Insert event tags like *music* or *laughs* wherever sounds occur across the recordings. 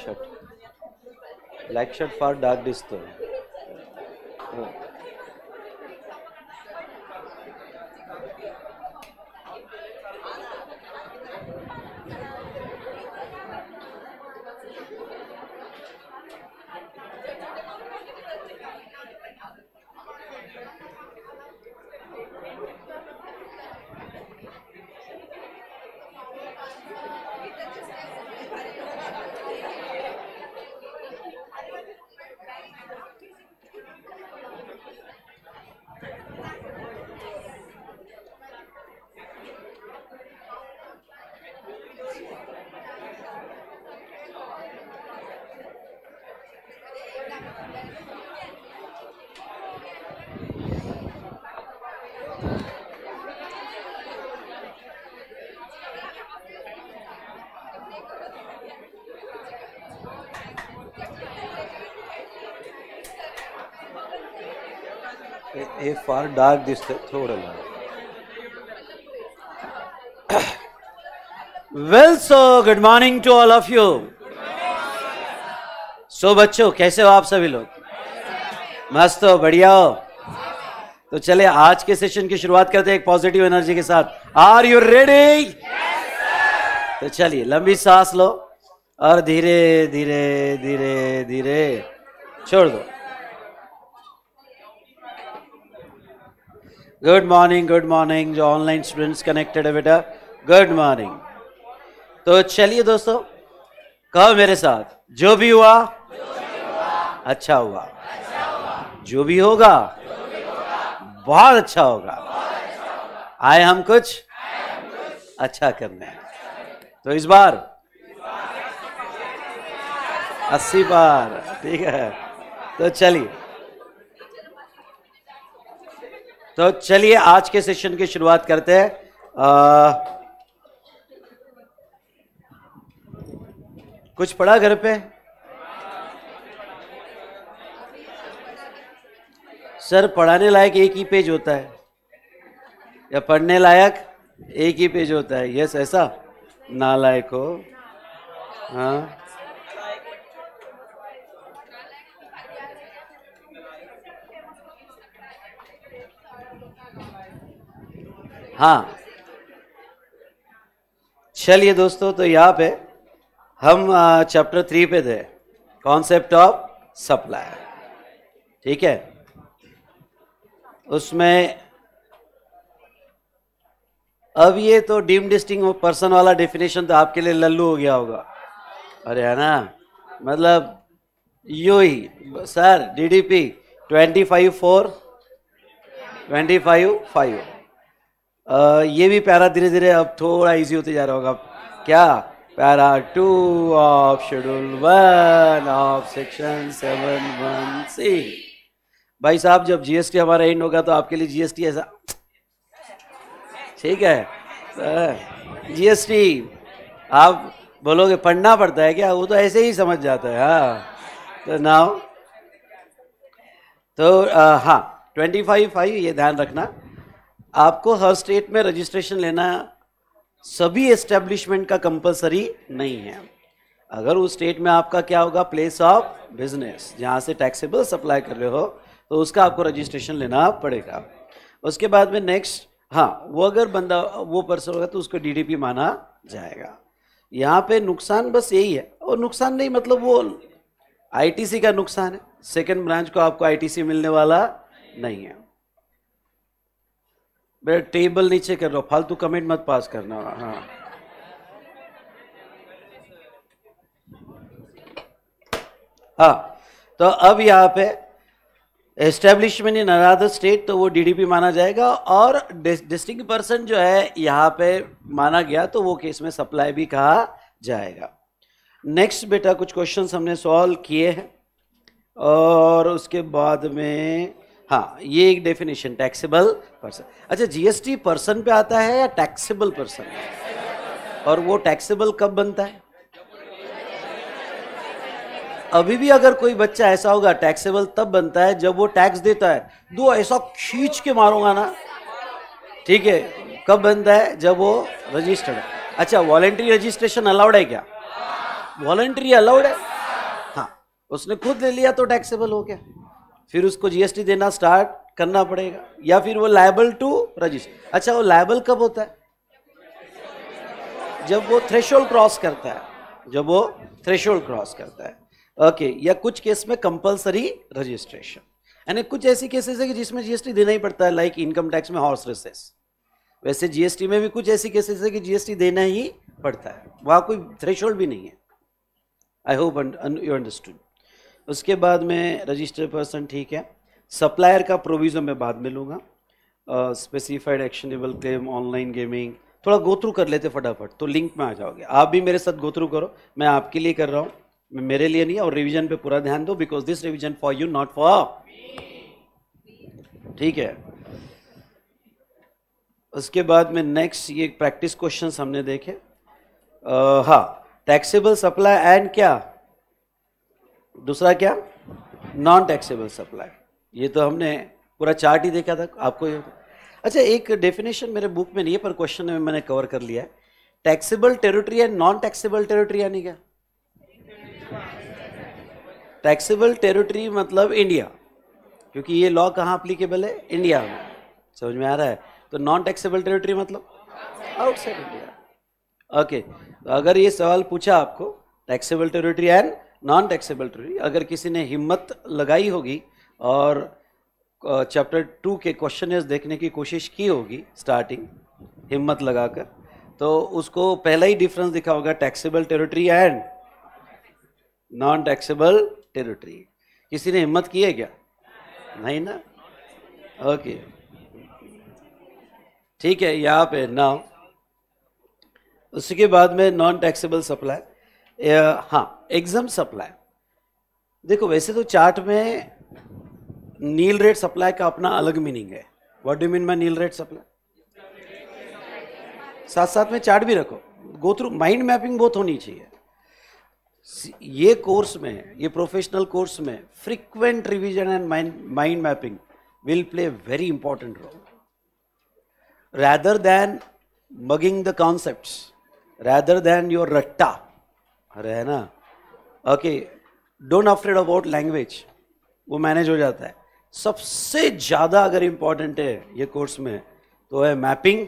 Black shirt black shirt फार dark disturb dark दिसतं थोडं well so good morning to all of you so बच्चों कैसे हो आप सभी लोग मस्त हो बढ़िया हो तो चले आज के सेशन की शुरुआत करते हैं एक पॉजिटिव एनर्जी के साथ आर यू रेडी तो चलिए लंबी सांस लो और धीरे धीरे धीरे धीरे छोड़ दो गुड मॉर्निंग गुड मॉर्निंग जो ऑनलाइन स्टूडेंट्स कनेक्टेड है बेटा गुड मॉर्निंग तो चलिए दोस्तों कहो मेरे साथ जो भी हुआ, जो भी हुआ अच्छा हुआ जो भी होगा, बहुत अच्छा होगा, आए हम कुछ, अच्छा करने तो इस बार अस्सी बार ठीक है तो चलिए तो चलिए आज के सेशन की शुरुआत करते हैं कुछ पढ़ा घर पे सर पढ़ाने लायक एक ही पेज होता है या पढ़ने लायक एक ही पेज होता है यस ऐसा ना लायक हो हाँ हाँ चलिए दोस्तों तो यहाँ पे हम चैप्टर थ्री पे थे कॉन्सेप्ट ऑफ सप्लाई ठीक है उसमें अब ये तो डीम डिस्टिंग पर्सन वाला डेफिनेशन तो आपके लिए लल्लू हो गया होगा अरे है ना मतलब यू ही sir DDP twenty five four twenty five five ये भी प्यारा धीरे धीरे अब थोड़ा इजी होते जा रहा होगा क्या para two of schedule one of section seven one C भाई साहब जब जीएसटी हमारा एंड होगा तो आपके लिए जीएसटी ऐसा ठीक है जीएसटी आप बोलोगे पढ़ना पड़ता है क्या वो तो ऐसे ही समझ जाता है हाँ तो नाउ तो हाँ ट्वेंटी फाइव फाइव ये ध्यान रखना आपको हर स्टेट में रजिस्ट्रेशन लेना सभी एस्टेब्लिशमेंट का कंपलसरी नहीं है अगर उस स्टेट में आपका क्या होगा प्लेस ऑफ बिजनेस जहाँ से टैक्सेबल सप्लाई कर रहे हो तो उसका आपको रजिस्ट्रेशन लेना पड़ेगा उसके बाद में नेक्स्ट हाँ वो अगर बंदा वो पर्सन होगा तो उसको डीडीपी माना जाएगा यहाँ पे नुकसान बस यही है और नुकसान नहीं मतलब वो आईटीसी का नुकसान है सेकंड ब्रांच को आपको आईटीसी मिलने वाला नहीं है बेटा टेबल नीचे कर लो फालतू कमेंट मत पास करना हाँ हाँ तो अब यहाँ पे एस्टेब्लिशमेंट इन अनादर स्टेट तो वो डीडीपी माना जाएगा और डिस्टिंग पर्सन जो है यहाँ पे माना गया तो वो केस में सप्लाई भी कहा जाएगा नेक्स्ट बेटा कुछ क्वेश्चन हमने सॉल्व किए हैं और उसके बाद में हाँ ये एक डेफिनेशन टैक्सेबल पर्सन अच्छा जीएसटी पर्सन पे आता है या टैक्सेबल पर्सन और वो टैक्सेबल कब बनता है अभी भी अगर कोई बच्चा ऐसा होगा टैक्सेबल तब बनता है जब वो टैक्स देता है दो ऐसा खींच के मारूंगा ना ठीक है कब बनता है जब वो रजिस्टर्ड अच्छा वॉलेंट्री रजिस्ट्रेशन अलाउड है क्या वॉलेंट्री अलाउड है हाँ उसने खुद ले लिया तो टैक्सेबल हो गया फिर उसको जीएसटी देना स्टार्ट करना पड़ेगा या फिर वो लाइबल टू रजिस्टर अच्छा वो लाइबल कब होता है जब वो थ्रेशोल्ड क्रॉस करता है जब वो थ्रेशोल्ड क्रॉस करता है ओके okay, या कुछ केस में कंपलसरी रजिस्ट्रेशन यानी कुछ ऐसी केसेस है कि जिसमें जीएसटी देना ही पड़ता है लाइक इनकम टैक्स में हॉर्स रेसेस वैसे जीएसटी में भी कुछ ऐसी केसेस है कि जीएसटी देना ही पड़ता है वहां कोई थ्रेशोल्ड भी नहीं है आई होप यू अंडरस्टूड उसके बाद में रजिस्टर पर्सन ठीक है सप्लायर का प्रोविज़न मैं बाद में लूँगा specified actionable claim online gaming थोड़ा गोथ्रू कर लेते फटाफट तो लिंक में आ जाओगे आप भी मेरे साथ गोथ्रू करो मैं आपके लिए कर रहा हूँ मेरे लिए नहीं और रिवीजन पे पूरा ध्यान दो because this revision for you not for ठीक है उसके बाद में नेक्स्ट ये प्रैक्टिस क्वेश्चन हमने देखे आ, हाँ टैक्सेबल सप्लाई एंड क्या दूसरा क्या नॉन टैक्सेबल सप्लाई ये तो हमने पूरा चार्ट ही देखा था आपको ये अच्छा एक डेफिनेशन मेरे बुक में नहीं है पर क्वेश्चन में मैंने कवर कर लिया है taxable territory and non taxable territory यानी क्या टैक्सेबल टेरिटरी मतलब इंडिया क्योंकि ये लॉ कहाँ अप्लीकेबल है इंडिया में समझ में आ रहा है तो नॉन टैक्सेबल टेरिटरी मतलब आउटसाइड इंडिया ओके अगर ये सवाल पूछा आपको taxable territory and non taxable treasury अगर किसी ने हिम्मत लगाई होगी और चैप्टर टू के क्वेश्चन देखने की कोशिश की होगी स्टार्टिंग हिम्मत लगाकर तो उसको पहला ही डिफरेंस दिखा होगा taxable territory and non taxable territory किसी ने हिम्मत की है क्या नहीं ना ओके ठीक है यहाँ पे नाउ उसके बाद में नॉन टैक्सेबल सप्लाई हाँ एग्जाम सप्लाई देखो वैसे तो चार्ट में नील रेट सप्लाई का अपना अलग मीनिंग है what do mean my nil rate supply साथ साथ में चार्ट भी रखो गो थ्रू माइंड मैपिंग बहुत होनी चाहिए ये कोर्स में ये प्रोफेशनल कोर्स में frequent revision and mind mapping will play very important role rather than mugging the concept rather than your रट्टा अरे है ना okay don't afraid about language वो मैनेज हो जाता है सबसे ज़्यादा अगर इंपॉर्टेंट है ये कोर्स में तो है mapping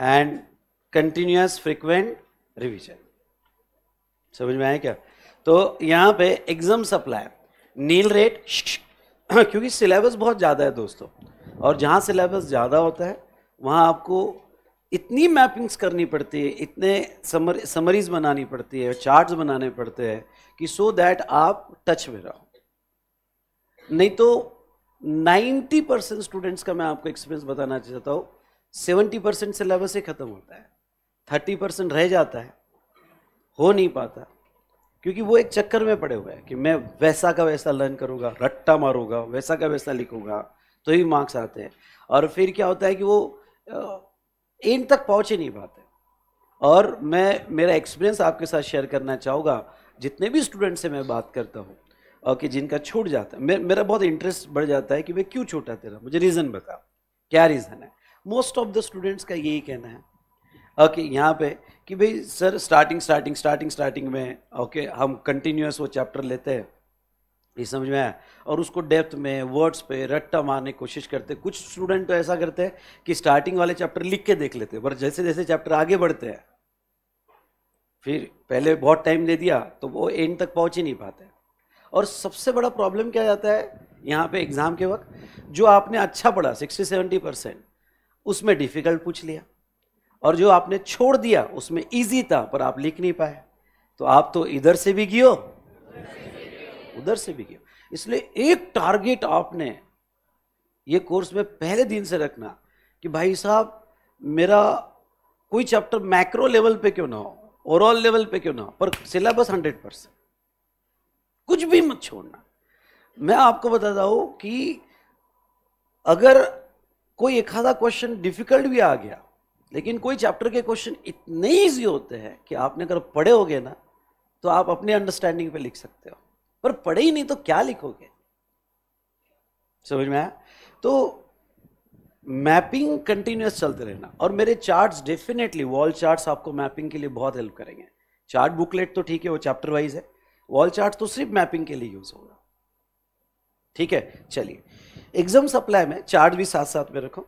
and continuous frequent revision समझ में आया क्या तो यहाँ पे एग्जाम सप्लाई नील रेट क्योंकि सिलेबस बहुत ज़्यादा है दोस्तों और जहाँ सिलेबस ज़्यादा होता है वहाँ आपको इतनी मैपिंग्स करनी पड़ती है इतने समर समरीज बनानी पड़ती है चार्ट्स बनाने पड़ते हैं कि सो दैट आप टच में रहो नहीं तो 90 परसेंट स्टूडेंट्स का मैं आपको एक्सपीरियंस बताना चाहता हूँ 70 परसेंट सिलेबस ही ख़त्म होता है 30 परसेंट रह जाता है हो नहीं पाता क्योंकि वो एक चक्कर में पड़े हुए हैं कि मैं वैसा का वैसा लर्न करूँगा रट्टा मारूँगा वैसा का वैसा लिखूंगा तो ही मार्क्स आते हैं और फिर क्या होता है कि वो इन तक पहुँच ही नहीं पाते और मैं मेरा एक्सपीरियंस आपके साथ शेयर करना चाहूँगा जितने भी स्टूडेंट से मैं बात करता हूँ और कि जिनका छूट जाता है मे, मेरा बहुत इंटरेस्ट बढ़ जाता है कि भाई क्यों छूटा तेरा मुझे रीज़न बता क्या रीज़न है मोस्ट ऑफ द स्टूडेंट्स का यही कहना है ओके यहाँ पे कि भाई sir starting starting starting starting में ओके हम कंटिन्यूस वो चैप्टर लेते हैं ये समझ में आया और उसको डेप्थ में वर्ड्स पे रट्टा मारने की कोशिश करते कुछ स्टूडेंट तो ऐसा करते हैं कि स्टार्टिंग वाले चैप्टर लिख के देख लेते हैं पर जैसे जैसे चैप्टर आगे बढ़ते हैं फिर पहले बहुत टाइम दे दिया तो वो एंड तक पहुँच ही नहीं पाते और सबसे बड़ा प्रॉब्लम क्या जाता है यहाँ पे एग्ज़ाम के वक्त जो आपने अच्छा पढ़ा सिक्सटी सेवेंटी परसेंट उसमें डिफ़िकल्ट पूछ लिया और जो आपने छोड़ दिया उसमें ईजी था पर आप लिख नहीं पाए तो आप तो इधर से भी गियो उधर से भी गिव इसलिए एक टारगेट आपने ये कोर्स में पहले दिन से रखना कि भाई साहब मेरा कोई चैप्टर मैक्रो लेवल पे क्यों ना हो ओवरऑल लेवल पे क्यों ना हो पर सिलेबस हंड्रेड परसेंट कुछ भी मत छोड़ना मैं आपको बताता हूं कि अगर कोई एक आधा क्वेश्चन डिफिकल्ट भी आ गया लेकिन कोई चैप्टर के क्वेश्चन इतने ईजी होते हैं कि आपने अगर पढ़े हो गए ना तो आप अपने अंडरस्टैंडिंग पे लिख सकते हो पर पढ़े ही नहीं तो क्या लिखोगे समझ में आया तो मैपिंग कंटिन्यूस चलते रहना और मेरे चार्ट्स डेफिनेटली वॉल चार्ट्स आपको मैपिंग के लिए बहुत हेल्प करेंगे चार्ट बुकलेट तो ठीक है वो चैप्टर वाइज है वॉल चार्ट तो सिर्फ मैपिंग के लिए यूज होगा ठीक है चलिए एग्जाम सप्लाई में चार्ट भी साथ साथ में रखो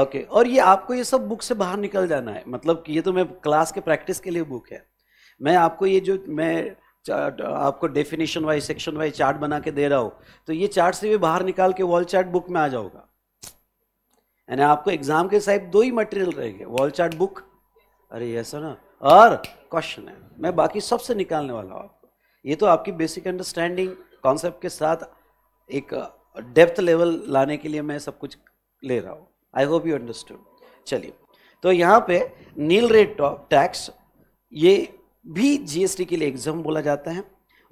ओके okay. और ये आपको ये सब बुक से बाहर निकल जाना है मतलब कि ये तो मैं क्लास के प्रैक्टिस के लिए बुक है मैं आपको ये जो मैं आपको definition wise section wise chart बना के दे रहा हो तो ये चार्ट से भी बाहर निकाल के वॉल चार्ट बुक में आ जाओगा यानी आपको एग्जाम के साइड दो ही मटेरियल रहेंगे वॉल चार्ट बुक अरे ऐसा ना और क्वेश्चन है मैं बाकी सबसे निकालने वाला हूँ आपको ये तो आपकी बेसिक अंडरस्टैंडिंग कॉन्सेप्ट के साथ एक डेप्थ लेवल लाने के लिए मैं सब कुछ ले रहा हूँ आई होप यू अंडरस्टूड चलिए तो यहाँ पे नील रेट टैक्स ये भी जीएसटी के लिए एग्जाम बोला जाता है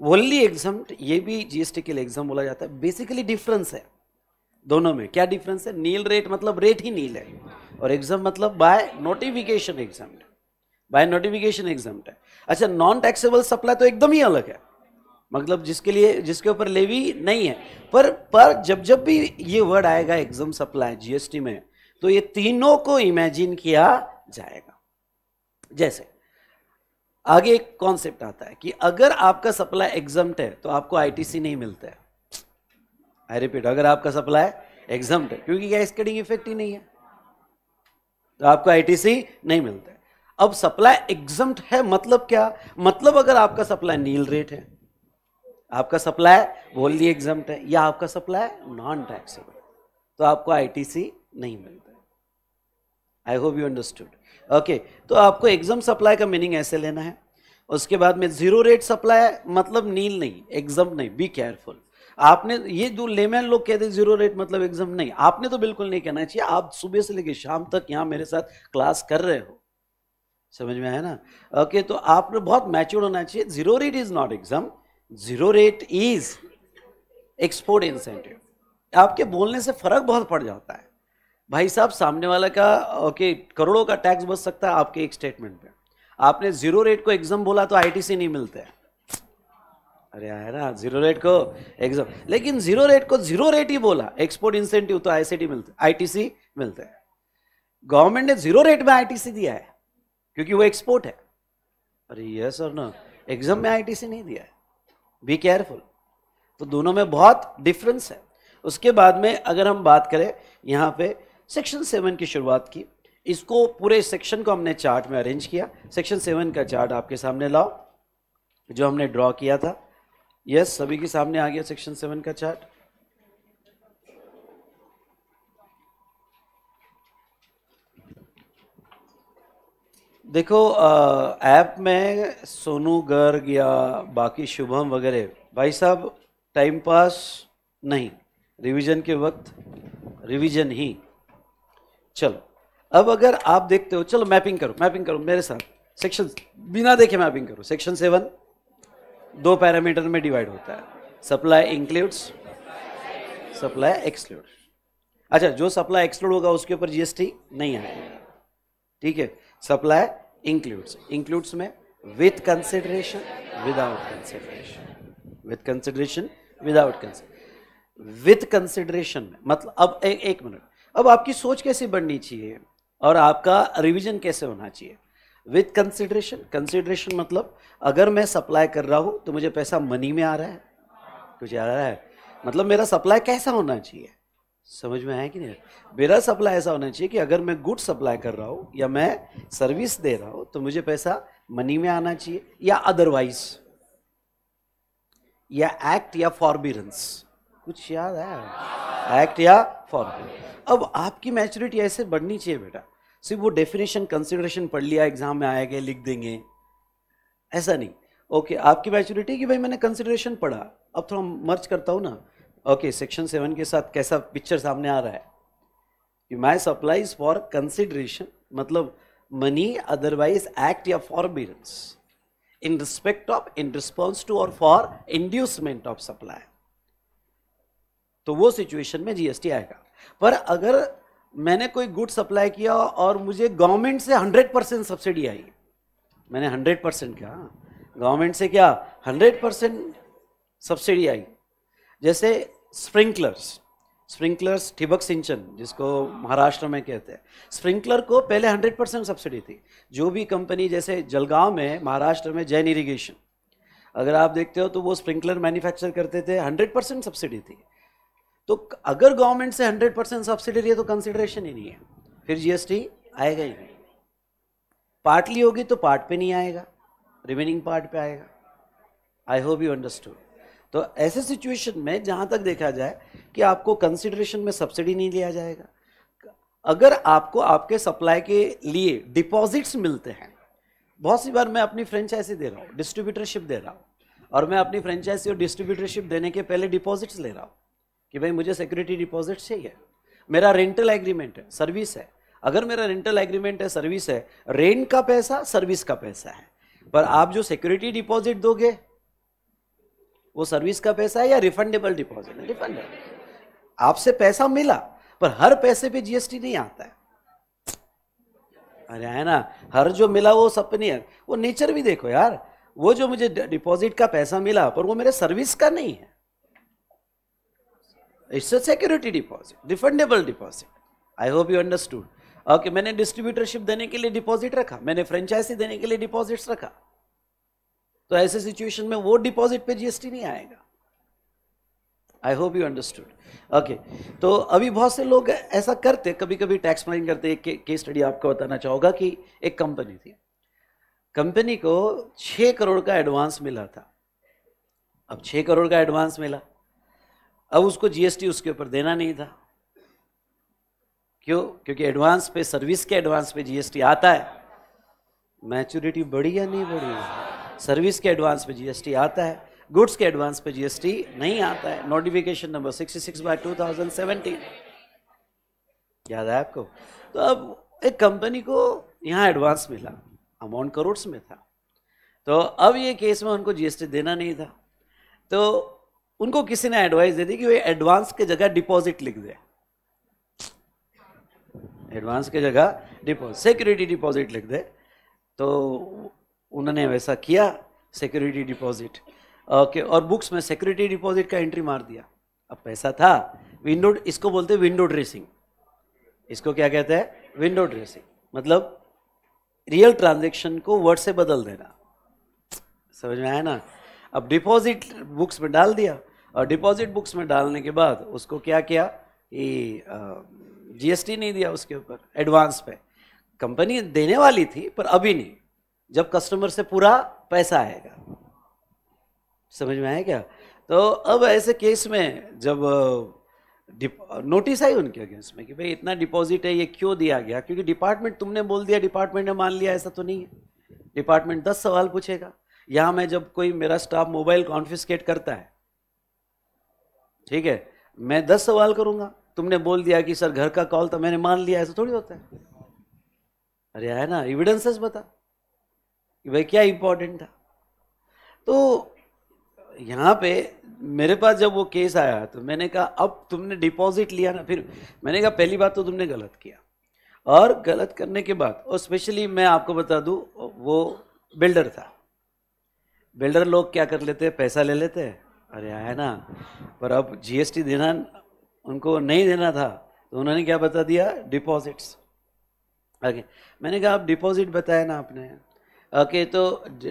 वल्ली एग्जाम ये भी जीएसटी के लिए एग्जाम बोला जाता है बेसिकली डिफरेंस है दोनों में क्या डिफरेंस है नील रेट मतलब रेट ही नील है और एग्जाम मतलब by notification exempt by notification exempt है अच्छा नॉन टैक्सेबल सप्लाई तो एकदम ही अलग है मतलब जिसके लिए जिसके ऊपर लेवी नहीं है पर पर जब जब भी ये वर्ड आएगा एग्जाम सप्लाई जीएसटी में तो ये तीनों को इमेजिन किया जाएगा जैसे आगे एक कॉन्सेप्ट आता है कि अगर आपका सप्लाई एग्जाम है तो आपको आईटीसी नहीं मिलता है आई रिपीट अगर आपका सप्लाई एग्जाम है क्योंकि गैस कटिंग इफेक्ट ही नहीं है तो आपको आईटीसी नहीं मिलता है अब सप्लाई एग्जाम है मतलब क्या मतलब अगर आपका सप्लाई नील रेट है आपका सप्लाई वोली एग्जाम है या आपका सप्लाई नॉन टैक्सेबल तो आपको आईटीसी नहीं मिलता I hope you understood okay तो आपको एग्जाम सप्लाई का मीनिंग ऐसे लेना है उसके बाद में जीरो रेट सप्लाई मतलब नील नहीं एग्जाम नहीं बी केयरफुल आपने ये जो लेमैन लोग कहते हैं जीरो रेट मतलब एग्जाम नहीं आपने तो बिल्कुल नहीं कहना चाहिए आप सुबह से लेकर शाम तक यहाँ मेरे साथ क्लास कर रहे हो समझ में आया ना ओके तो आपने बहुत मैच्योर होना चाहिए zero rate is not exempt zero rate is export incentive आपके बोलने से फर्क बहुत पड़ जाता है भाई साहब सामने वाला का ओके करोड़ों का टैक्स बच सकता है आपके एक स्टेटमेंट पे आपने जीरो रेट को एग्जाम बोला तो आईटीसी नहीं मिलते अरे है ना जीरो रेट को एग्जाम लेकिन जीरो रेट को जीरो रेट ही बोला एक्सपोर्ट इंसेंटिव तो आईसीटी मिलते आईटीसी मिलते हैं गवर्नमेंट ने जीरो रेट में आईटीसी दिया है क्योंकि वो एक्सपोर्ट है अरे यस और ना एग्जाम में आईटीसी नहीं दिया है बी केयरफुल तो दोनों में बहुत डिफरेंस है उसके बाद में अगर हम बात करें यहाँ पे सेक्शन सेवन की शुरुआत की इसको पूरे सेक्शन को हमने चार्ट में अरेंज किया सेक्शन सेवन का चार्ट आपके सामने लाओ जो हमने ड्रॉ किया था यस yes, सभी के सामने आ गया सेक्शन सेवन का चार्ट देखो ऐप में सोनू गर्ग या बाकी शुभम वगैरह भाई साहब टाइम पास नहीं रिवीजन के वक्त रिवीजन ही चलो अब अगर आप देखते हो चलो मैपिंग करो मैपिंग करो मेरे साथ सेक्शन बिना देखे मैपिंग करो सेक्शन सेवन दो पैरामीटर में डिवाइड होता है सप्लाई इंक्लूड्स सप्लाई एक्सक्लूड अच्छा जो सप्लाई एक्सक्लूड होगा उसके ऊपर जीएसटी नहीं आएगा ठीक है सप्लाई इंक्लूड्स इंक्लूड्स में with consideration without consideration with consideration without consideration with consideration में मतलब अब ए, एक मिनट अब आपकी सोच कैसे बननी चाहिए और आपका रिविजन कैसे होना चाहिए विथ कंसिडरेशन कंसिडरेशन मतलब अगर मैं सप्लाई कर रहा हूँ तो मुझे पैसा मनी में आ रहा है कुछ आ रहा है मतलब मेरा सप्लाई कैसा होना चाहिए समझ में आया कि नहीं मेरा सप्लाई ऐसा होना चाहिए कि अगर मैं गुड सप्लाई कर रहा हूँ या मैं सर्विस दे रहा हूँ तो मुझे पैसा मनी में आना चाहिए या अदरवाइज या एक्ट या फॉरबियरेंस कुछ याद है एक्ट या फॉर अब आपकी मैच्योरिटी ऐसे बढ़नी चाहिए बेटा सिर्फ वो डेफिनेशन कंसिडरेशन पढ़ लिया एग्जाम में आया गया लिख देंगे ऐसा नहीं ओके okay, आपकी मैच्योरिटी कि भाई मैंने कंसिडरेशन पढ़ा अब थोड़ा मर्ज करता हूँ ना ओके सेक्शन सेवन के साथ कैसा पिक्चर सामने आ रहा है कि माई सप्लाईज फॉर कंसिडरेशन मतलब मनी अदरवाइज एक्ट या forbearance in respect of in response to और फॉर इंड्यूसमेंट ऑफ सप्लाई तो वो सिचुएशन में जीएसटी आएगा पर अगर मैंने कोई गुड सप्लाई किया और मुझे गवर्नमेंट से 100 परसेंट सब्सिडी आई मैंने 100 परसेंट क्या गवर्नमेंट से क्या 100 परसेंट सब्सिडी आई जैसे स्प्रिंकलर्स स्प्रिंकलर्स ठिबक सिंचन जिसको महाराष्ट्र में कहते हैं स्प्रिंकलर को पहले 100 परसेंट सब्सिडी थी जो भी कंपनी जैसे जलगांव में महाराष्ट्र में जैन इरीगेशन अगर आप देखते हो तो वो स्प्रिंकलर मैन्युफैक्चर करते थे 100 परसेंट सब्सिडी थी तो अगर गवर्नमेंट से 100 परसेंट सब्सिडी लिए तो कंसिडरेशन ही नहीं है फिर जीएसटी आएगा ही नहीं पार्टली होगी तो पार्ट पे नहीं आएगा रिमेनिंग पार्ट पे आएगा आई होप यू अंडरस्टूड तो ऐसे सिचुएशन में जहाँ तक देखा जाए कि आपको कंसिडरेशन में सब्सिडी नहीं लिया जाएगा अगर आपको आपके सप्लाई के लिए डिपॉजिट्स मिलते हैं बहुत सी बार मैं अपनी फ्रेंचाइजी दे रहा हूँ डिस्ट्रीब्यूटरशिप दे रहा हूँ और मैं अपनी फ्रेंचाइजी और डिस्ट्रीब्यूटरशिप देने के पहले डिपॉजिट्स ले रहा हूँ कि भाई मुझे सिक्योरिटी डिपॉजिट चाहिए मेरा रेंटल एग्रीमेंट है सर्विस है अगर मेरा रेंटल एग्रीमेंट है सर्विस है रेंट का पैसा सर्विस का पैसा है पर आप जो सिक्योरिटी डिपॉजिट दोगे वो सर्विस का पैसा है या रिफंडेबल डिपॉजिट है रिफंडेबल आपसे पैसा मिला पर हर पैसे पे जीएसटी नहीं आता है अरे है ना हर जो मिला वो सब नहीं है वो नेचर भी देखो यार वो जो मुझे डिपॉजिट का पैसा मिला पर वो मेरे सर्विस का नहीं है it's a security deposit refundable deposit I hope you understood okay मैंने डिस्ट्रीब्यूटरशिप देने के लिए डिपॉजिट रखा मैंने फ्रेंचाइजी देने के लिए डिपॉजिट रखा तो ऐसे सिचुएशन में वो डिपॉजिट पे जीएसटी नहीं आएगा I hope you understood okay तो अभी बहुत से लोग ऐसा करते कभी कभी टैक्स प्लानिंग करते एक केस स्टडी आपको बताना चाहोगा कि एक कंपनी थी कंपनी को छ करोड़ का एडवांस मिला था अब छः करोड़ का एडवांस मिला अब उसको जीएसटी उसके ऊपर देना नहीं था क्यों क्योंकि एडवांस पे सर्विस के एडवांस पे जीएसटी आता है मैच्योरिटी बढ़ी या नहीं बढ़ी सर्विस के एडवांस पे जीएसटी आता है गुड्स के एडवांस पे जीएसटी नहीं आता है notification number sixty six by two thousand याद है आपको तो अब एक कंपनी को यहाँ एडवांस मिला अमाउंट करोड़ में था तो अब ये केस में उनको जीएसटी देना नहीं था तो उनको किसी ने एडवाइस दे दी कि वे एडवांस के जगह डिपॉजिट लिख दे एडवांस के जगह डिपॉजिट सिक्योरिटी डिपॉजिट लिख दे तो उन्होंने वैसा किया सिक्योरिटी डिपॉजिट ओके और बुक्स में सिक्योरिटी डिपॉजिट का एंट्री मार दिया अब पैसा था विंडो इसको बोलते विंडो ड्रेसिंग इसको क्या कहते हैं विंडो ड्रेसिंग मतलब रियल ट्रांजेक्शन को वर्ड से बदल देना समझ में आया ना अब डिपॉजिट बुक्स में डाल दिया और डिपॉजिट बुक्स में डालने के बाद उसको क्या किया कि जीएसटी नहीं दिया उसके ऊपर एडवांस पे कंपनी देने वाली थी पर अभी नहीं जब कस्टमर से पूरा पैसा आएगा समझ में आया क्या तो अब ऐसे केस में जब नोटिस आई उनके अगेंस्ट में कि भाई इतना डिपॉजिट है ये क्यों दिया गया क्योंकि डिपार्टमेंट तुमने बोल दिया डिपार्टमेंट ने मान लिया ऐसा तो नहीं है डिपार्टमेंट दस सवाल पूछेगा यहां मैं जब कोई मेरा स्टाफ मोबाइल कॉन्फिस्केट करता है ठीक है मैं दस सवाल करूंगा तुमने बोल दिया कि सर घर का कॉल तो मैंने मान लिया ऐसा थोड़ी होता है अरे है ना इविडेंसेस बता कि भाई क्या इंपॉर्टेंट था तो यहाँ पे मेरे पास जब वो केस आया तो मैंने कहा अब तुमने डिपॉजिट लिया ना फिर मैंने कहा पहली बात तो तुमने गलत किया और गलत करने के बाद और स्पेशली मैं आपको बता दू वो बिल्डर था बिल्डर लोग क्या कर लेते हैं पैसा ले लेते हैं अरे आया ना पर अब जीएसटी देना उनको नहीं देना था तो उन्होंने क्या बता दिया डिपॉजिट्स ओके मैंने कहा आप डिपॉजिट बताया ना आपने ओके तो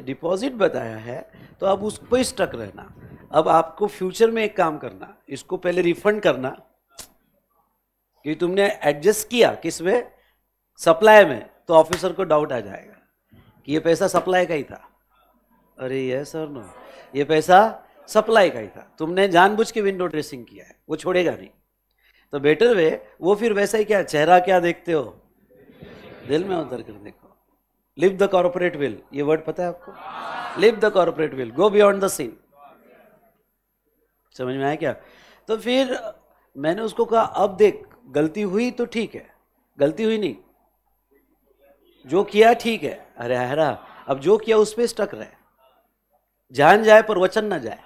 डिपॉजिट बताया है तो आप उस पर स्टक रहना अब आपको फ्यूचर में एक काम करना इसको पहले रिफंड करना कि तुमने एडजस्ट किया किस में सप्लाई में तो ऑफिसर को डाउट आ जाएगा कि ये पैसा सप्लाई का ही था अरे यस और नो ये पैसा सप्लाई का ही था तुमने जानबूझ के विंडो ड्रेसिंग किया है वो छोड़ेगा नहीं तो बेटर वे वो फिर वैसा ही क्या चेहरा क्या देखते हो दिल में उतर कर देखो लिव द कॉरपोरेट विल ये वर्ड पता है आपको लिव the corporate veil go beyond the scene समझ में आया क्या तो फिर मैंने उसको कहा अब देख गलती हुई तो ठीक है गलती हुई नहीं जो किया ठीक है अरे हरा अब जो किया उस पर स्टक रहे जान जाए पर वचन ना जाए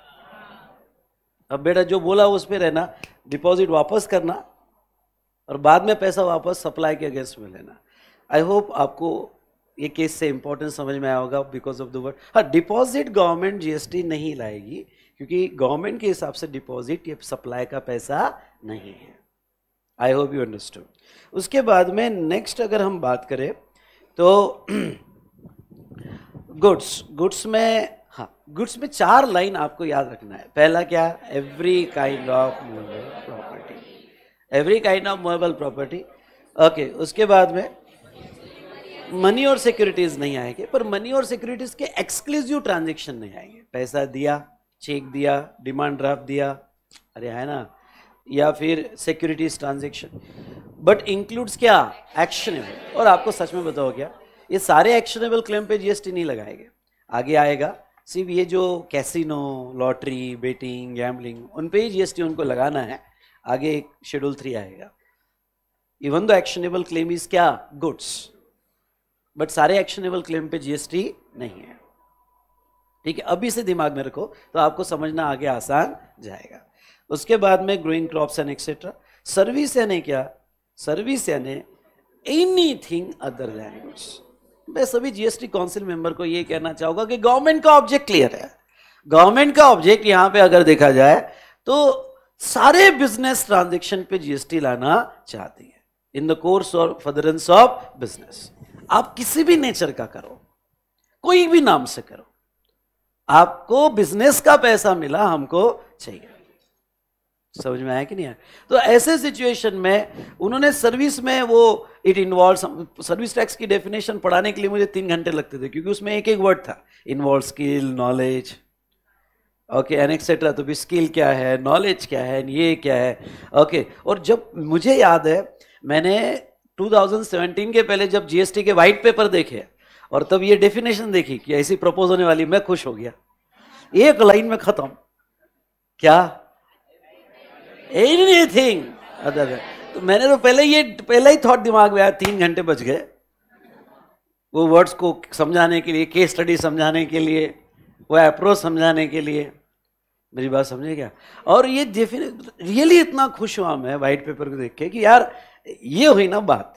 अब बेटा जो बोला उस पर रहना डिपॉजिट वापस करना और बाद में पैसा वापस सप्लाई के अगेंस्ट में लेना आई होप आपको ये केस से इम्पोर्टेंस समझ में आया होगा बिकॉज ऑफ द वर्ड हाँ डिपॉजिट गवर्नमेंट जीएसटी नहीं लाएगी क्योंकि गवर्नमेंट के हिसाब से डिपॉजिट ये सप्लाई का पैसा नहीं है आई होप यू अंडरस्टूड उसके बाद में नेक्स्ट अगर हम बात करें तो गुड्स *clears throat* गुड्स में गुड्स में चार लाइन आपको याद रखना है पहला क्या every kind of movable property every kind of movable property okay उसके बाद में मनी और सिक्योरिटीज नहीं आएंगे पर मनी और सिक्योरिटीज के एक्सक्लूसिव ट्रांजेक्शन नहीं आएंगे पैसा दिया चेक दिया डिमांड ड्राफ्ट दिया अरे है ना या फिर सिक्योरिटीज ट्रांजेक्शन बट इंक्लूड्स क्या एक्शनेबल और आपको सच में बताओ क्या ये सारे एक्शनेबल क्लेम पे जीएसटी नहीं लगाएंगे आगे आएगा सिर्फ ये जो कैसीनो लॉटरी बेटिंग गैम्बलिंग उन पे ही जीएसटी उनको लगाना है आगे एक शेड्यूल थ्री आएगा even though actionable claim is क्या गुड्स बट सारे एक्शनेबल क्लेम पे जीएसटी नहीं है ठीक है अभी से दिमाग में रखो तो आपको समझना आगे आसान जाएगा उसके बाद में growing crops and etcetera service यानी क्या सर्विस यानी एनी थिंग अदर लैंग्वेज मैं सभी जीएसटी काउंसिल मेंबर को यह कहना चाहूंगा कि गवर्नमेंट का ऑब्जेक्ट क्लियर है गवर्नमेंट का ऑब्जेक्ट यहां पे अगर देखा जाए तो सारे बिजनेस ट्रांजेक्शन पे जीएसटी लाना चाहती है इन द कोर्स और फदरेंस ऑफ बिजनेस आप किसी भी नेचर का करो कोई भी नाम से करो आपको बिजनेस का पैसा मिला हमको चाहिए समझ में आया कि नहीं आया तो ऐसे सिचुएशन में उन्होंने सर्विस में वो इट इन्वॉल्व सर्विस टैक्स की डेफिनेशन पढ़ाने के लिए मुझे तीन घंटे लगते थे क्योंकि उसमें एक एक वर्ड था involve skill knowledge okay and etcetera तो भी स्किल क्या है नॉलेज क्या है ये क्या है ओके okay, और जब मुझे याद है मैंने 2017 के पहले जब जीएसटी के वाइट पेपर देखे और तब ये डेफिनेशन देखी कि ऐसी प्रपोज होने वाली मैं खुश हो गया एक लाइन में खत्म क्या एनी थिंग अदर तो मैंने तो पहले ये पहला ही थॉट दिमाग में आया तीन घंटे बच गए वो वर्ड्स को समझाने के लिए केस स्टडी समझाने के लिए वो अप्रोच समझाने के लिए मेरी बात समझे क्या और ये रियली इतना खुश हुआ मैं वाइट पेपर को देख के कि यार ये हुई ना बात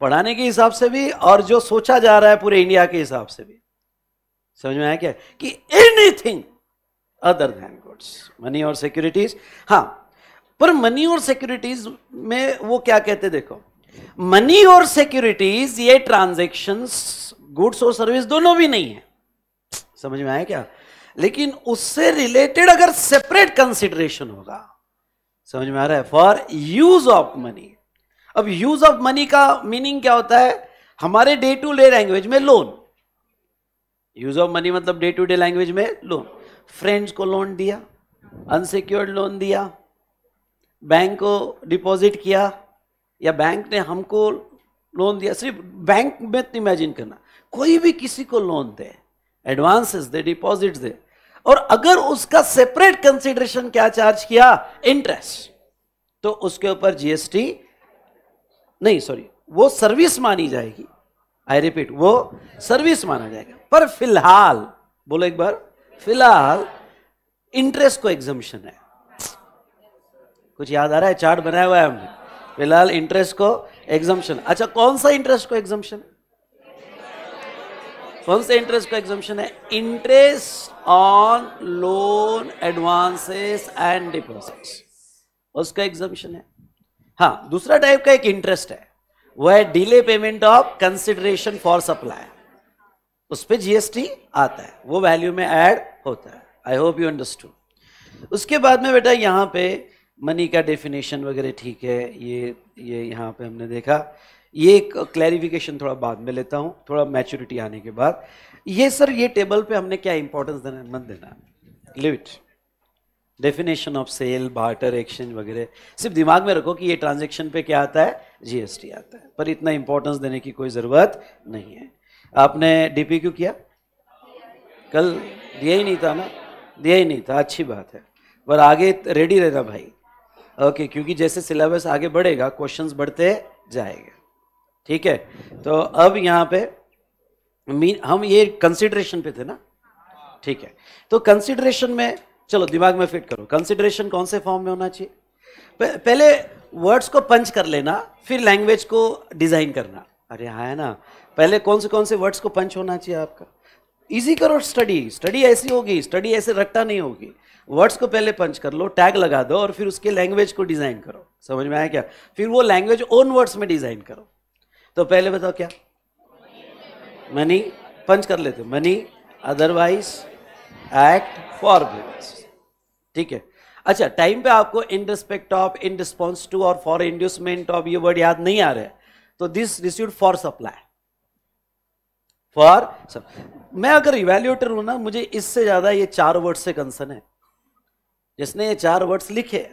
पढ़ाने के हिसाब से भी और जो सोचा जा रहा है पूरे इंडिया के हिसाब से भी समझ में आया क्या कि anything other than goods money और सिक्योरिटीज हाँ पर मनी और सिक्योरिटीज में वो क्या कहते देखो मनी और सिक्योरिटीज ये ट्रांजेक्शन गुड्स और सर्विस दोनों भी नहीं है समझ में आया क्या लेकिन उससे रिलेटेड अगर सेपरेट कंसिडरेशन होगा समझ में आ रहा है फॉर यूज ऑफ मनी अब यूज ऑफ मनी का मीनिंग क्या होता है हमारे डे टू डे लैंग्वेज में लोन यूज ऑफ मनी मतलब डे टू डे लैंग्वेज में लोन फ्रेंड्स को लोन दिया अनसिक्योर्ड लोन दिया बैंक को डिपॉजिट किया या बैंक ने हमको लोन दिया सिर्फ बैंक में इमेजिन करना कोई भी किसी को लोन दे एडवांसेस दे डिपॉजिट दे और अगर उसका सेपरेट कंसिडरेशन क्या चार्ज किया इंटरेस्ट तो उसके ऊपर जीएसटी नहीं सॉरी वो सर्विस मानी जाएगी आई रिपीट वो सर्विस माना जाएगा पर फिलहाल बोलो एक बार फिलहाल इंटरेस्ट को एग्जामिशन है कुछ याद आ रहा है चार्ट बनाया हुआ है हमने फिलहाल इंटरेस्ट को एग्जाम्शन अच्छा कौन सा इंटरेस्ट को एग्जाम्शन कौन सा इंटरेस्ट को एग्जाम्शन है interest on loan advances and deposits उसका एग्जाम्शन है हाँ दूसरा टाइप का एक इंटरेस्ट है वह है delay payment of consideration for supply उस पर जीएसटी आता है वो वैल्यू में ऐड होता है आई होप यू अंडरस्टूड उसके बाद में बेटा यहां पे मनी का डेफिनेशन वगैरह ठीक है ये ये यहाँ पे हमने देखा ये एक क्लैरिफिकेशन थोड़ा बाद में लेता हूँ थोड़ा मैच्योरिटी आने के बाद ये सर ये टेबल पे हमने क्या इंपॉर्टेंस देना मत देना leave it definition of sale barter exchange वगैरह सिर्फ दिमाग में रखो कि ये ट्रांजेक्शन पे क्या आता है जीएसटी आता है पर इतना इंपॉर्टेंस देने की कोई ज़रूरत नहीं है आपने डीपी क्यों किया कल दिया ही नहीं था ना दिया ही नहीं था अच्छी बात है पर आगे रेडी रहना भाई ओके okay, क्योंकि जैसे सिलेबस आगे बढ़ेगा क्वेश्चंस बढ़ते जाएंगे ठीक है तो अब यहाँ पे मीन हम ये कंसिडरेशन पे थे ना ठीक है तो कंसिडरेशन में चलो दिमाग में फिट करो कंसिडरेशन कौन से फॉर्म में होना चाहिए पहले वर्ड्स को पंच कर लेना फिर लैंग्वेज को डिजाइन करना अरे हाँ है ना पहले कौन से कौन से वर्ड्स को पंच होना चाहिए आपका इजी करो स्टडी स्टडी ऐसी होगी स्टडी ऐसे रट्टा नहीं होगी वर्ड्स को पहले पंच कर लो टैग लगा दो और फिर उसके लैंग्वेज को डिज़ाइन करो समझ में आया क्या फिर वो लैंग्वेज ओन वर्ड्स में डिज़ाइन करो तो पहले बताओ क्या मनी पंच कर लेते मनी अदरवाइज एक्ट फॉर ठीक है अच्छा टाइम पे आपको in respect of in response to और फॉर इंड्यूसमेंट ऑफ ये वर्ड याद नहीं आ रहे तो this receive for supply for मैं अगर इवेल्यूएटर हूं ना मुझे इससे ज्यादा ये चार वर्ड से कंसर्न है जिसने ये चार वर्ड्स लिखे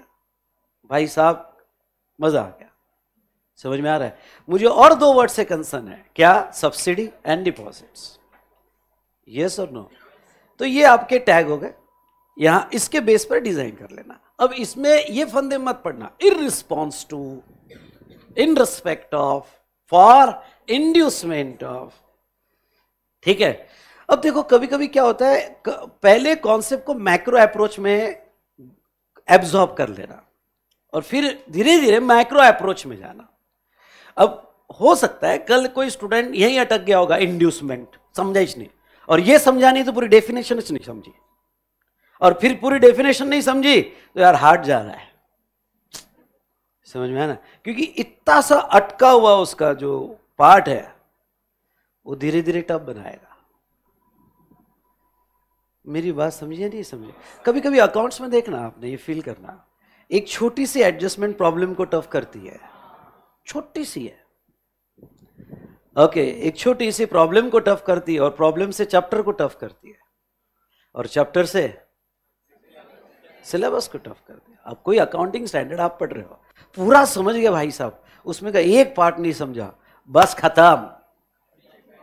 भाई साहब मजा आ गया समझ में आ रहा है मुझे और दो वर्ड से कंसर्न है क्या सब्सिडी एंड डिपॉजिट्स यस और नो तो ये आपके टैग हो गए यहां इसके बेस पर डिजाइन कर लेना अब इसमें ये फंदे मत पड़ना in response to in respect of for inducement of ठीक है अब देखो कभी कभी क्या होता है पहले कॉन्सेप्ट को मैक्रो अप्रोच में एब्जॉर्ब कर लेना और फिर धीरे धीरे माइक्रो अप्रोच में जाना अब हो सकता है कल कोई स्टूडेंट यहीं अटक गया होगा इंड्यूसमेंट समझा ही नहीं और ये समझा नहीं तो पूरी डेफिनेशन नहीं समझी और फिर पूरी डेफिनेशन नहीं समझी तो यार हार्ट जा रहा है समझ में आया ना क्योंकि इतना सा अटका हुआ उसका जो पार्ट है वो धीरे धीरे टफ बनाएगा मेरी बात समझिए नहीं समझे कभी कभी अकाउंट्स में देखना आपने ये फील करना एक छोटी सी एडजस्टमेंट प्रॉब्लम को टफ करती है छोटी सी है ओके okay, एक छोटी सी प्रॉब्लम को टफ करती है और प्रॉब्लम से चैप्टर को टफ करती है और चैप्टर से सिलेबस को टफ करती है अब कोई अकाउंटिंग स्टैंडर्ड आप पढ़ रहे हो पूरा समझ गया भाई साहब उसमें का एक पार्ट नहीं समझा बस खत्म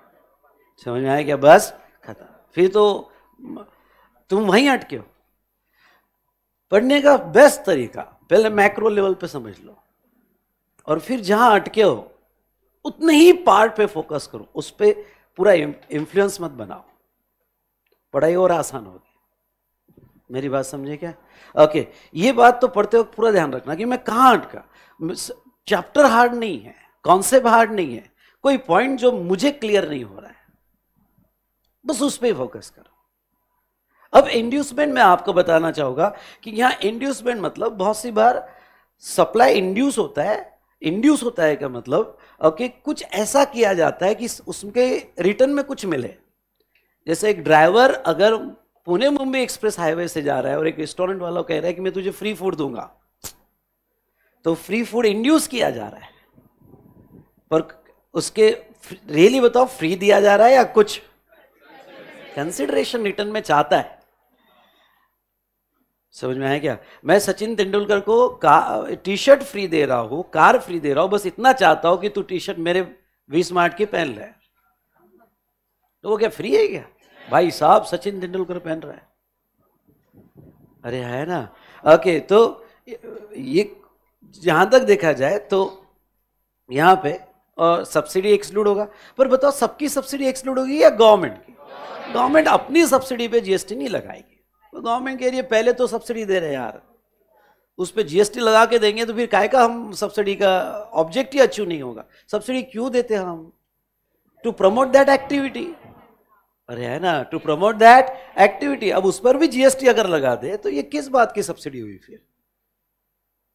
समझ में आया क्या बस खत्म फिर तो तुम वहीं अटके हो पढ़ने का बेस्ट तरीका पहले मैक्रो लेवल पे समझ लो और फिर जहां अटके हो उतने ही पार्ट पे फोकस करो उस पर पूरा इंफ्लुएंस मत बनाओ पढ़ाई और आसान होगी मेरी बात समझे क्या ओके ये बात तो पढ़ते वक्त पूरा ध्यान रखना कि मैं कहाँ अटका चैप्टर हार्ड नहीं है कॉन्सेप्ट हार्ड नहीं है कोई पॉइंट जो मुझे क्लियर नहीं हो रहा है बस उस पर फोकस करो अब इंड्यूसमेंट में आपको बताना चाहूंगा कि यहां इंड्यूसमेंट मतलब बहुत सी बार सप्लाई इंड्यूस होता है इंड्यूस होता है का मतलब ओके कुछ ऐसा किया जाता है कि उसके रिटर्न में कुछ मिले जैसे एक ड्राइवर अगर पुणे मुंबई एक्सप्रेस हाईवे से जा रहा है और एक रेस्टोरेंट वाला कह रहा है कि मैं तुझे फ्री फूड दूंगा तो फ्री फूड इंड्यूस किया जा रहा है पर उसके रियली बताओ फ्री दिया जा रहा है या कुछ कंसिडरेशन रिटर्न में चाहता है समझ में आया क्या मैं सचिन तेंदुलकर को टी शर्ट फ्री दे रहा हूँ कार फ्री दे रहा हूँ बस इतना चाहता हूँ कि तू टी शर्ट मेरे बीस मार्ट की पहन ले तो वो क्या फ्री है क्या भाई साहब सचिन तेंदुलकर पहन रहा है अरे है ना ओके तो ये जहाँ तक देखा जाए तो यहाँ पे और सब्सिडी एक्सक्लूड होगा पर बताओ सबकी सब्सिडी एक्सक्लूड होगी या गवर्नमेंट की गवर्नमेंट अपनी सब्सिडी पे जीएसटी नहीं लगाएगी तो गवर्नमेंट कह रही है पहले तो सब्सिडी दे रहे हैं यार उस पर जीएसटी लगा के देंगे तो फिर काय का हम सब्सिडी का ऑब्जेक्ट ही अचीव नहीं होगा सब्सिडी क्यों देते हैं हम टू प्रमोट दैट एक्टिविटी अरे है ना टू प्रमोट दैट एक्टिविटी अब उस पर भी जीएसटी अगर लगा दे तो ये किस बात की सब्सिडी हुई फिर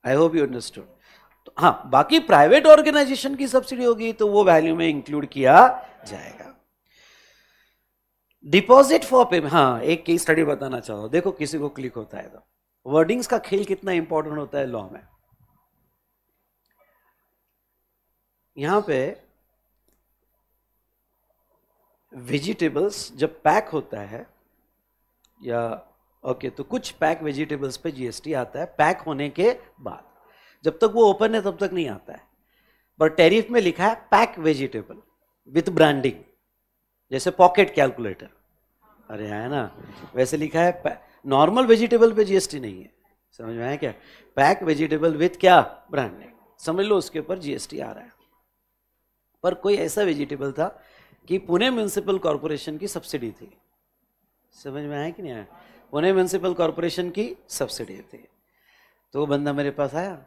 आई होप यू अंडरस्टूड हाँ बाकी प्राइवेट ऑर्गेनाइजेशन की सब्सिडी होगी तो वो वैल्यू में इंक्लूड किया जाएगा डिपॉजिट फॉर पेमेंट हाँ एक केस स्टडी बताना चाहो देखो किसी को क्लिक होता है तो वर्डिंग्स का खेल कितना इंपॉर्टेंट होता है लॉ में यहां पे वेजिटेबल्स जब पैक होता है या ओके तो कुछ पैक वेजिटेबल्स पे जीएसटी आता है पैक होने के बाद जब तक वो ओपन है तब तक नहीं आता है पर टैरिफ में लिखा है पैक वेजिटेबल विथ ब्रांडिंग जैसे पॉकेट कैलकुलेटर अरे हाँ, है ना वैसे लिखा है नॉर्मल वेजिटेबल पे जीएसटी नहीं है समझ में आया क्या पैक वेजिटेबल विथ क्या ब्रांड नेम समझ लो उसके ऊपर जीएसटी आ रहा है पर कोई ऐसा वेजिटेबल था कि पुणे म्यूनसिपल कॉरपोरेशन की सब्सिडी थी समझ में आया कि नहीं आया पुणे म्यूनसिपल कॉरपोरेशन की सब्सिडी थी तो बंदा मेरे पास आया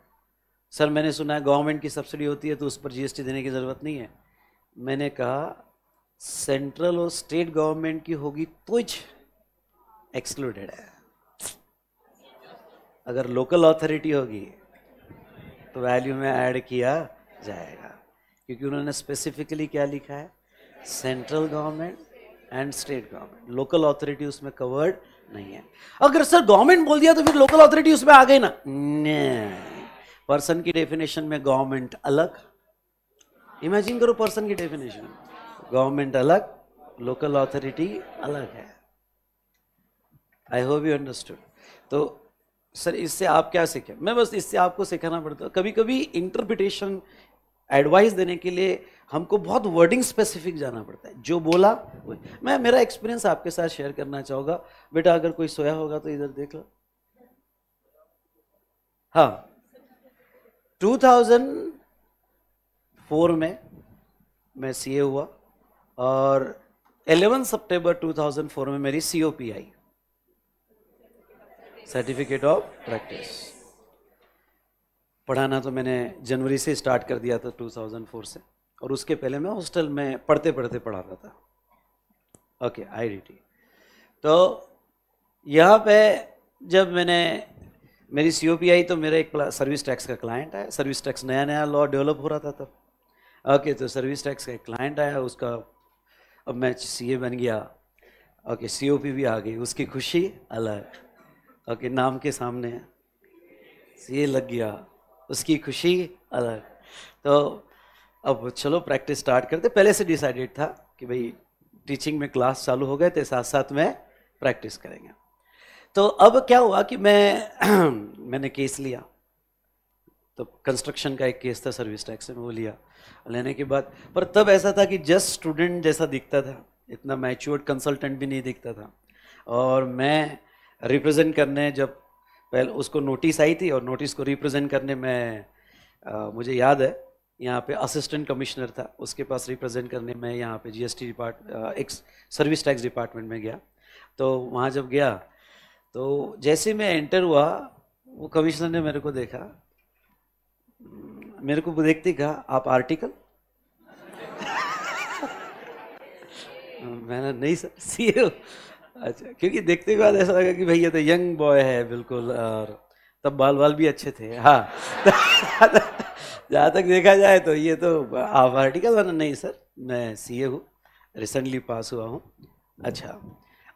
सर मैंने सुना है गवर्नमेंट की सब्सिडी होती है तो उस पर जीएसटी देने की ज़रूरत नहीं है मैंने कहा सेंट्रल और स्टेट गवर्नमेंट की होगी तो एक्सक्लूडेड है अगर लोकल अथॉरिटी होगी तो वैल्यू में ऐड किया जाएगा क्योंकि उन्होंने स्पेसिफिकली क्या लिखा है central government and state government local authority उसमें कवर्ड नहीं है अगर सर गवर्नमेंट बोल दिया तो फिर लोकल अथॉरिटी उसमें आ गई ना पर्सन की डेफिनेशन में गवर्नमेंट अलग इमेजिन करो पर्सन की डेफिनेशन गवर्नमेंट अलग लोकल अथॉरिटी अलग है आई होप यू अंडरस्टूड तो सर इससे आप क्या सीखे मैं बस इससे आपको सिखाना पड़ता कभी कभी इंटरप्रिटेशन एडवाइस देने के लिए हमको बहुत वर्डिंग स्पेसिफिक जाना पड़ता है जो बोला मैं मेरा एक्सपीरियंस आपके साथ शेयर करना चाहूँगा बेटा अगर कोई सोया होगा तो इधर देख लो हाँ 2004 में मैं सीए हुआ और 11 सितंबर 2004 में मेरी C O P I certificate of practice पढ़ाना तो मैंने जनवरी से स्टार्ट कर दिया था 2004 से और उसके पहले मैं हॉस्टल में पढ़ते पढ़ते पढ़ाता था ओके आईडीटी तो यहाँ पे जब मैंने मेरी सी ओ पी आई तो मेरा एक सर्विस टैक्स का क्लाइंट है सर्विस टैक्स नया नया लॉ डेवलप हो रहा था तब ओके तो सर्विस टैक्स का एक क्लाइंट आया उसका अब मैं सीए बन गया ओके सीओपी भी आ गई उसकी खुशी अलग ओके नाम के सामने सीए लग गया उसकी खुशी अलग तो अब चलो प्रैक्टिस स्टार्ट करते पहले से डिसाइडेड था कि भाई टीचिंग में क्लास चालू हो गए थे तो साथ साथ में प्रैक्टिस करेंगे तो अब क्या हुआ कि मैं *clears throat* मैंने केस लिया तो कंस्ट्रक्शन का एक केस था सर्विस टैक्स में वो लिया लेने के बाद पर तब ऐसा था कि जस्ट स्टूडेंट जैसा दिखता था इतना मैच्योर्ड कंसल्टेंट भी नहीं दिखता था और मैं रिप्रेजेंट करने जब पहले उसको नोटिस आई थी और नोटिस को रिप्रेजेंट करने में आ, मुझे याद है यहाँ पे असिस्टेंट कमिश्नर था उसके पास रिप्रेजेंट करने में यहाँ पे जीएसटी डिपार्ट एक सर्विस टैक्स डिपार्टमेंट में गया तो वहाँ जब गया तो जैसे मैं एंटर हुआ वो कमिश्नर ने मेरे को देखा मेरे को देखते कहा आप आर्टिकल मैंने नहीं सर सी अच्छा क्योंकि देखते के बाद ऐसा लगा कि भैया तो यंग बॉय है बिल्कुल और तब बाल बाल भी अच्छे थे हाँ जहाँ तक देखा जाए तो ये तो आप आर्टिकल मैंने नहीं सर मैं सी ए हूँ रिसेंटली पास हुआ हूँ अच्छा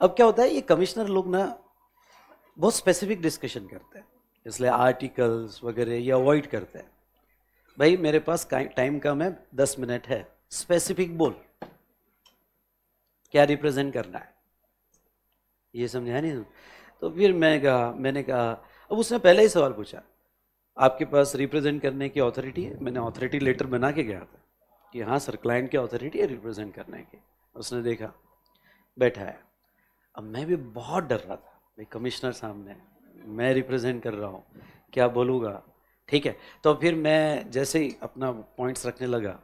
अब क्या होता है ये कमिश्नर लोग ना बहुत स्पेसिफिक डिस्कशन करते हैं इसलिए आर्टिकल्स वगैरह ये अवॉइड करते हैं भाई मेरे पास टाइम कम है दस मिनट है स्पेसिफिक बोल क्या रिप्रेजेंट करना है ये समझा नहीं तो फिर मैं कहा मैंने कहा अब उसने पहले ही सवाल पूछा आपके पास रिप्रेजेंट करने की अथॉरिटी है मैंने अथॉरिटी लेटर बना के गया था कि हाँ सर क्लाइंट की अथॉरिटी है रिप्रेजेंट करने की उसने देखा बैठा है अब मैं भी बहुत डर रहा था भाई कमिश्नर सामने मैं रिप्रेजेंट कर रहा हूँ क्या बोलूँगा ठीक है तो फिर मैं जैसे ही अपना पॉइंट्स रखने लगा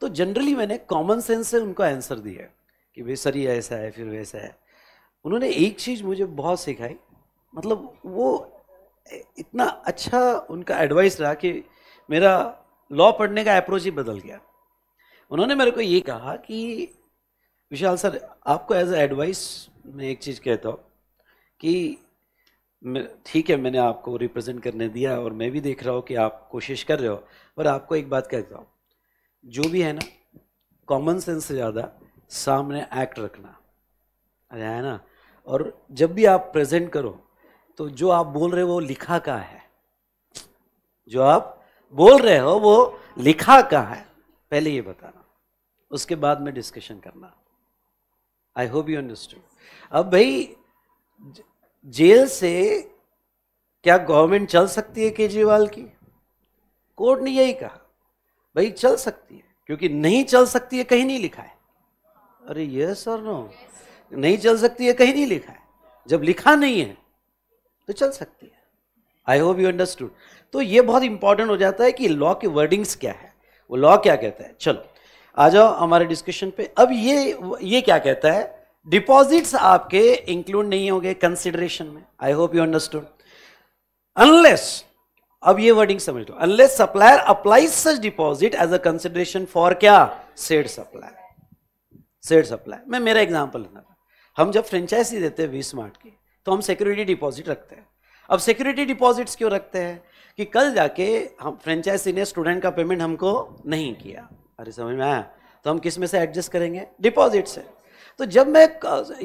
तो जनरली मैंने कॉमन सेंस से उनको आंसर दिया कि भाई सर ये ऐसा है फिर वैसा है उन्होंने एक चीज़ मुझे बहुत सिखाई मतलब वो इतना अच्छा उनका एडवाइस रहा कि मेरा लॉ पढ़ने का अप्रोच ही बदल गया उन्होंने मेरे को ये कहा कि विशाल सर आपको एज एडवाइस मैं एक चीज़ कहता हूँ कि ठीक है मैंने आपको रिप्रेजेंट करने दिया और मैं भी देख रहा हूँ कि आप कोशिश कर रहे हो पर आपको एक बात कहता हूँ जो भी है ना कॉमन सेंस से ज़्यादा सामने एक्ट रखना है ना और जब भी आप प्रेजेंट करो तो जो आप बोल रहे हो वो लिखा का है जो आप बोल रहे हो वो लिखा का है पहले ये बताना उसके बाद में डिस्कशन करना आई होप यू अंडरस्टूड अब भाई जेल से क्या गवर्नमेंट चल सकती है केजरीवाल की कोर्ट ने यही कहा भाई चल सकती है क्योंकि नहीं चल सकती है कहीं नहीं लिखा है अरे यस और नो नहीं चल सकती है कहीं नहीं लिखा है जब लिखा नहीं है तो चल सकती है आई होप यू अंडरस्टूड तो ये बहुत इंपॉर्टेंट हो जाता है कि लॉ के वर्डिंग्स क्या है वो लॉ क्या कहता है चलो आ जाओ हमारे डिस्कशन पे अब ये ये क्या कहता है डिपॉजिट्स आपके इंक्लूड नहीं होंगे कंसिडरेशन में I hope you understood unless अब ये वर्डिंग समझ लो unless supplier apply such deposit as a consideration for क्या सेड सप्लायर सेड सप्लायर मैं मेरा एग्जाम्पल लेना था हम जब फ्रेंचाइजी देते हैं वी स्मार्ट की तो हम सिक्योरिटी डिपॉजिट रखते हैं अब सिक्योरिटी डिपॉजिट्स क्यों रखते हैं कि कल जाके हम फ्रेंचाइजी ने स्टूडेंट का पेमेंट हमको नहीं किया अरे समझ में आया तो हम किस में से एडजस्ट करेंगे डिपॉजिट से तो जब मैं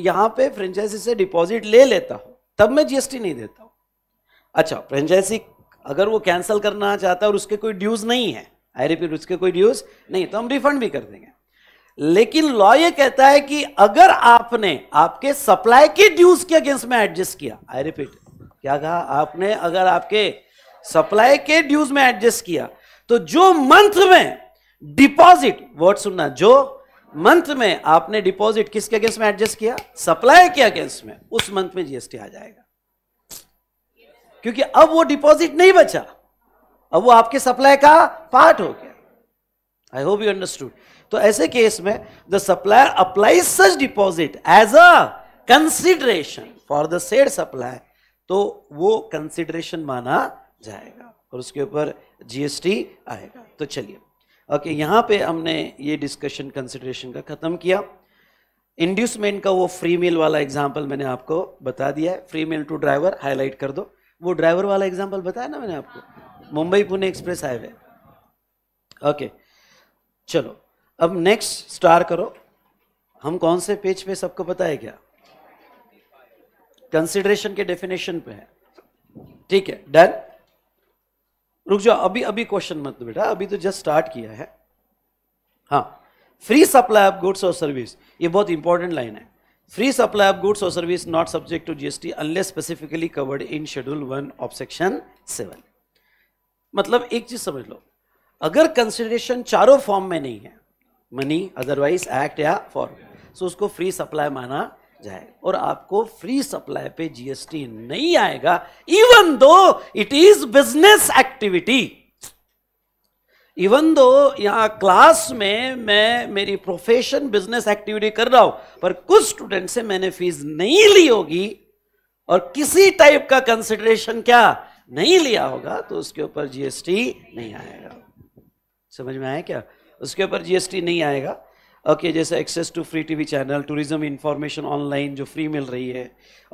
यहां पे फ्रेंचाइजी से डिपॉजिट ले लेता हूं तब मैं जीएसटी नहीं देता हूं अच्छा फ्रेंचाइजी अगर वो कैंसिल करना चाहता है और उसके कोई ड्यूज नहीं है आई रिपीट उसके कोई ड्यूज नहीं तो हम रिफंड भी कर देंगे लेकिन लॉ ये कहता है कि अगर आपने आपके सप्लाई के ड्यूज के अगेंस्ट में एडजस्ट किया आई रिपीट क्या कहा आपने अगर आपके सप्लाई के ड्यूज में एडजस्ट किया तो जो मंथ में डिपॉजिट वर्ड सुनना जो मंथ में आपने डिपॉजिट किसके अगेंस्ट में एडजस्ट किया सप्लाई के अगेंस्ट में उस मंथ में जीएसटी आ जाएगा क्योंकि अब वो डिपॉजिट नहीं बचा अब वो आपके सप्लाई का पार्ट हो गया आई होप यू अंडरस्टूड तो ऐसे केस में the supplier apply such deposit as a consideration for the said supply तो वो कंसिडरेशन माना जाएगा और उसके ऊपर जीएसटी आएगा तो चलिए ओके यहाँ पे हमने ये डिस्कशन कंसिडरेशन का ख़त्म किया इंड्यूसमेंट का वो फ्री मील वाला एग्जाम्पल मैंने आपको बता दिया है free meal to driver highlight कर दो वो ड्राइवर वाला एग्जाम्पल बताया ना मैंने आपको Mumbai Pune express highway okay चलो अब नेक्स्ट स्टार करो हम कौन से पेज पे सबको पता है क्या कंसिडरेशन के डेफिनेशन पे है ठीक है डन रुक जाओ अभी अभी क्वेश्चन मत बेटा अभी तो जस्ट स्टार्ट किया है हाँ फ्री सप्लाई ऑफ गुड्स और सर्विस ये बहुत इंपॉर्टेंट लाइन है फ्री सप्लाई ऑफ गुड्स और service not subject to GST unless specifically covered in schedule one of section seven मतलब एक चीज समझ लो अगर कंसिडरेशन चारों फॉर्म में नहीं है मनी अदरवाइज एक्ट या फॉर्म सो उसको फ्री सप्लाई माना जाए और आपको फ्री सप्लाई पे जीएसटी नहीं आएगा even though it is business activity even though यहां क्लास में मैं मेरी प्रोफेशन बिजनेस एक्टिविटी कर रहा हूं पर कुछ स्टूडेंट से मैंने फीस नहीं ली होगी और किसी टाइप का कंसिडरेशन क्या नहीं लिया होगा तो उसके ऊपर जीएसटी नहीं आएगा समझ में आया क्या उसके ऊपर जीएसटी नहीं आएगा ओके okay, जैसे access to free TV channel tourism information online जो फ्री मिल रही है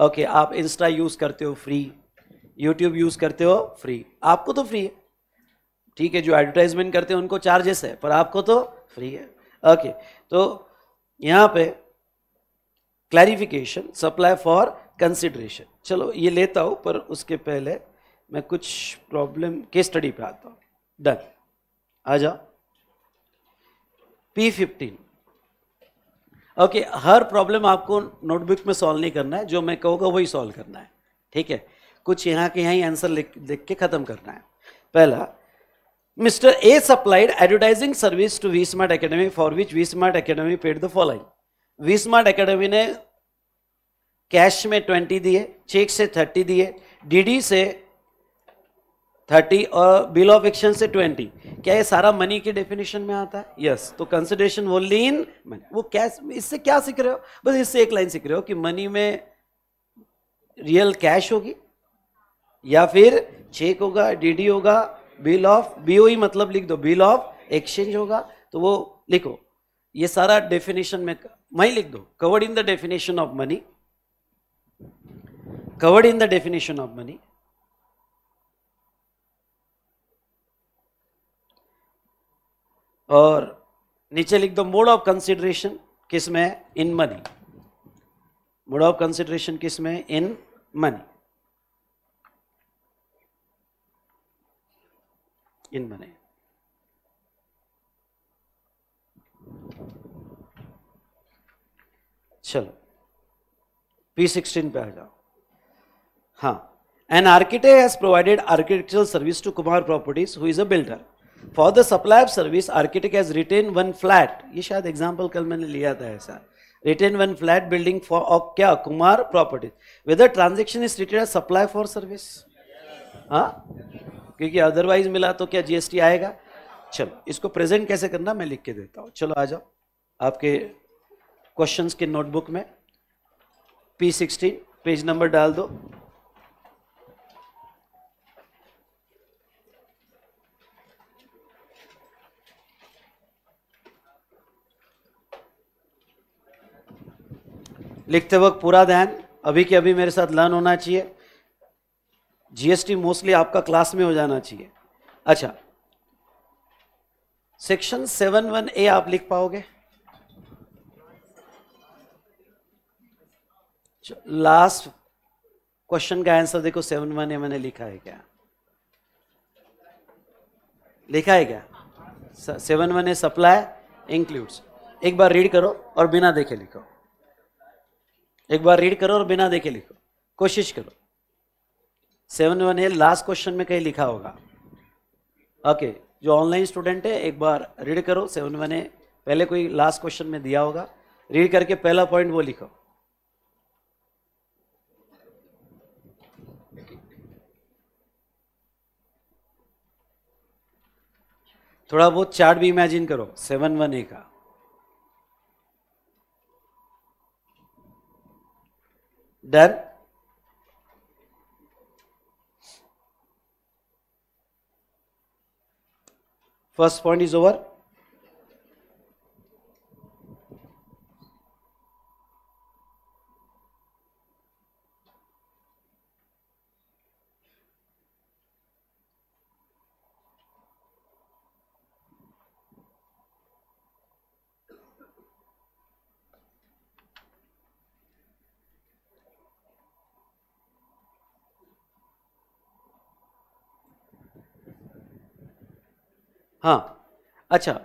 ओके okay, आप इंस्टा यूज़ करते हो फ्री यूट्यूब यूज़ करते हो फ्री आपको तो फ्री है ठीक है जो एडवर्टाइजमेंट करते हैं उनको चार्जेस है पर आपको तो फ्री है ओके okay, तो यहाँ पे क्लैरिफिकेशन सप्लाई फॉर कंसिड्रेशन चलो ये लेता हूँ पर उसके पहले मैं कुछ प्रॉब्लम के स्टडी पे आता हूँ डन आ जाओ पी फिफ्टीन ओके okay, हर प्रॉब्लम आपको नोटबुक में सॉल्व नहीं करना है जो मैं कहूँगा वही सॉल्व करना है ठीक है कुछ यहाँ के यहाँ ही आंसर लिख लिख के ख़त्म करना है पहला mister A supplied advertising service to V smart academy for which V smart academy paid the following V smart academy ने कैश में ट्वेंटी दिए चेक से थर्टी दिए डीडी से थर्टी और बिल ऑफ एक्शन से ट्वेंटी क्या ये सारा मनी के डेफिनेशन में आता है यस तो कंसिडरेशन वो इन मनी वो कैश इससे क्या सीख रहे हो बस इससे एक लाइन सीख रहे हो कि मनी में रियल कैश होगी या फिर चेक होगा डीडी होगा बिल ऑफ बीओई मतलब लिख दो बिल ऑफ एक्सचेंज होगा तो वो लिखो ये सारा डेफिनेशन में मैं लिख दो covered in the definition of money covered in the definition of money और नीचे लिख दो मोड ऑफ कंसिडरेशन किस में है in money mode of consideration किस में इन मनी इन मनी चलो पी सिक्सटीन पे आ जाओ हाँ an architect has provided architectural service to Kumar properties who is a builder for the supply of service architect has retained one flat ये शायद example कल मैंने लिया था ऐसा retained one flat building for of क्या Kumar properties whether transaction is treated supply for service हाँ क्योंकि अदरवाइज मिला तो क्या जीएसटी आएगा चलो इसको प्रेजेंट कैसे करना मैं लिख के देता हूँ चलो आ जाओ आपके क्वेश्चंस के नोटबुक में पी सिक्सटीन पेज नंबर डाल दो लिखते वक्त पूरा ध्यान अभी के अभी मेरे साथ लर्न होना चाहिए जीएसटी मोस्टली आपका क्लास में हो जाना चाहिए अच्छा सेक्शन सेवन वन ए आप लिख पाओगे लास्ट क्वेश्चन का आंसर देखो सेवन वन ए मैंने लिखा है क्या लिखा है क्या seven one A supply includes एक बार रीड करो और बिना देखे लिखो एक बार रीड करो और बिना देखे लिखो कोशिश करो सेवन वन है लास्ट क्वेश्चन में कहीं लिखा होगा ओके जो ऑनलाइन स्टूडेंट है एक बार रीड करो सेवन वन है पहले कोई लास्ट क्वेश्चन में दिया होगा रीड करके पहला पॉइंट वो लिखो थोड़ा बहुत चार्ट भी इमेजिन करो सेवन वन ए का then first point is over हाँ अच्छा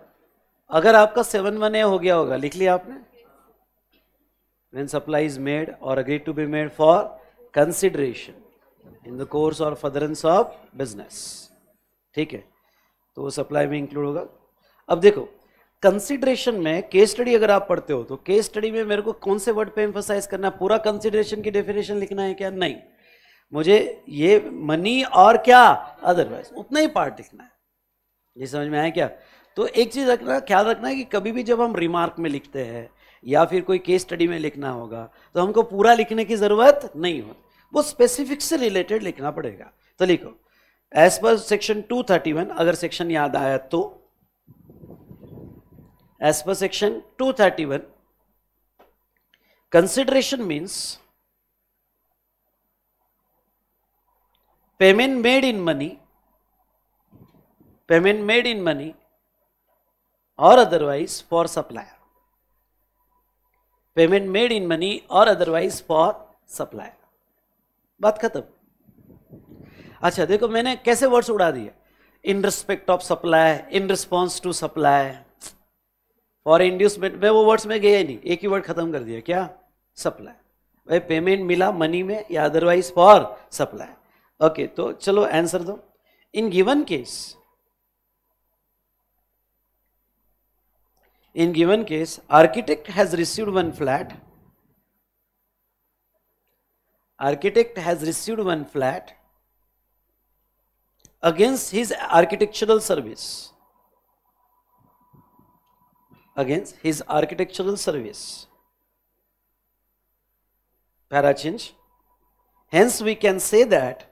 अगर आपका सेवन वन ए हो गया होगा लिख लिया आपने वेन सप्लाई इज मेड और agree to be made for consideration in the course और फदरेंस ऑफ बिजनेस ठीक है तो वो सप्लाई में इंक्लूड होगा अब देखो कंसिडरेशन में केस स्टडी अगर आप पढ़ते हो तो केस स्टडी में मेरे को कौन से वर्ड पे एम्फोसाइज करना है पूरा कंसिडरेशन की डेफिनेशन लिखना है क्या नहीं मुझे ये मनी और क्या अदरवाइज उतना ही पार्ट लिखना है ये समझ में आया क्या तो एक चीज़ रखना ख्याल रखना है कि कभी भी जब हम रिमार्क में लिखते हैं या फिर कोई केस स्टडी में लिखना होगा तो हमको पूरा लिखने की ज़रूरत नहीं होती वो स्पेसिफिक से रिलेटेड लिखना पड़ेगा तो लिखो एज पर सेक्शन 231 अगर सेक्शन याद आया तो एज पर section 231 consideration means payment made in money payment made in money or otherwise for supplier. Payment made in money or otherwise for supplier. बात खत्म अच्छा देखो मैंने कैसे वर्ड्स उड़ा दिए in respect of supply in response to supply for inducement मैं वो वर्ड्स में गया ही नहीं एक ही वर्ड खत्म कर दिया क्या सप्लाई भाई पेमेंट मिला मनी में या अदरवाइज फॉर सप्लाई ओके तो चलो आंसर दो in given case In given case, architect has received one flat. Architect has received one flat against his architectural service. Against his architectural service. Para change. Hence, we can say that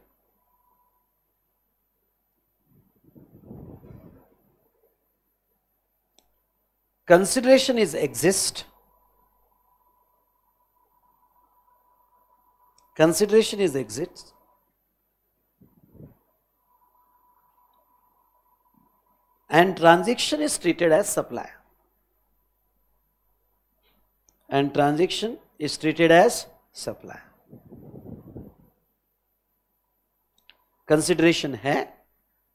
consideration is exist consideration is exist and transaction is treated as supply and transaction is treated as supply consideration है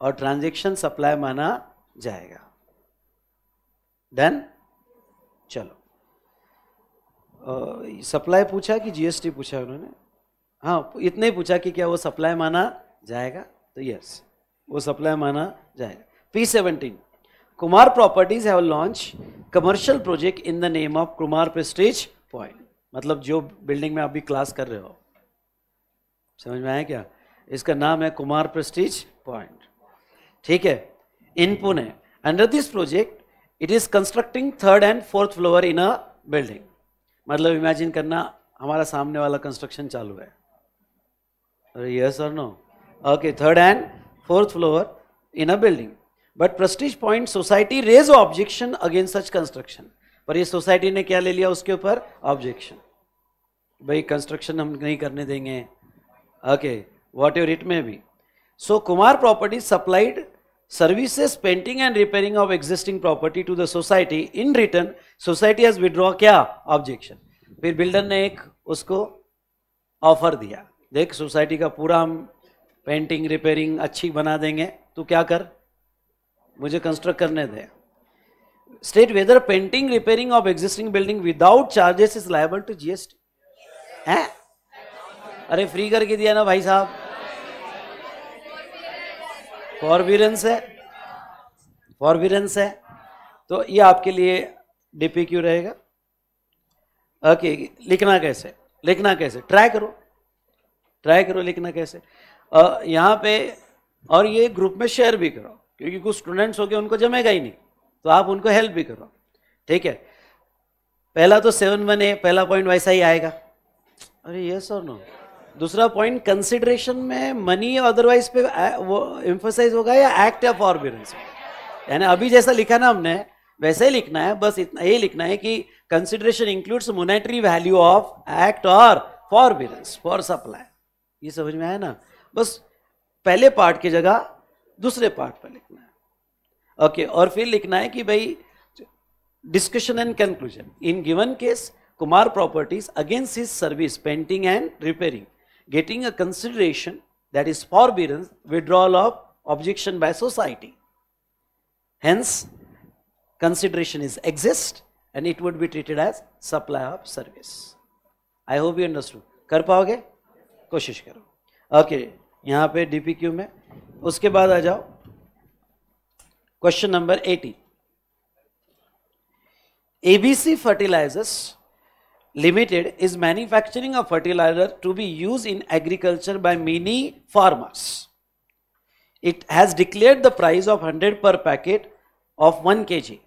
और transaction supply माना जाएगा then चलो supply पूछा कि GST पूछा उन्होंने हाँ इतने ही पूछा कि क्या वो सप्लाई माना जाएगा तो यस वो सप्लाई माना जाएगा P seventeen Kumar properties have launch commercial project in the name of Kumar prestige point मतलब जो बिल्डिंग में अभी क्लास कर रहे हो समझ में आया क्या इसका नाम है कुमार प्रेस्टीज पॉइंट ठीक है in Pune under this project it is constructing third and fourth floor in a building मतलब इमेजिन करना हमारा सामने वाला कंस्ट्रक्शन चालू है यस और no okay third and fourth floor in a building but prestige point society raise objection against such construction पर ये सोसाइटी ने क्या ले लिया उसके ऊपर ऑब्जेक्शन भाई कंस्ट्रक्शन हम नहीं करने देंगे ओके वॉट एवर इट में भी so Kumar property supplied services painting and repairing of existing property to the society in return society has withdraw क्या objection फिर बिल्डर ने एक उसको ऑफर दिया देख सोसाइटी का पूरा हम पेंटिंग रिपेयरिंग अच्छी बना देंगे तू क्या कर मुझे कंस्ट्रक्ट करने दे state whether painting repairing of existing building without charges is liable to GST है अरे फ्री करके दिया ना भाई साहब फॉरवीरेंस है फॉरवीरेंस है तो ये आपके लिए डीपी क्यू रहेगा ओके लिखना कैसे लिखना कैसे ट्राई करो ट्राई करो लिखना कैसे यहाँ पे और ये ग्रुप में शेयर भी करो क्योंकि कुछ स्टूडेंट्स हो गए उनको जमेगा ही नहीं तो आप उनको हेल्प भी करो ठीक है पहला तो सेवन वन ए पहला पॉइंट वैसा ही आएगा अरे यस और नो दूसरा पॉइंट कंसिडरेशन में मनी अदरवाइज पे वो इम्फोसाइज होगा या एक्ट या फॉरबियरेंस यानी अभी जैसा लिखा ना हमने वैसे ही लिखना है बस इतना ही लिखना है कि consideration includes monetary value of act और फॉरबियरेंस फॉर सप्लाई ये समझ में आया ना बस पहले पार्ट की जगह दूसरे पार्ट पर लिखना है ओके okay, और फिर लिखना है कि भाई discussion and conclusion in given case Kumar properties against his service painting and repairing getting a consideration that is forbearance, withdrawal of objection by society. Hence, consideration is exist and it would be treated as supply of service. I hope you understood. kar paoge koshish karo okay, yahan pe dpq mein uske baad आ jao question number eighty abc fertilizers Limited is manufacturing of fertilizer to be used in agriculture by many farmers. It has declared the price of 100 per packet of 1 kg.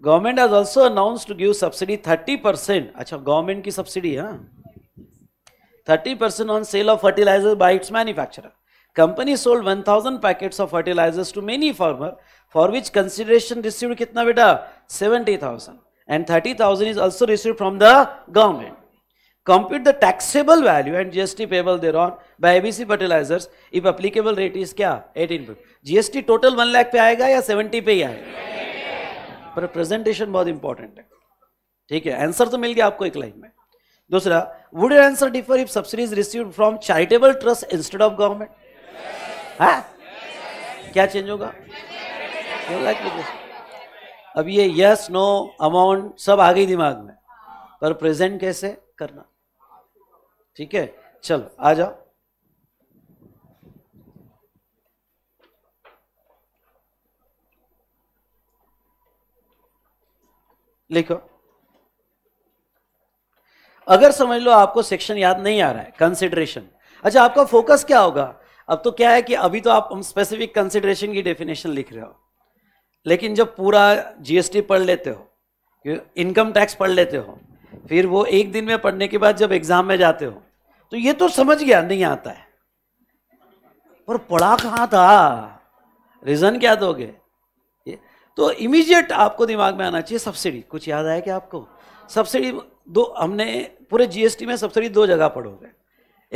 Government has also announced to give subsidy 30%. अच्छा government की subsidy हाँ 30% on sale of fertilizer by its manufacturer. Company sold 1000 packets of fertilizers to many farmer for which consideration received कितना बेटा 70000. and 30,000 is also received from the government. Compute the taxable value and GST payable thereon by ABC fertilizers if applicable rate is क्या 18 GST total 1 lakh pe aayega ya 70 pe he But presentation bahut important hai. ठीक है answer तो मिल गया आपको एक line में दूसरा would you answer differ if subsidies received from charitable trust instead of government क्या चेंज होगा अब ये यस नो अमाउंट सब आ गई दिमाग में पर प्रेजेंट कैसे करना ठीक है चलो आ जाओ लिखो अगर समझ लो आपको सेक्शन याद नहीं आ रहा है कंसिडरेशन अच्छा आपका फोकस क्या होगा अब तो क्या है कि अभी तो आप हम स्पेसिफिक कंसिडरेशन की डेफिनेशन लिख रहे हो लेकिन जब पूरा जीएसटी पढ़ लेते हो इनकम टैक्स पढ़ लेते हो फिर वो एक दिन में पढ़ने के बाद जब एग्जाम में जाते हो तो ये तो समझ गया नहीं आता है पर पढ़ा कहाँ था रीजन क्या दोगे तो इमीडिएट आपको दिमाग में आना चाहिए सब्सिडी कुछ याद आया क्या आपको सब्सिडी दो हमने पूरे जीएसटी में सब्सिडी दो जगह पढ़ोगे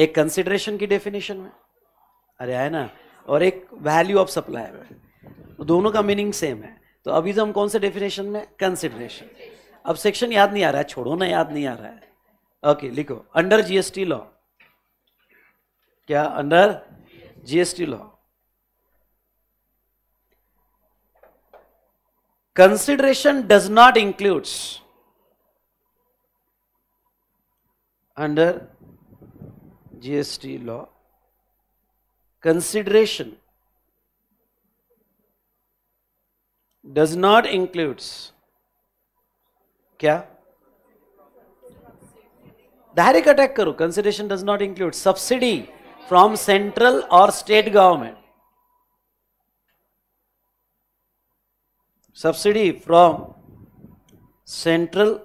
एक कंसिडरेशन की डेफिनेशन में अरे आए ना और एक वैल्यू ऑफ सप्लाई में दोनों का मीनिंग सेम है तो अभी हम कौन से डेफिनेशन में कंसिडरेशन अब सेक्शन याद नहीं आ रहा है छोड़ो ना याद नहीं आ रहा है ओके okay, लिखो अंडर जीएसटी लॉ क्या under GST law consideration does not includes under GST law consideration does not includes क्या डायरेक्ट अटैक करो consideration does not include subsidy from central और state government subsidy from central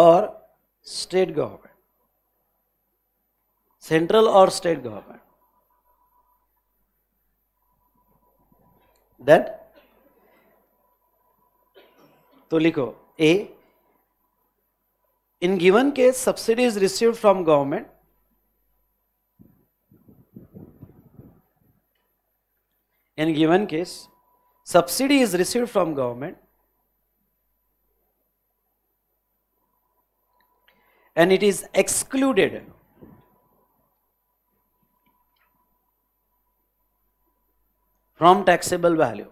और state government central और state government that तो लिखो ए in given case subsidy is received from government in given case subsidy is received from government and it is excluded from taxable value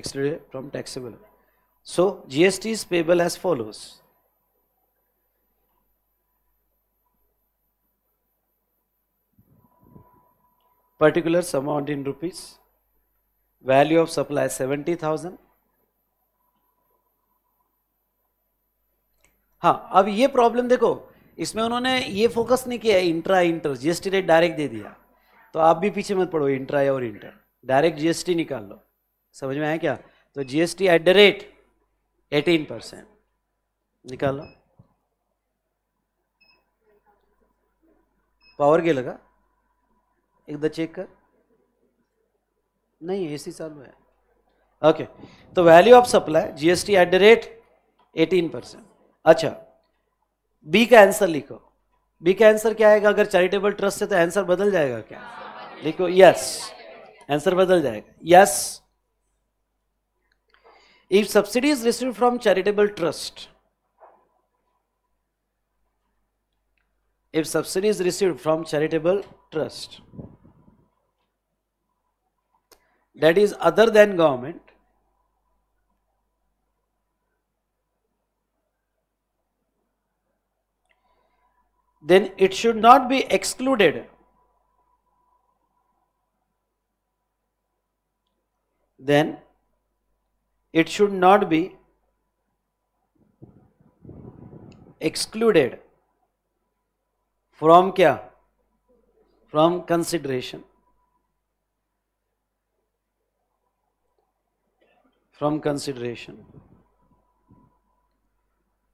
excluded from taxable. So GST is payable as follows. Particulars amount in rupees, value of supply seventy thousand. हाँ अब ये problem देखो इसमें उन्होंने ये focus नहीं किया intra inter GST rate direct दे दिया तो आप भी पीछे मत पड़ो इंट्रा और इंटर डायरेक्ट जीएसटी निकाल लो समझ में आया क्या तो GST at the rate eighteen percent निकालो पावर के लगा एक द चेक कर नहीं एसी चालू है ओके तो value of supply GST at the rate eighteen percent अच्छा बी का आंसर लिखो बी का आंसर क्या आएगा अगर चैरिटेबल ट्रस्ट से तो आंसर बदल जाएगा क्या लिखो यस आंसर बदल जाएगा yes If subsidy is received from charitable trust, if subsidy is received from charitable trust, that is other than government, then it should not be excluded then it should not be excluded from kya from consideration from consideration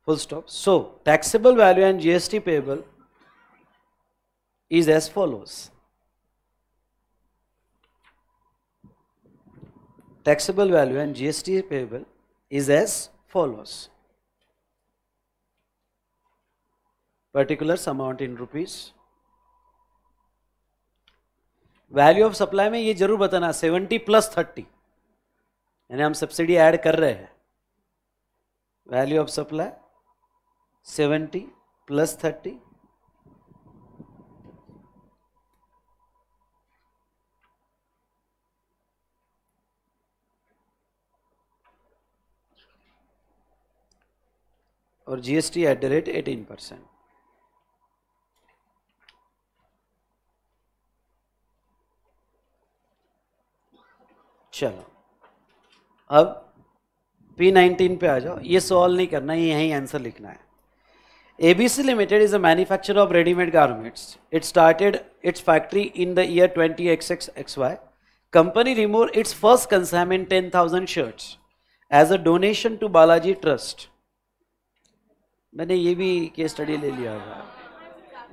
full stop so taxable value and gst payable is as follows taxable value and GST payable is as follows. Particulars amount in rupees. Value of supply में ये जरूर बताना 70 plus 30 यानी हम subsidy add कर रहे हैं value of supply 70 plus 30 और GST at the rate eighteen percent चलो अब पी नाइनटीन पे आ जाओ ये सॉल्व नहीं करना ये यहीं आंसर लिखना है ABC limited is a manufacture of readymade garments it started its factory in the year twenty X X X Y company remove its first consignment ten thousand shirts as a donation to Balaji trust मैंने ये भी case study ले लिया होगा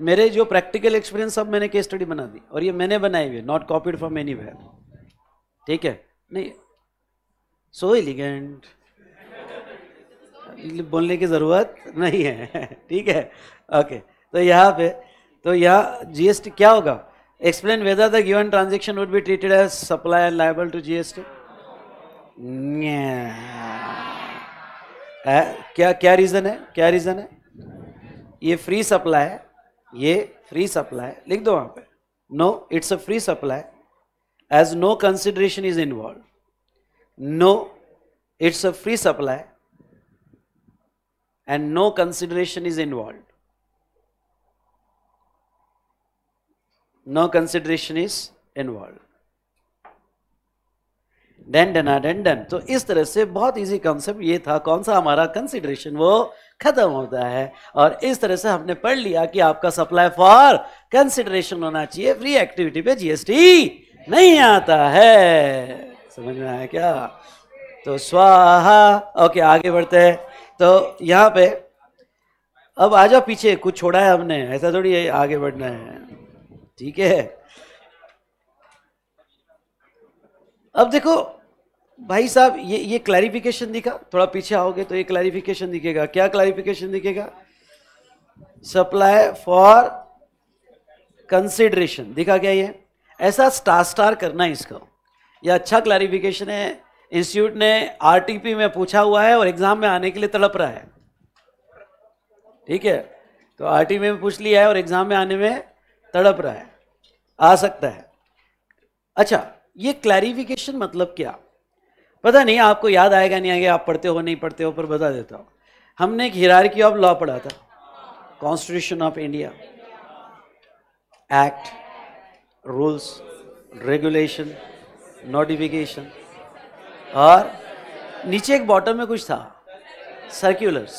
मेरे जो practical experience सब मैंने केस स्टडी बना दी और ये मैंने बनाई हुई नॉट कॉपीड फ्रॉम एनी ठीक है नहीं सो एलिगेंट बोलने की ज़रूरत नहीं है *laughs* ठीक है ओके तो यहाँ पे तो यहाँ जीएसटी क्या होगा explain whether the given transaction would be treated as supply and liable to GST है क्या क्या रीज़न है क्या रीज़न है ये फ्री सप्लाई है ये फ्री सप्लाई है लिख दो वहां पे no it's a free supply as no consideration is involve no it's a free supply and no consideration is involve no consideration is involve डेंडना डेंडन तो इस तरह से बहुत इजी कॉन्सेप्ट ये था कौन सा हमारा कंसिडरेशन वो खत्म होता है और इस तरह से हमने पढ़ लिया कि आपका सप्लाई फॉर कंसिडरेशन होना चाहिए फ्री एक्टिविटी पे जीएसटी नहीं आता है समझ में आया क्या तो स्वाहा ओके आगे बढ़ते हैं तो यहाँ पे अब आ जाओ पीछे कुछ छोड़ा है हमने ऐसा थोड़ी है आगे बढ़ना है ठीक है अब देखो भाई साहब ये ये क्लैरिफिकेशन दिखा थोड़ा पीछे आओगे तो ये क्लैरिफिकेशन दिखेगा क्या क्लैरिफिकेशन दिखेगा सप्लाई फॉर कंसिडरेशन दिखा क्या ये ऐसा स्टार स्टार करना है इसको ये अच्छा क्लैरिफिकेशन है इंस्टीट्यूट ने आरटीपी में पूछा हुआ है और एग्जाम में आने के लिए तड़प रहा है ठीक है तो आरटीपी में पूछ लिया है और एग्जाम में आने में तड़प रहा है आ सकता है अच्छा ये क्लैरिफिकेशन मतलब क्या पता नहीं आपको याद आएगा नहीं आएगा आप पढ़ते हो नहीं पढ़ते हो पर बता देता हूँ हमने एक हिरार की ऑफ लॉ पढ़ा था constitution of India act rules regulation notification और नीचे एक बॉटम में कुछ था circulars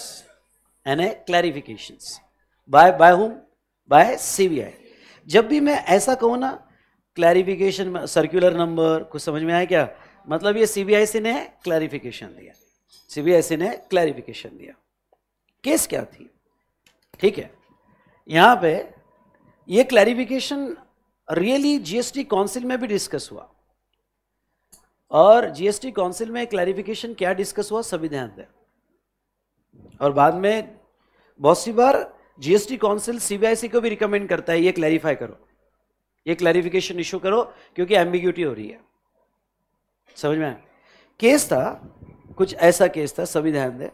an a clarification by by home by I जब भी मैं ऐसा कहूँ ना क्लैरिफिकेशन सर्कुलर नंबर कुछ समझ में आया क्या मतलब ये सीबीआईसी ने क्लैरिफिकेशन दिया सीबीआईसी ने क्लैरिफिकेशन दिया केस क्या थी ठीक है यहां पे ये क्लैरिफिकेशन रियली जीएसटी काउंसिल में भी डिस्कस हुआ और जीएसटी काउंसिल में क्लैरिफिकेशन क्या डिस्कस हुआ सभी ध्यान दें और बाद में बहुत सी बार जीएसटी काउंसिल सीबीआईसी को भी रिकमेंड करता है ये क्लैरिफाई करो ये क्लैरिफिकेशन इशू करो क्योंकि एम्बिग्यूटी हो रही है समझ में केस था कुछ ऐसा केस था सभी ध्यान दे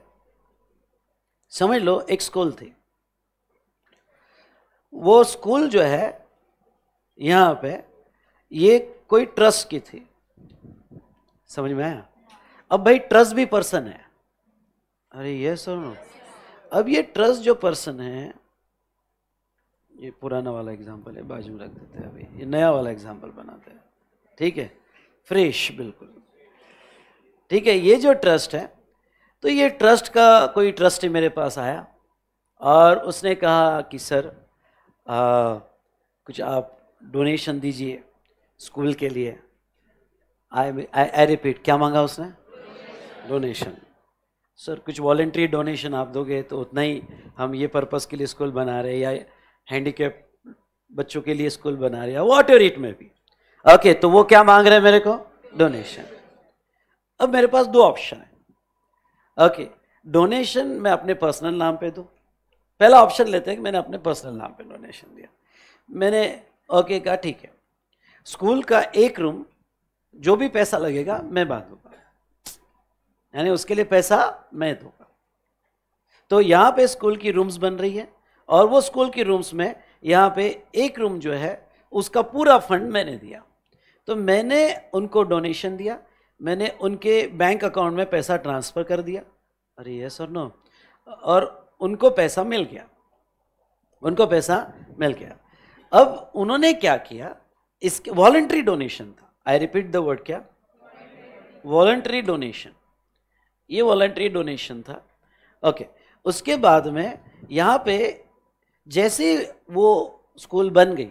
समझ लो एक स्कूल थी वो स्कूल जो है यहाँ पे ये कोई ट्रस्ट की थी समझ में आया अब भाई ट्रस्ट भी पर्सन है अरे ये सुनो अब ये ट्रस्ट जो पर्सन है ये पुराना वाला एग्जाम्पल है बाजू में रख देते हैं अभी ये नया वाला एग्जाम्पल बनाते हैं ठीक है फ्रेश बिल्कुल ठीक है ये जो ट्रस्ट है तो ये ट्रस्ट का कोई ट्रस्ट मेरे पास आया और उसने कहा कि सर आ, कुछ आप डोनेशन दीजिए स्कूल के लिए आई आई रिपीट क्या मांगा उसने डोनेशन सर कुछ वॉल्ट्री डोनेशन आप दोगे तो उतना ही हम ये पर्पज़ के लिए स्कूल बना रहे हैं या हैंडीकेप बच्चों के लिए स्कूल बना रहे या वॉट एवर इट में भी ओके okay, तो वो क्या मांग रहे हैं मेरे को डोनेशन अब मेरे पास दो ऑप्शन है ओके okay, डोनेशन मैं अपने पर्सनल नाम पे दूँ पहला ऑप्शन लेते हैं कि मैंने अपने पर्सनल नाम पे डोनेशन दिया मैंने ओके okay, कहा ठीक है स्कूल का एक रूम जो भी पैसा लगेगा मैं बांध दूंगा यानी उसके लिए पैसा मैं दूंगा तो यहाँ पे स्कूल की रूम्स बन रही है और वो स्कूल की रूम्स में यहाँ पे एक रूम जो है उसका पूरा फंड मैंने दिया तो मैंने उनको डोनेशन दिया मैंने उनके बैंक अकाउंट में पैसा ट्रांसफ़र कर दिया अरे यस और नो और उनको पैसा मिल गया उनको पैसा मिल गया अब उन्होंने क्या किया इसके वॉल्ट्री डोनेशन था आई रिपीट द वर्ड क्या वॉल्ट्री डोनेशन ये वॉल्ट्री डोनेशन था ओके okay. उसके बाद में यहाँ पे जैसे वो स्कूल बन गई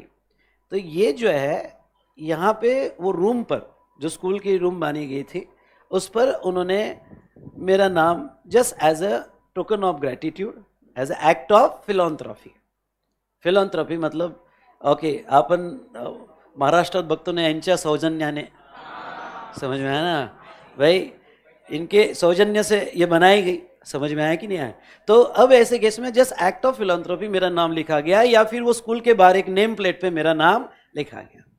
तो ये जो है यहाँ पे वो रूम पर जो स्कूल की रूम मानी गई थी उस पर उन्होंने मेरा नाम जस्ट एज मतलब, a token of gratitude as a act of philanthropy philanthropy मतलब ओके महाराष्ट्र भक्तों ने इंचा यांच्या ने समझ में आया ना भाई इनके सौजन्य से ये बनाई गई समझ में आया कि नहीं आया तो अब ऐसे केस में जस्ट एक्ट ऑफ फिलोन्थ्रोपी मेरा नाम लिखा गया या फिर वो स्कूल के बाहर एक नेम प्लेट पे मेरा नाम लिखा गया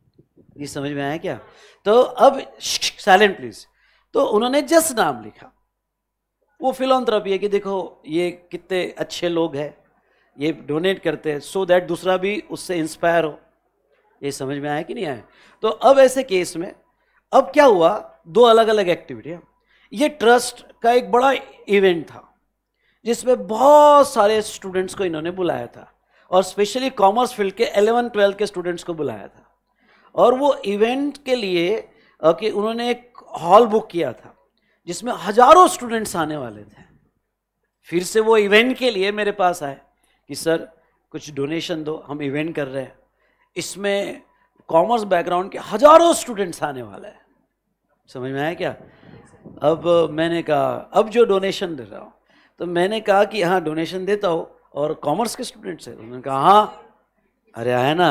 ये समझ में आया क्या तो अब साइलेंट प्लीज तो उन्होंने जस नाम लिखा वो फिलोथ्रॉपी है कि देखो ये कितने अच्छे लोग हैं ये डोनेट करते हैं सो दैट दूसरा भी उससे इंस्पायर हो ये समझ में आया कि नहीं आया तो अब ऐसे केस में अब क्या हुआ दो अलग अलग एक्टिविटी ये ट्रस्ट का एक बड़ा इवेंट था जिसमें बहुत सारे स्टूडेंट्स को इन्होंने बुलाया था और स्पेशली कॉमर्स फील्ड के एलेवन ट्वेल्थ के स्टूडेंट्स को बुलाया था और वो इवेंट के लिए कि उन्होंने एक हॉल बुक किया था जिसमें हजारों स्टूडेंट्स आने वाले थे फिर से वो इवेंट के लिए मेरे पास आए कि सर कुछ डोनेशन दो हम इवेंट कर रहे हैं इसमें कॉमर्स बैकग्राउंड के हजारों स्टूडेंट्स आने वाले हैं समझ में आया क्या अब मैंने कहा अब जो डोनेशन दे रहा हूँ तो मैंने कहा कि हाँ डोनेशन देता हो और कॉमर्स के स्टूडेंट्स है तो उन्होंने कहा हाँ अरे आया ना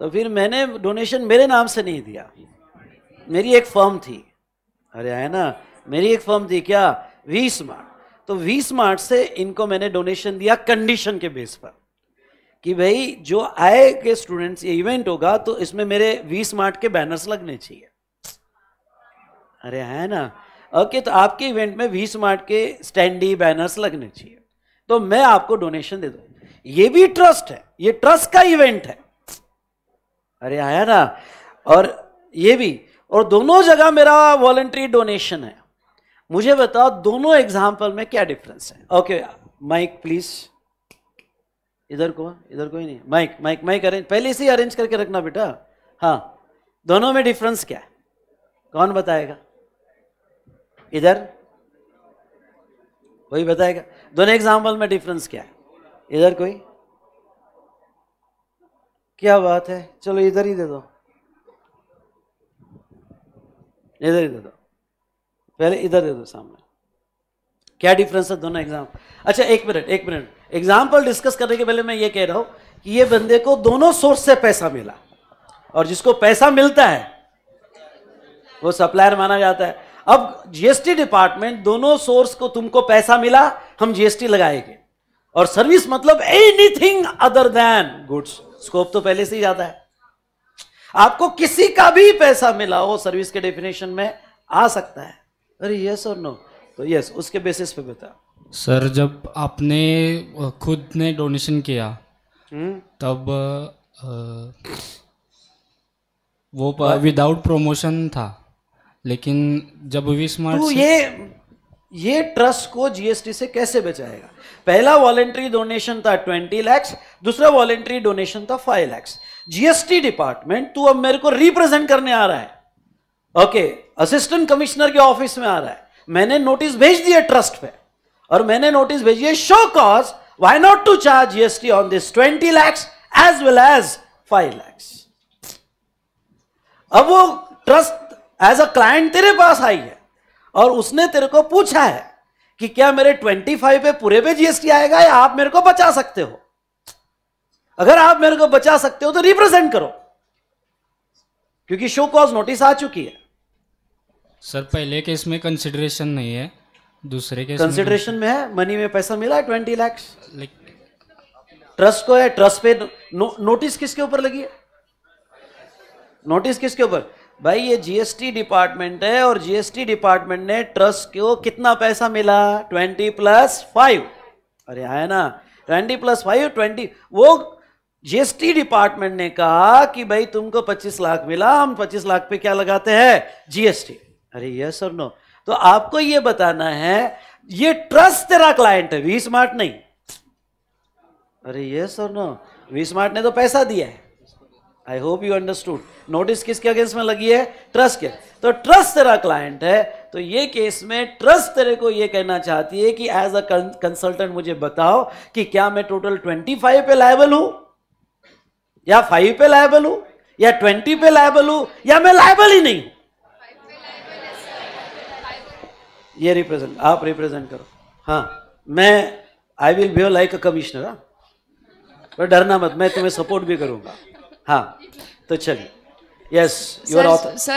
तो फिर मैंने डोनेशन मेरे नाम से नहीं दिया मेरी एक फर्म थी अरे है ना मेरी एक फर्म थी क्या वी स्मार्ट तो वी स्मार्ट से इनको मैंने डोनेशन दिया कंडीशन के बेस पर कि भाई जो आए के स्टूडेंट्स ये इवेंट होगा तो इसमें मेरे वी स्मार्ट के बैनर्स लगने चाहिए अरे है ना ओके okay, तो आपके इवेंट में वी स्मार्ट के स्टैंडी बैनर्स लगने चाहिए तो मैं आपको डोनेशन दे दूँ ये भी ट्रस्ट है ये ट्रस्ट का इवेंट है अरे आया ना और ये भी और दोनों जगह मेरा वॉलेंट्री डोनेशन है मुझे बताओ दोनों एग्जाम्पल में क्या डिफरेंस है ओके माइक प्लीज इधर को इधर कोई नहीं माइक माइक माइक अरेंज पहले से ही अरेंज करके रखना बेटा हाँ दोनों में डिफरेंस क्या है कौन बताएगा इधर कोई बताएगा दोनों एग्जाम्पल में डिफरेंस क्या है इधर कोई क्या बात है चलो इधर ही दे दो इधर ही दे दो पहले इधर दे दो सामने क्या डिफरेंस है दोनों एग्जाम अच्छा एक मिनट एक मिनट एग्जाम्पल डिस्कस करने के पहले मैं ये कह रहा हूं कि ये बंदे को दोनों सोर्स से पैसा मिला और जिसको पैसा मिलता है वो सप्लायर माना जाता है अब जीएसटी डिपार्टमेंट दोनों सोर्स को तुमको पैसा मिला हम जीएसटी लगाएंगे और सर्विस मतलब anything other than goods scope तो पहले से ही ज्यादा है आपको किसी का भी पैसा मिला वो सर्विस के डेफिनेशन में आ सकता है अरे यस और नो तो यस उसके बेसिस पे बता सर जब आपने खुद ने डोनेशन किया हम्म। तब वो विदाउट प्रमोशन था लेकिन जब वी ये ये ट्रस्ट को जीएसटी से कैसे बचाएगा पहला वॉलेंट्री डोनेशन था ट्वेंटी लैक्स दूसरा वॉलेंट्री डोनेशन था फाइव लैक्स जीएसटी डिपार्टमेंट तू अब मेरे को रिप्रेजेंट करने आ रहा है ओके असिस्टेंट कमिश्नर के ऑफिस में आ रहा है मैंने नोटिस भेज दिया ट्रस्ट पे और मैंने नोटिस भेजी है show cause why not to charge GST on this twenty lakhs as well as five lakhs अब वो ट्रस्ट एज अ क्लाइंट तेरे पास आई है और उसने तेरे को पूछा है कि क्या मेरे 25 पे पूरे पे जीएसटी आएगा या आप मेरे को बचा सकते हो अगर आप मेरे को बचा सकते हो तो रिप्रेजेंट करो क्योंकि शो कॉज नोटिस आ चुकी है सर पहले के इसमें कंसिडरेशन नहीं है दूसरे के कंसिडरेशन में, में है मनी में पैसा मिला है ट्वेंटी लैक्स ट्रस्ट को है ट्रस्ट पे नो, नोटिस किसके ऊपर लगी है नोटिस किसके ऊपर भाई ये जीएसटी डिपार्टमेंट है और जीएसटी डिपार्टमेंट ने ट्रस्ट को कितना पैसा मिला ट्वेंटी प्लस फाइव अरे आया ना ट्वेंटी प्लस फाइव ट्वेंटी वो जीएसटी डिपार्टमेंट ने कहा कि भाई तुमको पच्चीस लाख मिला हम पच्चीस लाख पे क्या लगाते हैं जीएसटी अरे यस और नो तो आपको ये बताना है ये ट्रस्ट तेरा क्लाइंट है वी स्मार्ट नहीं अरे यस और नो वी स्मार्ट ने तो पैसा दिया है I hope you understood notice किसके अगेंस्ट में लगी है ट्रस्ट के तो ट्रस्ट तेरा क्लाइंट है तो ये केस में ट्रस्ट तेरे को ये कहना चाहती है कि एज अ कंसल्टेंट मुझे बताओ कि क्या मैं टोटल 25 पे लायबल हूं या 5 पे लायबल हूं या 20 पे लायबल हूं या मैं लायबल ही नहीं हूं ये रिप्रेजेंट आप रिप्रेजेंट करो हाँ मैं I will behave like a commissioner पर डरना मत मैं तुम्हें सपोर्ट भी करूंगा हाँ तो चलिए yes your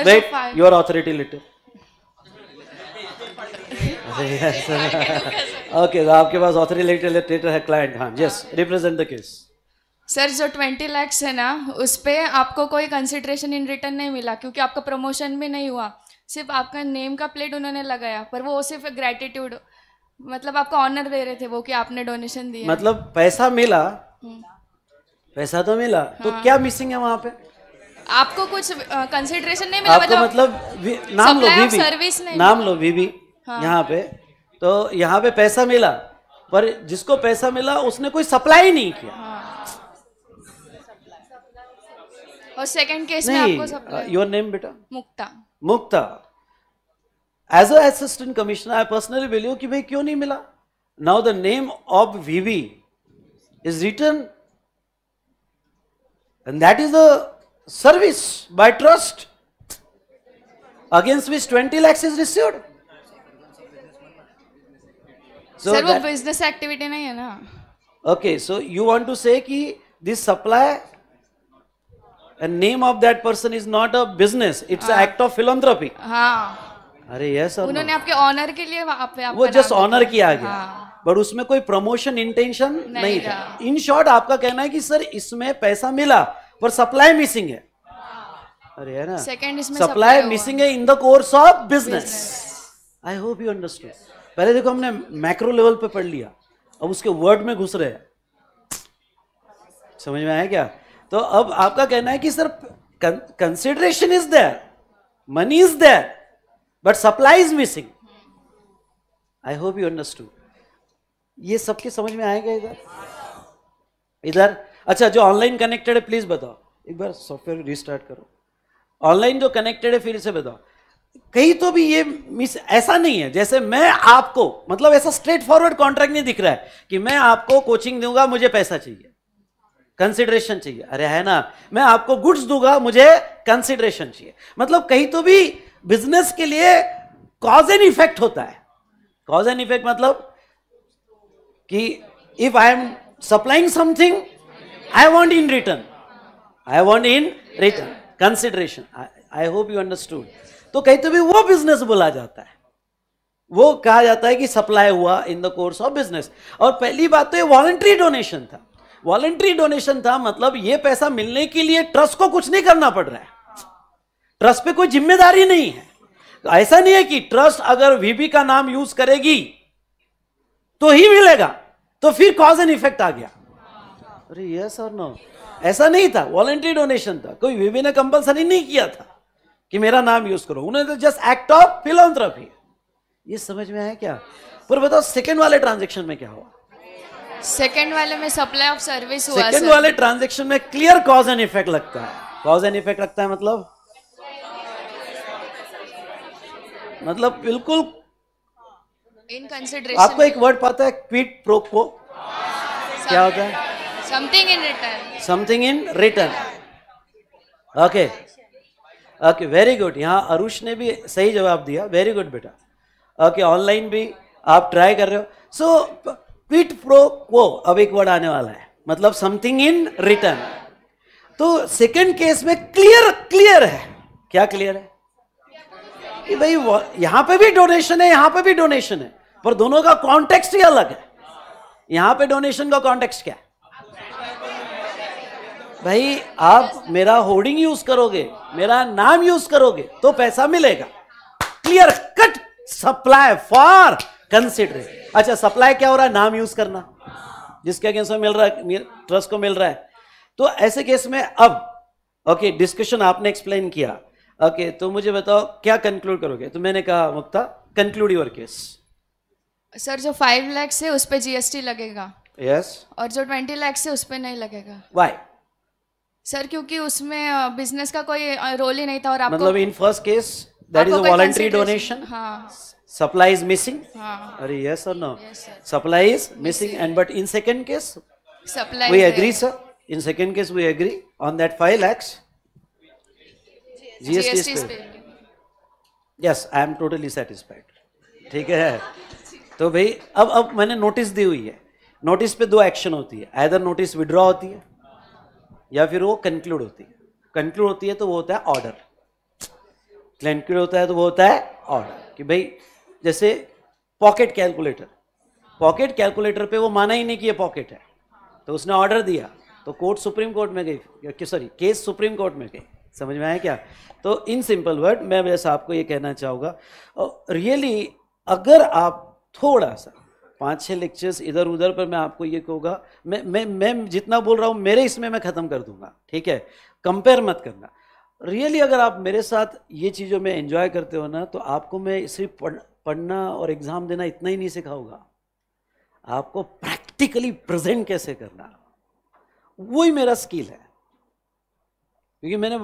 wait your authority little okay आपके पास ऑथोरिटी है क्लाइंट हाँ yes represent the case sir जो ट्वेंटी लैक्स है ना उस पर आपको कोई कंसिड्रेशन इन रिटर्न नहीं मिला क्योंकि आपका प्रमोशन भी नहीं हुआ सिर्फ आपका नेम का प्लेट उन्होंने लगाया पर वो सिर्फ ग्रेटिट्यूड मतलब आपको ऑनर दे रहे थे वो कि आपने डोनेशन दिया मतलब पैसा मिला हम्म। पैसा तो मिला तो हाँ। तो क्या मिसिंग है वहाँ पे आपको कुछ कंसिडरेशन नहीं मिला आपको मतलब, मतलब नाम लो बीबी सर्विस नहीं नाम लो बीबी हाँ। यहाँ पे तो यहाँ पे पैसा मिला पर जिसको पैसा मिला उसने कोई सप्लाई नहीं किया हाँ। और सेकंड केस में आपको योर नेम बेटा Mukta Mukta as a assistant commissioner I personally believe कि भाई क्यों नहीं मिला now the name of VV is return and that is the service by trust against which 20 lakhs is received. So Sir, wo business activity nahi hai na Okay, so you want to say ki this supply and name of that person is not a business, it's an act of philanthropy. हाँ. अरे yes उन्होंने आपके honour के लिए आप, वो just honour किया गया हाँ। बट उसमें कोई प्रमोशन इंटेंशन नहीं, नहीं था इन शॉर्ट आपका कहना है कि सर इसमें पैसा मिला पर सप्लाई मिसिंग है हाँ। अरे है ना सप्लाई मिसिंग है in the course of business I hope you understood पहले देखो हमने मैक्रो लेवल पे पढ़ लिया अब उसके वर्ड में घुस रहे हैं समझ में आया क्या तो अब आपका कहना है कि sir consideration is there money is there but supply is missing I hope you understood ये सबके समझ में आएगा इधर इधर अच्छा जो ऑनलाइन कनेक्टेड है प्लीज़ बताओ एक बार सॉफ्टवेयर रिस्टार्ट करो ऑनलाइन जो कनेक्टेड है फिर से बताओ कहीं तो भी ये मिस ऐसा नहीं है जैसे मैं आपको मतलब ऐसा स्ट्रेट फॉरवर्ड कॉन्ट्रैक्ट नहीं दिख रहा है कि मैं आपको कोचिंग दूंगा मुझे पैसा चाहिए कंसिडरेशन चाहिए अरे है ना मैं आपको गुड्स दूंगा मुझे कंसिडरेशन चाहिए मतलब कहीं तो भी बिजनेस के लिए कॉज एंड इफेक्ट होता है कॉज एंड इफेक्ट मतलब कि if I am supplying something I want in return. I want in return. Consideration. I, I hope you understood. तो तो भी वो बिजनेस बोला जाता है वो कहा जाता है कि सप्लाई हुआ in the course of business और पहली बात तो ये वॉलंट्री डोनेशन था वॉलंट्री डोनेशन था मतलब ये पैसा मिलने के लिए ट्रस्ट को कुछ नहीं करना पड़ रहा है ट्रस्ट पे कोई जिम्मेदारी नहीं है ऐसा नहीं है कि ट्रस्ट अगर वीबी का नाम यूज करेगी तो ही मिलेगा तो फिर कॉज एंड इफेक्ट आ गया अरे यस और नो ऐसा नहीं था वॉलेंट्री डोनेशन था कोई वीवी ने कंपल्सरी नहीं किया था कि मेरा नाम यूज करो उन्होंने तो जस्ट एक्ट ऑफ फिलोथ्रफी ये समझ में आया क्या पर बताओ सेकेंड वाले ट्रांजेक्शन में क्या हुआ सेकेंड वाले में सप्लाई ऑफ सर्विस हुआ सेकेंड वाले ट्रांजेक्शन में क्लियर कॉज एंड इफेक्ट लगता है कॉज एंड इफेक्ट लगता है मतलब मतलब बिल्कुल इन आपको एक वर्ड पाता है क्विट प्रोको क्या होता है Something in return. Something in return. Okay. Okay very good यहाँ अरुष ने भी सही जवाब दिया वेरी गुड बेटा ओके ऑनलाइन भी आप ट्राई कर रहे हो सो क्विट प्रो को अब एक वर्ड आने वाला है मतलब समथिंग इन रिटर्न तो सेकंड केस में क्लियर क्लियर है क्या क्लियर है कि भाई यहाँ पे भी डोनेशन है यहाँ पे भी डोनेशन है पर दोनों का कॉन्टेक्स्ट ही अलग है यहाँ पे डोनेशन का कॉन्टेक्स्ट क्या है भाई आप मेरा होर्डिंग यूज करोगे मेरा नाम यूज करोगे तो पैसा मिलेगा clear cut supply for consider अच्छा सप्लाई क्या हो रहा है नाम यूज करना जिसके अगेंस्ट मिल रहा है ट्रस्ट को मिल रहा है तो ऐसे केस में अब ओके डिस्कशन आपने एक्सप्लेन किया ओके तो मुझे बताओ क्या कंक्लूड करोगे तो मैंने कहा Mukta conclude your case sir जो फाइव लैक्स है उस पर जीएसटी लगेगा यस yes. और जो ट्वेंटी लैक्स है उस पर नहीं लगेगा वाई सर क्योंकि उसमें बिजनेस का कोई रोल ही नहीं था और आपको मतलब in first case that is voluntary donation supply is missing अरे यस और no supply is missing and but in second case supply we agree sir in second case we agree on that 5 lakhs GST yes I am totally satisfied ठीक है तो भाई अब अब मैंने notice दी हुई है नोटिस पे दो एक्शन होती है आइदर नोटिस विड्रॉ होती है या फिर वो कंक्लूड होती है कंक्लूड होती है तो वो होता है ऑर्डर कंक्लूड होता है तो वो होता है ऑर्डर कि भाई जैसे पॉकेट कैलकुलेटर पॉकेट कैलकुलेटर पे वो माना ही नहीं कि ये पॉकेट है तो उसने ऑर्डर दिया तो कोर्ट सुप्रीम कोर्ट में गई सॉरी केस सुप्रीम कोर्ट में गई समझ में आया क्या तो इन सिंपल वर्ड मैं वैसे आपको ये कहना चाहूँगा रियली अगर आप थोड़ा सा पाँच छह लेक्चर्स इधर उधर पर मैं आपको ये कहूँगा मैं मैं मैं जितना बोल रहा हूँ मेरे इसमें मैं ख़त्म कर दूंगा ठीक है कंपेयर मत करना रियली really अगर आप मेरे साथ ये चीज़ों में एंजॉय करते हो ना तो आपको मैं सिर्फ पढ़, पढ़ना और एग्ज़ाम देना इतना ही नहीं सिखाऊंगा आपको प्रैक्टिकली प्रेजेंट कैसे करना वही मेरा स्किल है क्योंकि मैंने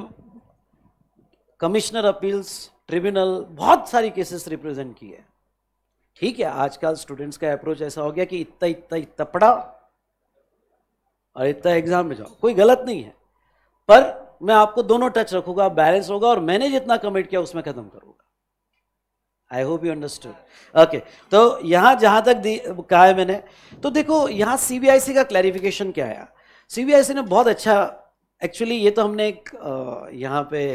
कमिश्नर अपील्स ट्रिब्यूनल बहुत सारी केसेस रिप्रेजेंट की है ठीक है आजकल स्टूडेंट्स का अप्रोच ऐसा हो गया कि इतना इतना इतना पढ़ा और इतना एग्जाम में जाओ कोई गलत नहीं है पर मैं आपको दोनों टच रखूंगा बैलेंस होगा और मैंने जितना कमेंट किया उसमें खत्म करूंगा I hope you understood okay तो यहां जहां तक कहा है मैंने तो देखो यहां सीबीआईसी का क्लैरिफिकेशन क्या आया सीबीआईसी ने बहुत अच्छा एक्चुअली ये तो हमने एक यहाँ पे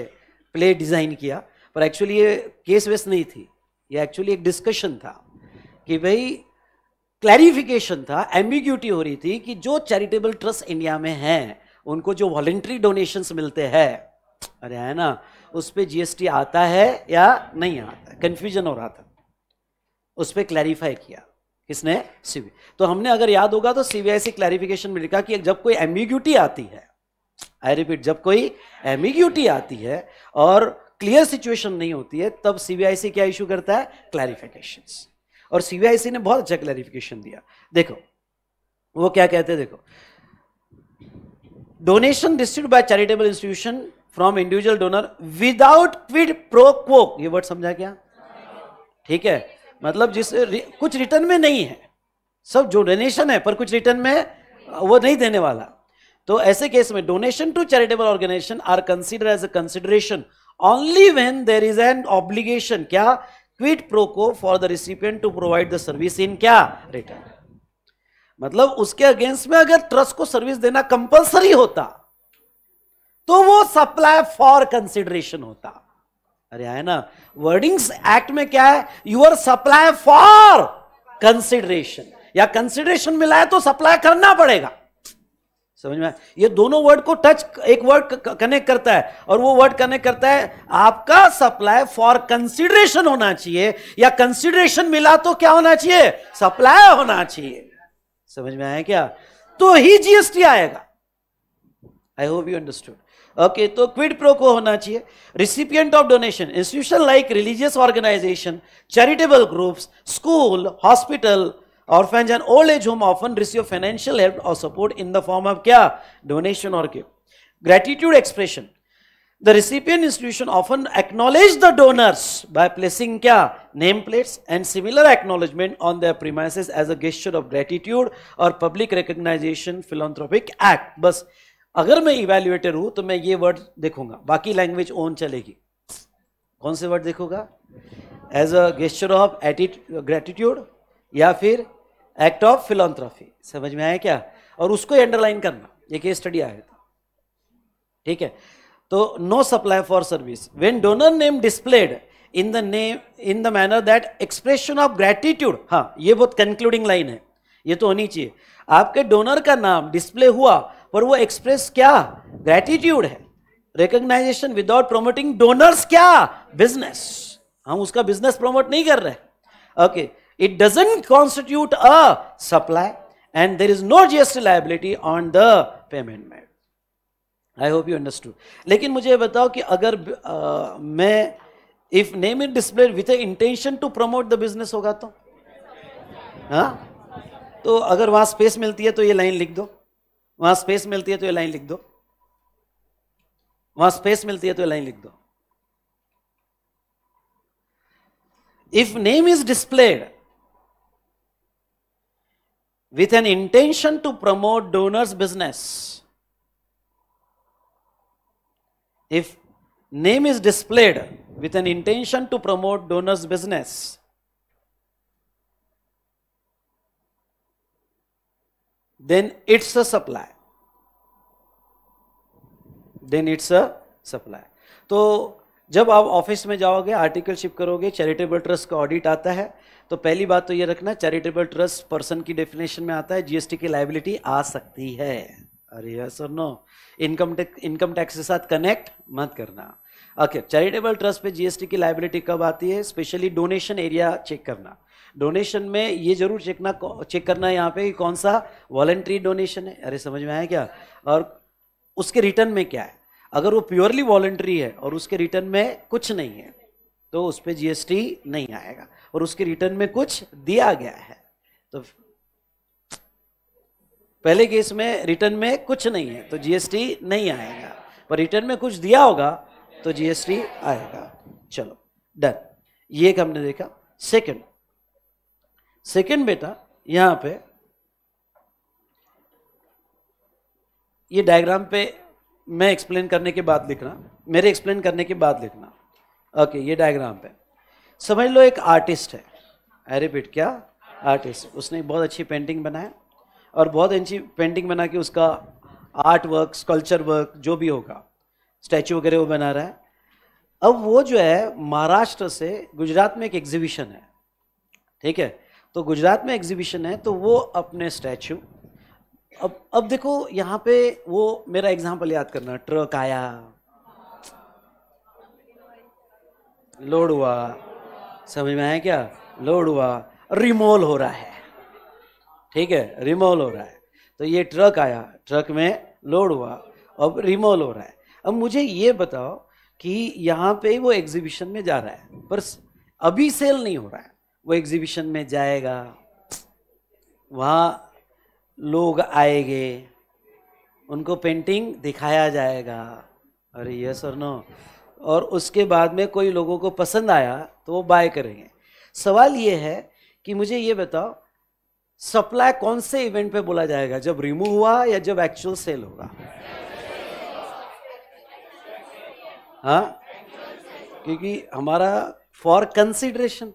प्ले डिज़ाइन किया पर एक्चुअली ये केस वेस नहीं थी ये एक्चुअली एक डिस्कशन था कि भाई क्लैरिफिकेशन था एम्बिग्यूटी हो रही थी कि जो चैरिटेबल ट्रस्ट इंडिया में हैं उनको जो वॉलेंट्री डोनेशंस मिलते हैं अरे है ना उस पर जीएसटी आता है या नहीं आता कंफ्यूजन हो रहा था उस पर क्लैरिफाई किया किसने सीबी तो हमने अगर याद होगा तो सीबीआई से क्लैरिफिकेशन मिल कि जब कोई एम्बिग्यूटी आती है आई रिपीट जब कोई एम्बिग्यूटी आती है और क्लियर सिचुएशन नहीं होती है तब सीबीआई से क्या इश्यू करता है क्लैरिफिकेशन और सीबीआईसी ने बहुत अच्छा क्लैरिफिकेशन दिया देखो वो क्या कहते हैं देखो donation receive by charitable institution from individual donor without quid pro quo ये वर्ड समझा क्या ठीक है मतलब जिस कुछ रिटर्न में नहीं है सब जो डोनेशन है पर कुछ रिटर्न में वो नहीं देने वाला तो ऐसे केस में donation to charitable organisation are consider as a consideration only when there is an obligation क्या quid quo for the recipient to provide the service in क्या रिटर्न मतलब उसके अगेंस्ट में अगर ट्रस्ट को सर्विस देना कंपलसरी होता तो वो सप्लाई फॉर कंसिडरेशन होता अरे है ना वर्डिंग्स एक्ट में क्या है यूर सप्लाई फॉर कंसिडरेशन या कंसिडरेशन मिला है तो सप्लाई करना पड़ेगा समझ में ये दोनों वर्ड को टच एक वर्ड कनेक्ट करता है और वो वर्ड कनेक्ट करता है आपका सप्लाई फॉर कंसिडरेशन होना चाहिए या कंसिडरेशन मिला तो क्या होना चाहिए सप्लाई होना चाहिए समझ में आया क्या तो ही जीएसटी आएगा I hope you understood okay तो क्विड प्रो को होना चाहिए recipient of donation institution like religious organisation charitable groups school hospital orphanage and old age home often receive financial help और support in the form of क्या donation और gift gratitude expression the recipient institution often acknowledge the donors by placing क्या name plates and similar acknowledgement on their premise as a gesture of gratitude और public recognition philanthropic act बस अगर मैं evaluator हूं तो मैं ये वर्ड देखूंगा बाकी लैंग्वेज ओन चलेगी कौन से वर्ड देखूंगा एज अ गेस्टर ऑफ एटीट ग्रेटिट्यूड या फिर एक्ट ऑफ फिलोथ्रॉफी समझ में आया क्या और उसको अंडरलाइन करना ये केस स्टडी आया था ठीक है तो no supply for service when donor name displayed in the name in the manner that expression of gratitude हाँ ये बहुत कंक्लूडिंग लाइन है ये तो होनी चाहिए आपके डोनर का नाम डिस्प्ले हुआ पर वो एक्सप्रेस क्या ग्रेटिट्यूड है रिकोगनाइजेशन विदाउट प्रोमोटिंग डोनर्स क्या बिजनेस हम उसका बिजनेस प्रमोट नहीं कर रहे okay okay. It doesn't constitute a supply and there is no GST liability on the payment made. I hope you understood लेकिन मुझे बताओ कि अगर आ, मैं if name is display with a intention to promote the business होगा तो हाँ तो अगर वहां स्पेस मिलती है तो ये लाइन लिख दो वहां स्पेस मिलती है तो ये लाइन लिख दो वहां स्पेस मिलती है तो ये लाइन लिख दो if name is displayed with an intention to promote donor's business. If name is displayed with an intention to promote donor's business, then it's a supply. Then it's a supply. So जब आप office में जाओगे articleship करोगे charitable trust का audit आता है तो पहली बात तो ये रखना चैरिटेबल ट्रस्ट पर्सन की डेफिनेशन में आता है जीएसटी की लाइबिलिटी आ सकती है अरे यस और no income tax income tax के साथ कनेक्ट मत करना ओके चैरिटेबल ट्रस्ट पे जीएसटी की लाइबिलिटी कब आती है स्पेशली डोनेशन एरिया चेक करना डोनेशन में ये जरूर चेक ना चेक करना है यहाँ पे कि कौन सा वॉलेंट्री डोनेशन है अरे समझ में आया क्या और उसके रिटर्न में क्या है अगर वो प्योरली वॉलेंट्री है और उसके रिटर्न में कुछ नहीं है तो उस पर जीएसटी नहीं आएगा और उसके रिटर्न में कुछ दिया गया है तो पहले केस में रिटर्न में कुछ नहीं है तो जीएसटी नहीं आएगा पर रिटर्न में कुछ दिया होगा तो जीएसटी आएगा चलो डन ये एक हमने देखा सेकंड सेकंड बेटा यहां पे ये डायग्राम पे मैं एक्सप्लेन करने के बाद लिखना मेरे एक्सप्लेन करने के बाद लिखना ओके ये डायग्राम पे समझ लो एक आर्टिस्ट है आई रिपीट क्या आर्टिस्ट उसने बहुत अच्छी पेंटिंग बनाया और बहुत अच्छी पेंटिंग बना के उसका आर्ट वर्क स्कल्चर वर्क जो भी होगा स्टैचू वगैरह वो बना रहा है अब वो जो है महाराष्ट्र से गुजरात में एक एग्जीबिशन है ठीक है तो गुजरात में एग्जीबिशन है तो वो अपने स्टैचू अब अब देखो यहाँ पे वो मेरा एग्जाम्पल याद करना ट्रक आया लोड हुआ समझ में आया क्या लोड हुआ रिमोल हो रहा है ठीक है रिमोल हो रहा है तो ये ट्रक आया ट्रक में लोड हुआ अब रिमोल हो रहा है अब मुझे ये बताओ कि यहाँ पे वो एग्जीबिशन में जा रहा है पर अभी सेल नहीं हो रहा है वो एग्जीबिशन में जाएगा वहाँ लोग आएंगे उनको पेंटिंग दिखाया जाएगा अरे यस और नो और उसके बाद में कोई लोगों को पसंद आया तो वो बाय करेंगे सवाल ये है कि मुझे ये बताओ सप्लाई कौन से इवेंट पे बोला जाएगा जब रिमूव हुआ या जब एक्चुअल सेल होगा हा क्योंकि हमारा for consideration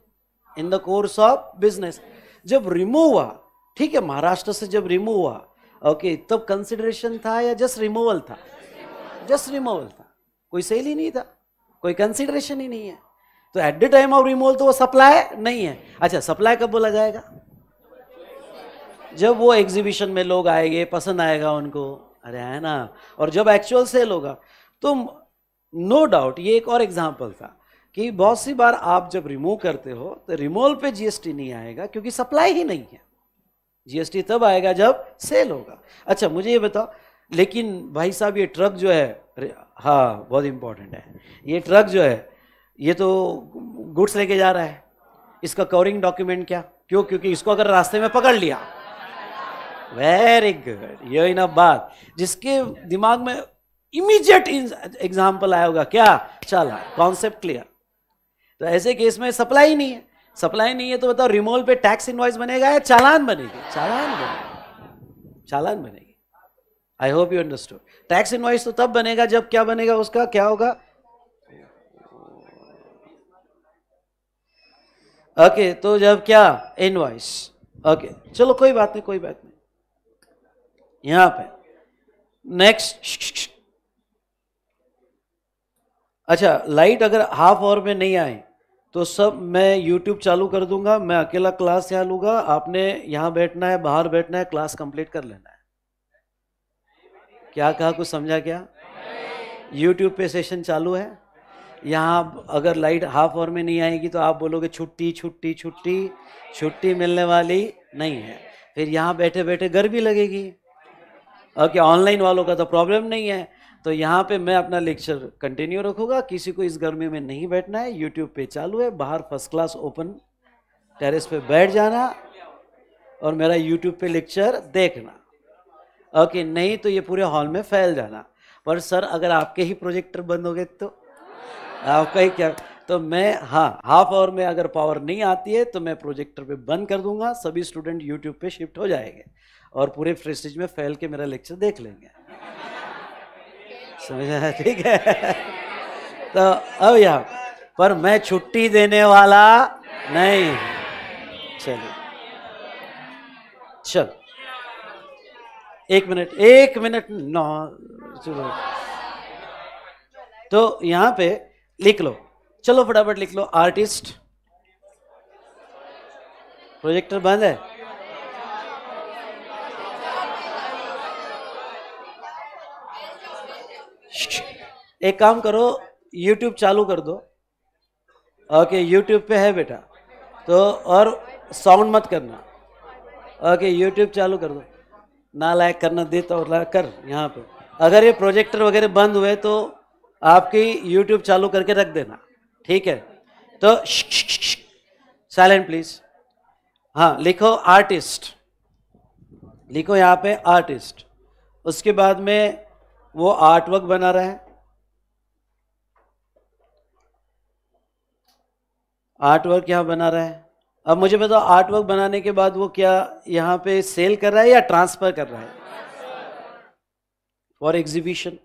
in the course of business जब रिमूव हुआ ठीक है महाराष्ट्र से जब रिमूव हुआ ओके तब कंसिडरेशन था या जस्ट रिमूवल था जस्ट रिमूवल था कोई सेल ही नहीं था कोई कंसिडरेशन ही नहीं है तो at the time of removal तो वो सप्लाई नहीं है अच्छा सप्लाई कब बोला जाएगा जब वो एग्जीबिशन में लोग आएंगे पसंद आएगा उनको अरे है ना और जब एक्चुअल सेल होगा तो नो डाउट ये एक और एग्जाम्पल था कि बहुत सी बार आप जब रिमूव करते हो तो रिमूवल पे जीएसटी नहीं आएगा क्योंकि सप्लाई ही नहीं है जीएसटी तब आएगा जब सेल होगा अच्छा मुझे ये बताओ लेकिन भाई साहब ये ट्रक जो है हाँ बहुत इम्पोर्टेंट है ये ट्रक जो है ये तो गुड्स लेके जा रहा है इसका कवरिंग डॉक्यूमेंट क्या क्यों क्योंकि इसको अगर रास्ते में पकड़ लिया वेरी गुड ये इन बात जिसके दिमाग में इमीजिएट एग्जाम्पल आया होगा क्या चला कॉन्सेप्ट क्लियर तो ऐसे केस में सप्लाई नहीं है सप्लाई नहीं है तो बताओ रिमोल पे टैक्स इनवाइस बनेगा या चालान बनेगी चालान बनेगी चालान बनेगी I hope you understood tax invoice तो तब बनेगा जब क्या बनेगा उसका क्या होगा ओके okay, तो जब क्या इनवाइस ओके okay, चलो कोई बात नहीं कोई बात नहीं यहां पे नेक्स्ट अच्छा लाइट अगर हाफ आवर में नहीं आए तो सब मैं यूट्यूब चालू कर दूंगा मैं अकेला क्लास यहाँ लूँगा आपने यहाँ बैठना है बाहर बैठना है क्लास कंप्लीट कर लेना है क्या कहा कुछ समझा क्या यूट्यूब पे सेशन चालू है यहाँ अगर लाइट हाफ आवर में नहीं आएगी तो आप बोलोगे छुट्टी छुट्टी छुट्टी छुट्टी मिलने वाली नहीं है फिर यहाँ बैठे बैठे गर्मी लगेगी ओके ऑनलाइन वालों का तो प्रॉब्लम नहीं है तो यहाँ पे मैं अपना लेक्चर कंटिन्यू रखूँगा किसी को इस गर्मी में नहीं बैठना है यूट्यूब पे चालू है बाहर फर्स्ट क्लास ओपन टेरेस पे बैठ जाना और मेरा यूट्यूब पे लेक्चर देखना ओके नहीं तो ये पूरे हॉल में फैल जाना पर सर अगर आपके ही प्रोजेक्टर बंद हो गए तो आपका ही क्या तो मैं हाँ हाफ आवर में अगर पावर नहीं आती है तो मैं प्रोजेक्टर पे बंद कर दूंगा सभी स्टूडेंट यूट्यूब पे शिफ्ट हो जाएंगे और पूरे फ्रेस्टेज में फैल के मेरा लेक्चर देख लेंगे समझा ठीक है तो अब यहाँ पर मैं छुट्टी देने वाला नहीं चलिए चलो एक मिनट एक मिनट नौ चलो तो यहाँ पे लिख लो चलो फटाफट लिख लो आर्टिस्ट प्रोजेक्टर बंद है एक काम करो यूट्यूब चालू कर दो ओके यूट्यूब पे है बेटा तो और साउंड मत करना ओके यूट्यूब चालू कर दो ना लायक करना दे तो कर यहाँ पे अगर ये प्रोजेक्टर वगैरह बंद हुए तो आपकी यूट्यूब चालू करके रख देना ठीक है तो साइलेंट प्लीज हाँ लिखो आर्टिस्ट लिखो यहाँ पे आर्टिस्ट उसके बाद में वो आर्टवर्क बना रहा है आर्टवर्क यहां बना रहा है अब मुझे बताओ आर्टवर्क बनाने के बाद वो क्या यहां पे सेल कर रहा है या ट्रांसफर कर रहा है फॉर एग्जीबिशन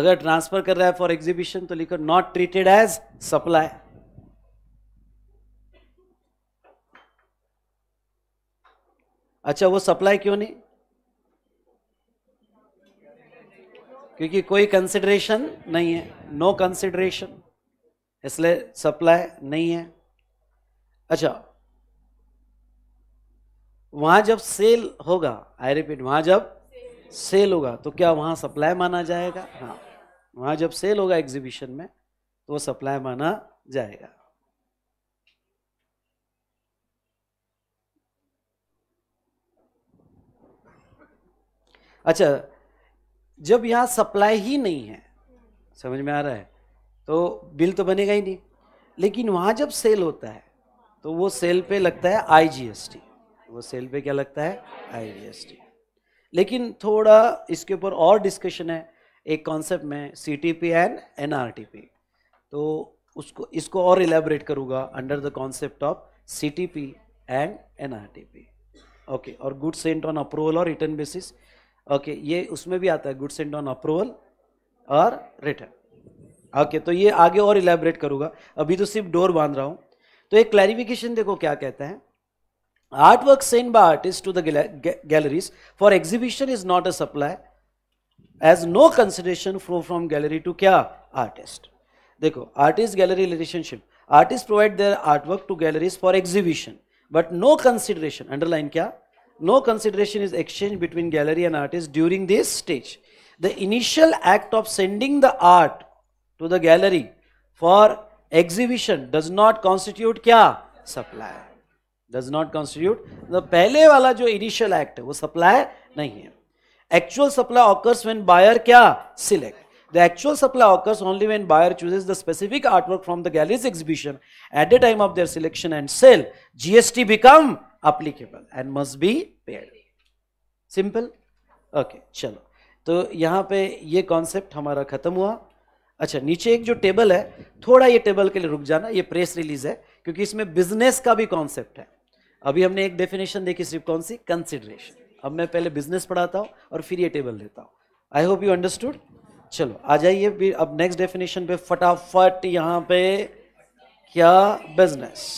अगर ट्रांसफर कर रहा है फॉर एग्जीबिशन तो लिखो नॉट ट्रीटेड एज सप्लाई अच्छा वो सप्लाई क्यों नहीं क्योंकि कोई कंसिडरेशन नहीं है नो कंसिडरेशन इसलिए सप्लाई नहीं है अच्छा वहां जब सेल होगा आई रिपीट वहां जब सेल होगा तो क्या वहां सप्लाई माना जाएगा हाँ वहां जब सेल होगा एग्जीबिशन में तो वो सप्लाई माना जाएगा अच्छा जब यहाँ सप्लाई ही नहीं है समझ में आ रहा है तो बिल तो बनेगा ही नहीं लेकिन वहाँ जब सेल होता है तो वो सेल पे लगता है आईजीएसटी वो सेल पे क्या लगता है आईजीएसटी लेकिन थोड़ा इसके ऊपर और डिस्कशन है एक कॉन्सेप्ट में सीटीपी एंड एनआरटीपी तो उसको इसको और इलेबरेट करूँगा under the concept of CTP and NRTP okay और गुड्स सेंट ऑन अप्रूवल और रिटर्न बेसिस ओके okay, ये उसमें भी आता है गुड्स एंड ऑन अप्रूवल और रिटर्न ओके तो ये आगे और इलेबरेट करूंगा अभी तो सिर्फ डोर बांध रहा हूं तो एक क्लैरिफिकेशन देखो क्या कहते हैं art work send by artist to the galleries for exhibition is not a supply as no consideration fro from gallery to क्या आर्टिस्ट देखो artist gallery relationship artist provide their artwork to galleries for exhibition but no consideration underline क्या no consideration is exchanged between gallery and artist during this stage. The initial act of sending the art to the gallery for exhibition does not constitute क्या supply. Does not constitute the पहले वाला जो initial act है वो supply नहीं है. Actual supply occurs when buyer क्या select. The actual supply occurs only when buyer chooses the specific artwork from the gallery's exhibition at the time of their selection and sale. GST become applicable and must be paid simple okay चलो तो यहाँ पे ये concept हमारा ख़त्म हुआ अच्छा नीचे एक जो टेबल है थोड़ा ये टेबल के लिए रुक जाना ये प्रेस रिलीज है क्योंकि इसमें बिजनेस का भी कॉन्सेप्ट है अभी हमने एक डेफिनेशन देखी सिर्फ कौन सी कंसिडरेशन अब मैं पहले बिजनेस पढ़ाता हूँ और फिर ये टेबल देता हूँ आई होप यू अंडरस्टूड चलो आ जाइए अब नेक्स्ट डेफिनेशन पे फटाफट यहाँ पे क्या बिजनेस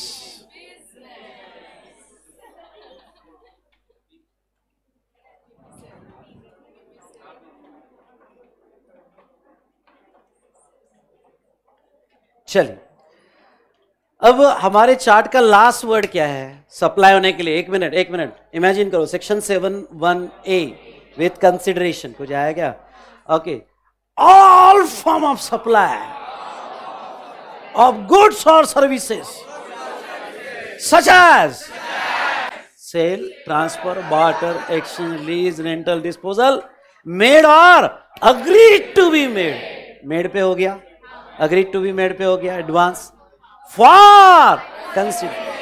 चलिए अब हमारे चार्ट का लास्ट वर्ड क्या है सप्लाई होने के लिए एक मिनट एक मिनट इमेजिन करो section seven one A with consideration कुछ आया क्या okay all form of supply of goods और services such as sale transfer barter exchange lease rental disposal made और agreed to be made made पे हो गया agreed to be made पे हो गया एडवांस फॉर कंसिडर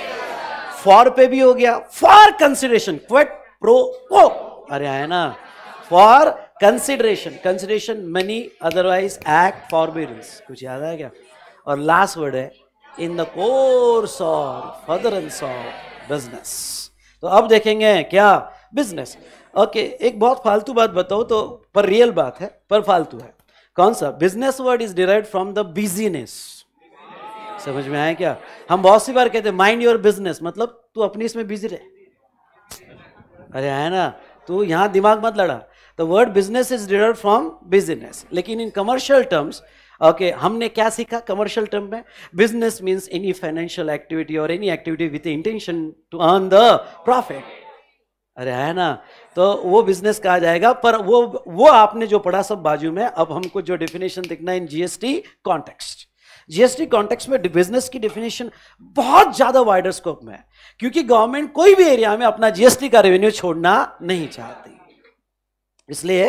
फॉर पे भी हो गया फॉर कंसिडरेशन क्वेट प्रो को अरे आया ना for consideration consideration money otherwise act forbearance कुछ याद आया क्या और लास्ट वर्ड है in the course of furtherance of business तो अब देखेंगे क्या बिजनेस ओके okay, एक बहुत फालतू बात बताओ तो पर रियल बात है पर फालतू है कौन सा business word is derive from the busyness समझ में आया क्या हम बहुत सी बार कहते हैं माइंड योर बिजनेस मतलब तू अपनी इसमें बिजी रहे अरे है ना तू यहां दिमाग मत लड़ा the word business is derive from business लेकिन इन कमर्शियल टर्म्स ओके हमने क्या सीखा कमर्शियल टर्म में business means any financial activity और any activity with intention to earn the profit अरे है ना तो वो बिजनेस कहा जाएगा पर वो वो आपने जो पढ़ा सब बाजू में अब हमको जो डेफिनेशन दिखना है in GST context GST context में बिजनेस की डेफिनेशन बहुत ज्यादा वाइडर स्कोप में है क्योंकि गवर्नमेंट कोई भी एरिया में अपना जीएसटी का रेवेन्यू छोड़ना नहीं चाहती इसलिए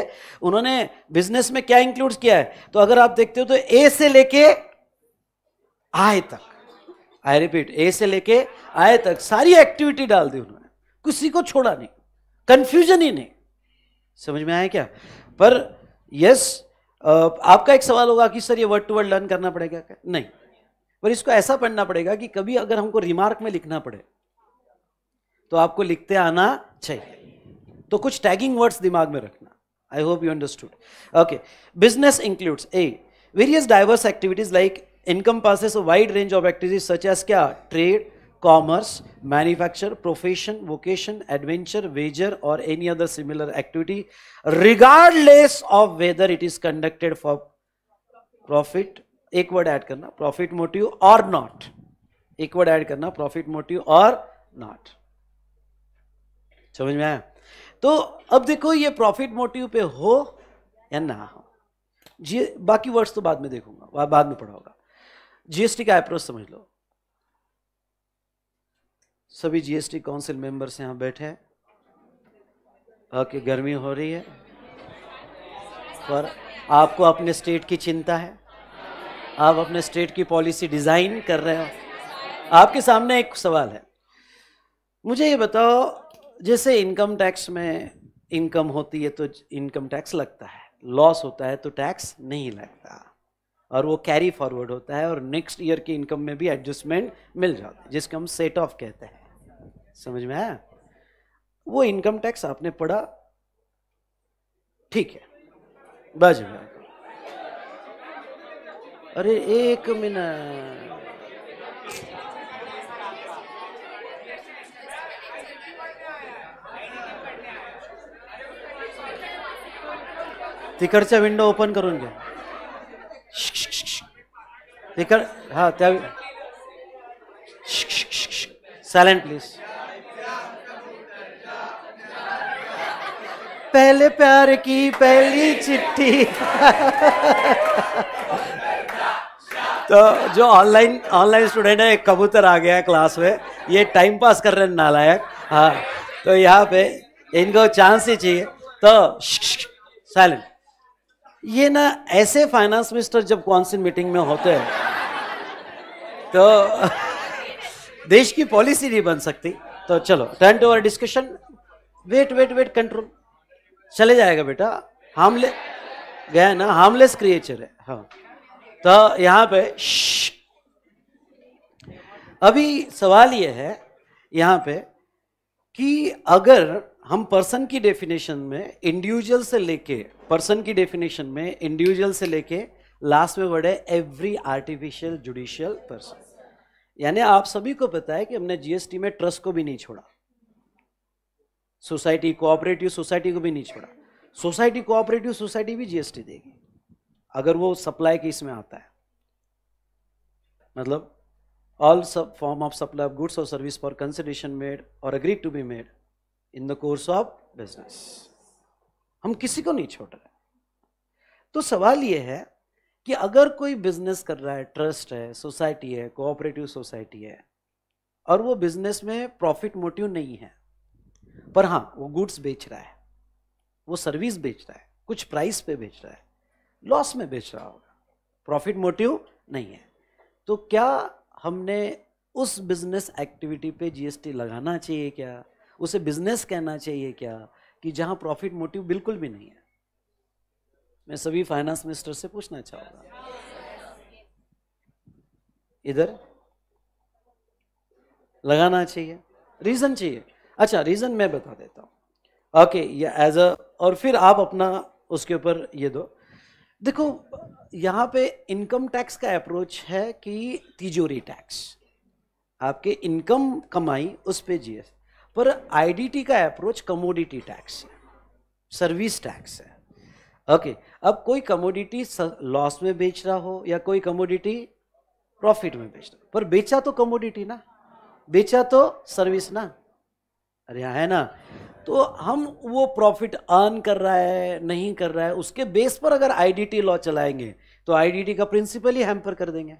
उन्होंने बिजनेस में क्या इंक्लूड किया है तो अगर आप देखते हो तो ए से लेके आय तक आई रिपीट ए से लेके आय तक सारी एक्टिविटी डाल दी उन्होंने किसी को छोड़ा नहीं कंफ्यूजन ही नहीं समझ में आया क्या पर यस आपका एक सवाल होगा कि सर ये वर्ड टू वर्ड लर्न करना पड़ेगा क्या नहीं पर इसको ऐसा पढ़ना पड़ेगा कि कभी अगर हमको रिमार्क में लिखना पड़े तो आपको लिखते आना चाहिए तो कुछ टैगिंग वर्ड्स दिमाग में रखना I hope you understood okay business includes a various diverse activities like encompasses wide range of activities such as क्या trade commerce manufacture profession vocation adventure wager और any other similar activity regardless of whether it is conducted for profit एक word add करना profit motive और not एक word add करना profit motive और not समझ में आया तो अब देखो ये प्रॉफिट मोटिव पे हो या ना हो जी बाकी वर्ड्स तो बाद में देखूंगा बाद में पढ़ा होगा जीएसटी का अप्रोच समझ लो सभी जीएसटी काउंसिल मेंबर्स यहाँ बैठे हैं आके गर्मी हो रही है पर आपको अपने स्टेट की चिंता है आप अपने स्टेट की पॉलिसी डिजाइन कर रहे हो आपके सामने एक सवाल है मुझे ये बताओ जैसे इनकम टैक्स में इनकम होती है तो इनकम टैक्स लगता है लॉस होता है तो टैक्स नहीं लगता और वो कैरी फॉरवर्ड होता है और नेक्स्ट ईयर की इनकम में भी एडजस्टमेंट मिल जाता है जिसको हम सेट ऑफ कहते हैं समझ में आया वो इनकम टैक्स आपने पढ़ा ठीक है बाजू में अरे एक मिनट तिकडचा विंडो ओपन करून घ्या तिकड हा त्या सायलेंट प्लीज पहले प्यार की पहली चिट्ठी तो जो ऑनलाइन ऑनलाइन स्टूडेंट है एक कबूतर आ गया क्लास में ये टाइम पास कर रहे हैं नालायक हाँ तो यहाँ पे इनको चांस ही चाहिए तो साइलेंट ये ना ऐसे फाइनेंस मिनिस्टर जब सी मीटिंग में होते हैं तो *laughs* देश की पॉलिसी नहीं बन सकती तो चलो turn to our discussion wait wait wait control चले जाएगा बेटा हार्मले गया ना हार्मलेस क्रिएचर है हाँ तो यहाँ पे अभी सवाल ये है यहाँ पे कि अगर हम पर्सन की डेफिनेशन में इंडिविजुअल से लेके पर्सन की डेफिनेशन में इंडिविजुअल से लेके लास्ट में वर्ड है एवरी आर्टिफिशियल जुडिशियल पर्सन यानी आप सभी को पता है कि हमने जीएसटी में ट्रस्ट को भी नहीं छोड़ा सोसाइटी कोऑपरेटिव सोसाइटी को भी नहीं छोड़ा सोसाइटी कोऑपरेटिव सोसाइटी भी जीएसटी देगी अगर वो सप्लाई के इसमें आता है मतलब ऑल सब form of supply of goods और सर्विस फॉर कंसिडरेशन मेड और agree to be made in the course of business हम किसी को नहीं छोड़ रहे तो सवाल ये है कि अगर कोई बिजनेस कर रहा है ट्रस्ट है सोसाइटी है कोऑपरेटिव सोसाइटी है और वो बिजनेस में प्रॉफिट मोटिव नहीं है पर हाँ वो गुड्स बेच रहा है वो सर्विस बेच रहा है कुछ प्राइस पे बेच रहा है लॉस में बेच रहा होगा प्रॉफिट मोटिव नहीं है तो क्या हमने उस बिजनेस एक्टिविटी पे जीएसटी लगाना चाहिए क्या उसे बिजनेस कहना चाहिए क्या कि जहां प्रॉफिट मोटिव बिल्कुल भी नहीं है मैं सभी फाइनेंस मिनिस्टर से पूछना चाहूंगा इधर लगाना चाहिए रीजन चाहिए अच्छा रीज़न मैं बता देता हूँ ओके एज अ और फिर आप अपना उसके ऊपर ये दो देखो यहाँ पे इनकम टैक्स का अप्रोच है कि तिजोरी टैक्स आपके इनकम कमाई उस पे जी पर आईडीटी का अप्रोच कमोडिटी टैक्स है सर्विस टैक्स है ओके okay, अब कोई कमोडिटी लॉस में बेच रहा हो या कोई कमोडिटी प्रॉफिट में बेच रहा हो पर बेचा तो कमोडिटी ना बेचा तो सर्विस ना अरे है ना तो हम वो प्रॉफिट अर्न कर रहा है नहीं कर रहा है उसके बेस पर अगर आईडीटी लॉ चलाएंगे तो आईडीटी का प्रिंसिपल ही हैम्पर कर देंगे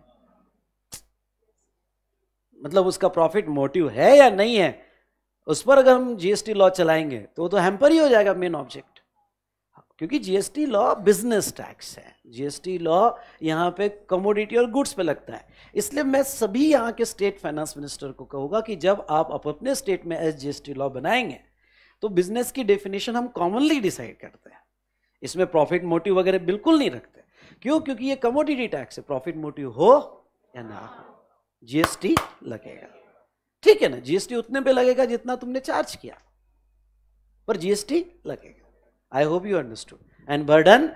मतलब उसका प्रॉफिट मोटिव है या नहीं है उस पर अगर हम जीएसटी लॉ चलाएंगे तो वो तो हैम्पर ही हो जाएगा मेन ऑब्जेक्ट क्योंकि जीएसटी लॉ बिजनेस टैक्स है जीएसटी लॉ यहाँ पे कमोडिटी और गुड्स पे लगता है इसलिए मैं सभी यहाँ के स्टेट फाइनेंस मिनिस्टर को कहूँगा कि जब आप अपने स्टेट में एस जीएसटी लॉ बनाएंगे तो बिजनेस की डेफिनेशन हम कॉमनली डिसाइड करते हैं इसमें प्रॉफिट मोटिव वगैरह बिल्कुल नहीं रखते क्यों क्योंकि ये कमोडिटी टैक्स है प्रॉफिट मोटिव हो या ना हो जीएसटी लगेगा ठीक है ना जीएसटी उतने पे लगेगा जितना तुमने चार्ज किया पर जीएसटी लगेगा I hope you understood and burden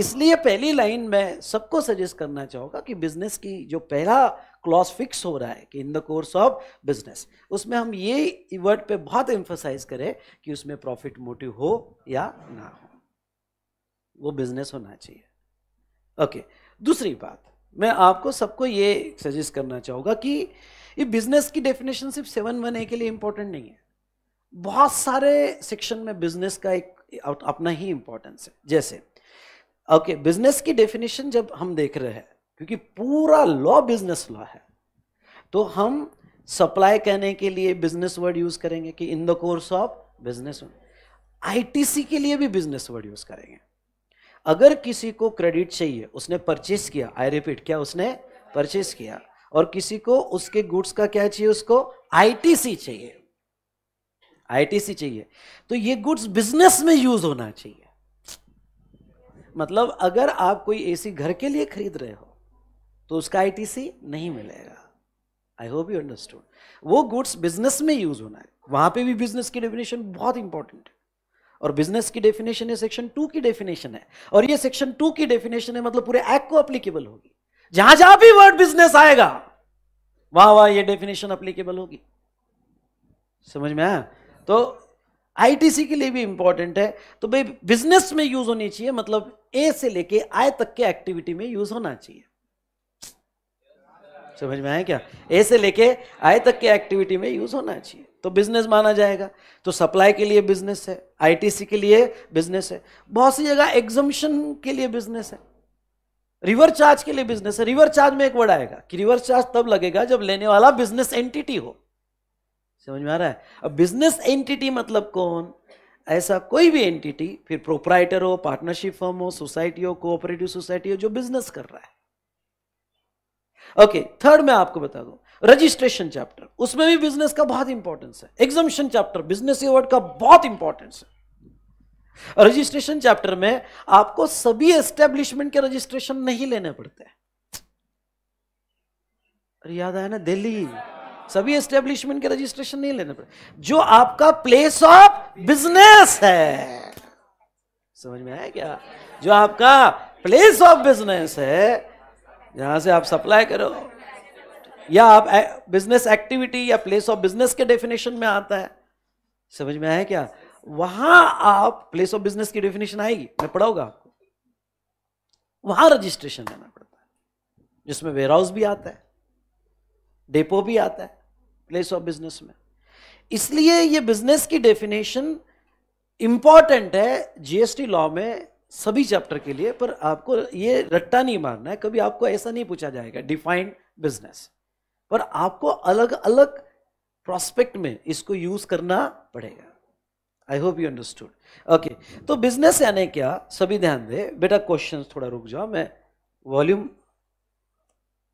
इसलिए पहली लाइन में सबको सजेस्ट करना चाहूँगा कि बिजनेस की जो पहला क्लॉज फिक्स हो रहा है कि in the course of business उसमें हम ये वर्ड पे बहुत एम्फोसाइज करें कि उसमें प्रॉफिट मोटिव हो या ना हो वो बिजनेस होना चाहिए ओके okay. दूसरी बात मैं आपको सबको ये सजेस्ट करना चाहूँगा कि ये बिजनेस की डेफिनेशन सिर्फ सेवन वन ए के लिए इंपॉर्टेंट नहीं है बहुत सारे सेक्शन में बिजनेस का एक अपना ही इंपॉर्टेंस है जैसे ओके okay, बिजनेस की डेफिनेशन जब हम देख रहे हैं क्योंकि पूरा लॉ बिजनेस लॉ है तो हम सप्लाई कहने के लिए बिजनेस वर्ड यूज करेंगे कि in the course of business ITC के लिए भी बिजनेस वर्ड यूज करेंगे अगर किसी को क्रेडिट चाहिए उसने परचेस किया आई रिपीट क्या उसने परचेस किया और किसी को उसके गुड्स का क्या चाहिए उसको आईटीसी चाहिए आईटीसी चाहिए तो ये गुड्स बिजनेस में यूज होना चाहिए मतलब अगर आप कोई एसी घर के लिए खरीद रहे हो तो उसका आईटीसी नहीं मिलेगा आई होप यू अंडरस्टूड वो गुड्स बिजनेस में यूज होना है वहां पे भी बिजनेस की डेफिनेशन बहुत इंपॉर्टेंट है और बिजनेस की डेफिनेशन है सेक्शन टू की डेफिनेशन है और ये सेक्शन टू की डेफिनेशन है मतलब पूरे एक्ट को अप्लीकेबल होगी जहां जहां भी वर्ड बिजनेस आएगा वहां वहां ये डेफिनेशन अप्लीकेबल होगी समझ में आया तो आईटीसी के लिए भी इंपॉर्टेंट है तो भाई बिजनेस में यूज होनी चाहिए मतलब ए से लेके आय तक के एक्टिविटी में यूज होना चाहिए समझ में आया क्या ए से लेके आय तक के एक्टिविटी में यूज होना चाहिए तो बिजनेस माना जाएगा तो सप्लाई के लिए बिजनेस है आईटीसी के लिए बिजनेस है बहुत सी जगह एग्जम्पन के लिए बिजनेस है रिवर चार्ज के लिए बिजनेस है रिवर चार्ज में एक वर्ड आएगा कि रिवर चार्ज तब लगेगा जब लेने वाला बिजनेस एंटिटी हो समझ में आ रहा है अब बिजनेस एंटिटी मतलब कौन ऐसा कोई भी एंटिटी फिर प्रोपराइटर हो पार्टनरशिप फर्म हो सोसाइटी हो कोऑपरेटिव सोसाइटी हो जो बिजनेस कर रहा है ओके okay, थर्ड में आपको बता दू रजिस्ट्रेशन चैप्टर उसमें भी बिजनेस का बहुत इंपॉर्टेंस है एग्जामिशन चैप्टर बिजनेस वर्ड का बहुत इंपॉर्टेंस है रजिस्ट्रेशन चैप्टर में आपको सभी एस्टेब्लिशमेंट के रजिस्ट्रेशन नहीं लेने पड़ते याद आया ना दिल्ली सभी एस्टेब्लिशमेंट के रजिस्ट्रेशन नहीं लेने पड़े जो आपका प्लेस ऑफ बिजनेस है समझ में आया क्या जो आपका प्लेस ऑफ बिजनेस है जहां से आप सप्लाई करो या आप बिजनेस एक्टिविटी या प्लेस ऑफ बिजनेस के डेफिनेशन में आता है समझ में आया क्या वहां आप प्लेस ऑफ बिजनेस की डेफिनेशन आएगी मैं पढ़ाऊंगा आपको वहां रजिस्ट्रेशन लेना पड़ता है जिसमें वेयर हाउस भी आता है डेपो भी आता है प्लेस ऑफ बिजनेस में इसलिए ये बिजनेस की डेफिनेशन इंपॉर्टेंट है जीएसटी लॉ में सभी चैप्टर के लिए पर आपको ये रट्टा नहीं मारना है कभी आपको ऐसा नहीं पूछा जाएगा डिफाइंड बिजनेस पर आपको अलग अलग प्रोस्पेक्ट में इसको यूज करना पड़ेगा I hope you understood okay तो बिजनेस यानी क्या सभी ध्यान दे बेटा क्वेश्चन थोड़ा रुक जाओ मैं वॉल्यूम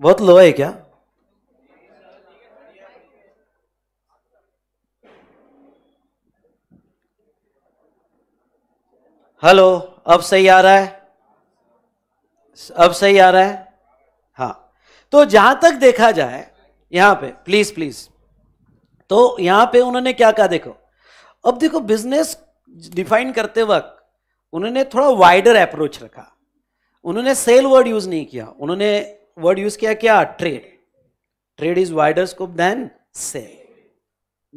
बहुत लो है क्या हेलो अब सही आ रहा है अब सही आ रहा है हाँ तो जहां तक देखा जाए यहां पे प्लीज प्लीज तो यहां पे उन्होंने क्या कहा देखो अब देखो बिजनेस डिफाइन करते वक्त उन्होंने थोड़ा वाइडर अप्रोच रखा उन्होंने सेल वर्ड यूज नहीं किया उन्होंने वर्ड यूज किया क्या trade trade is wider scope than sale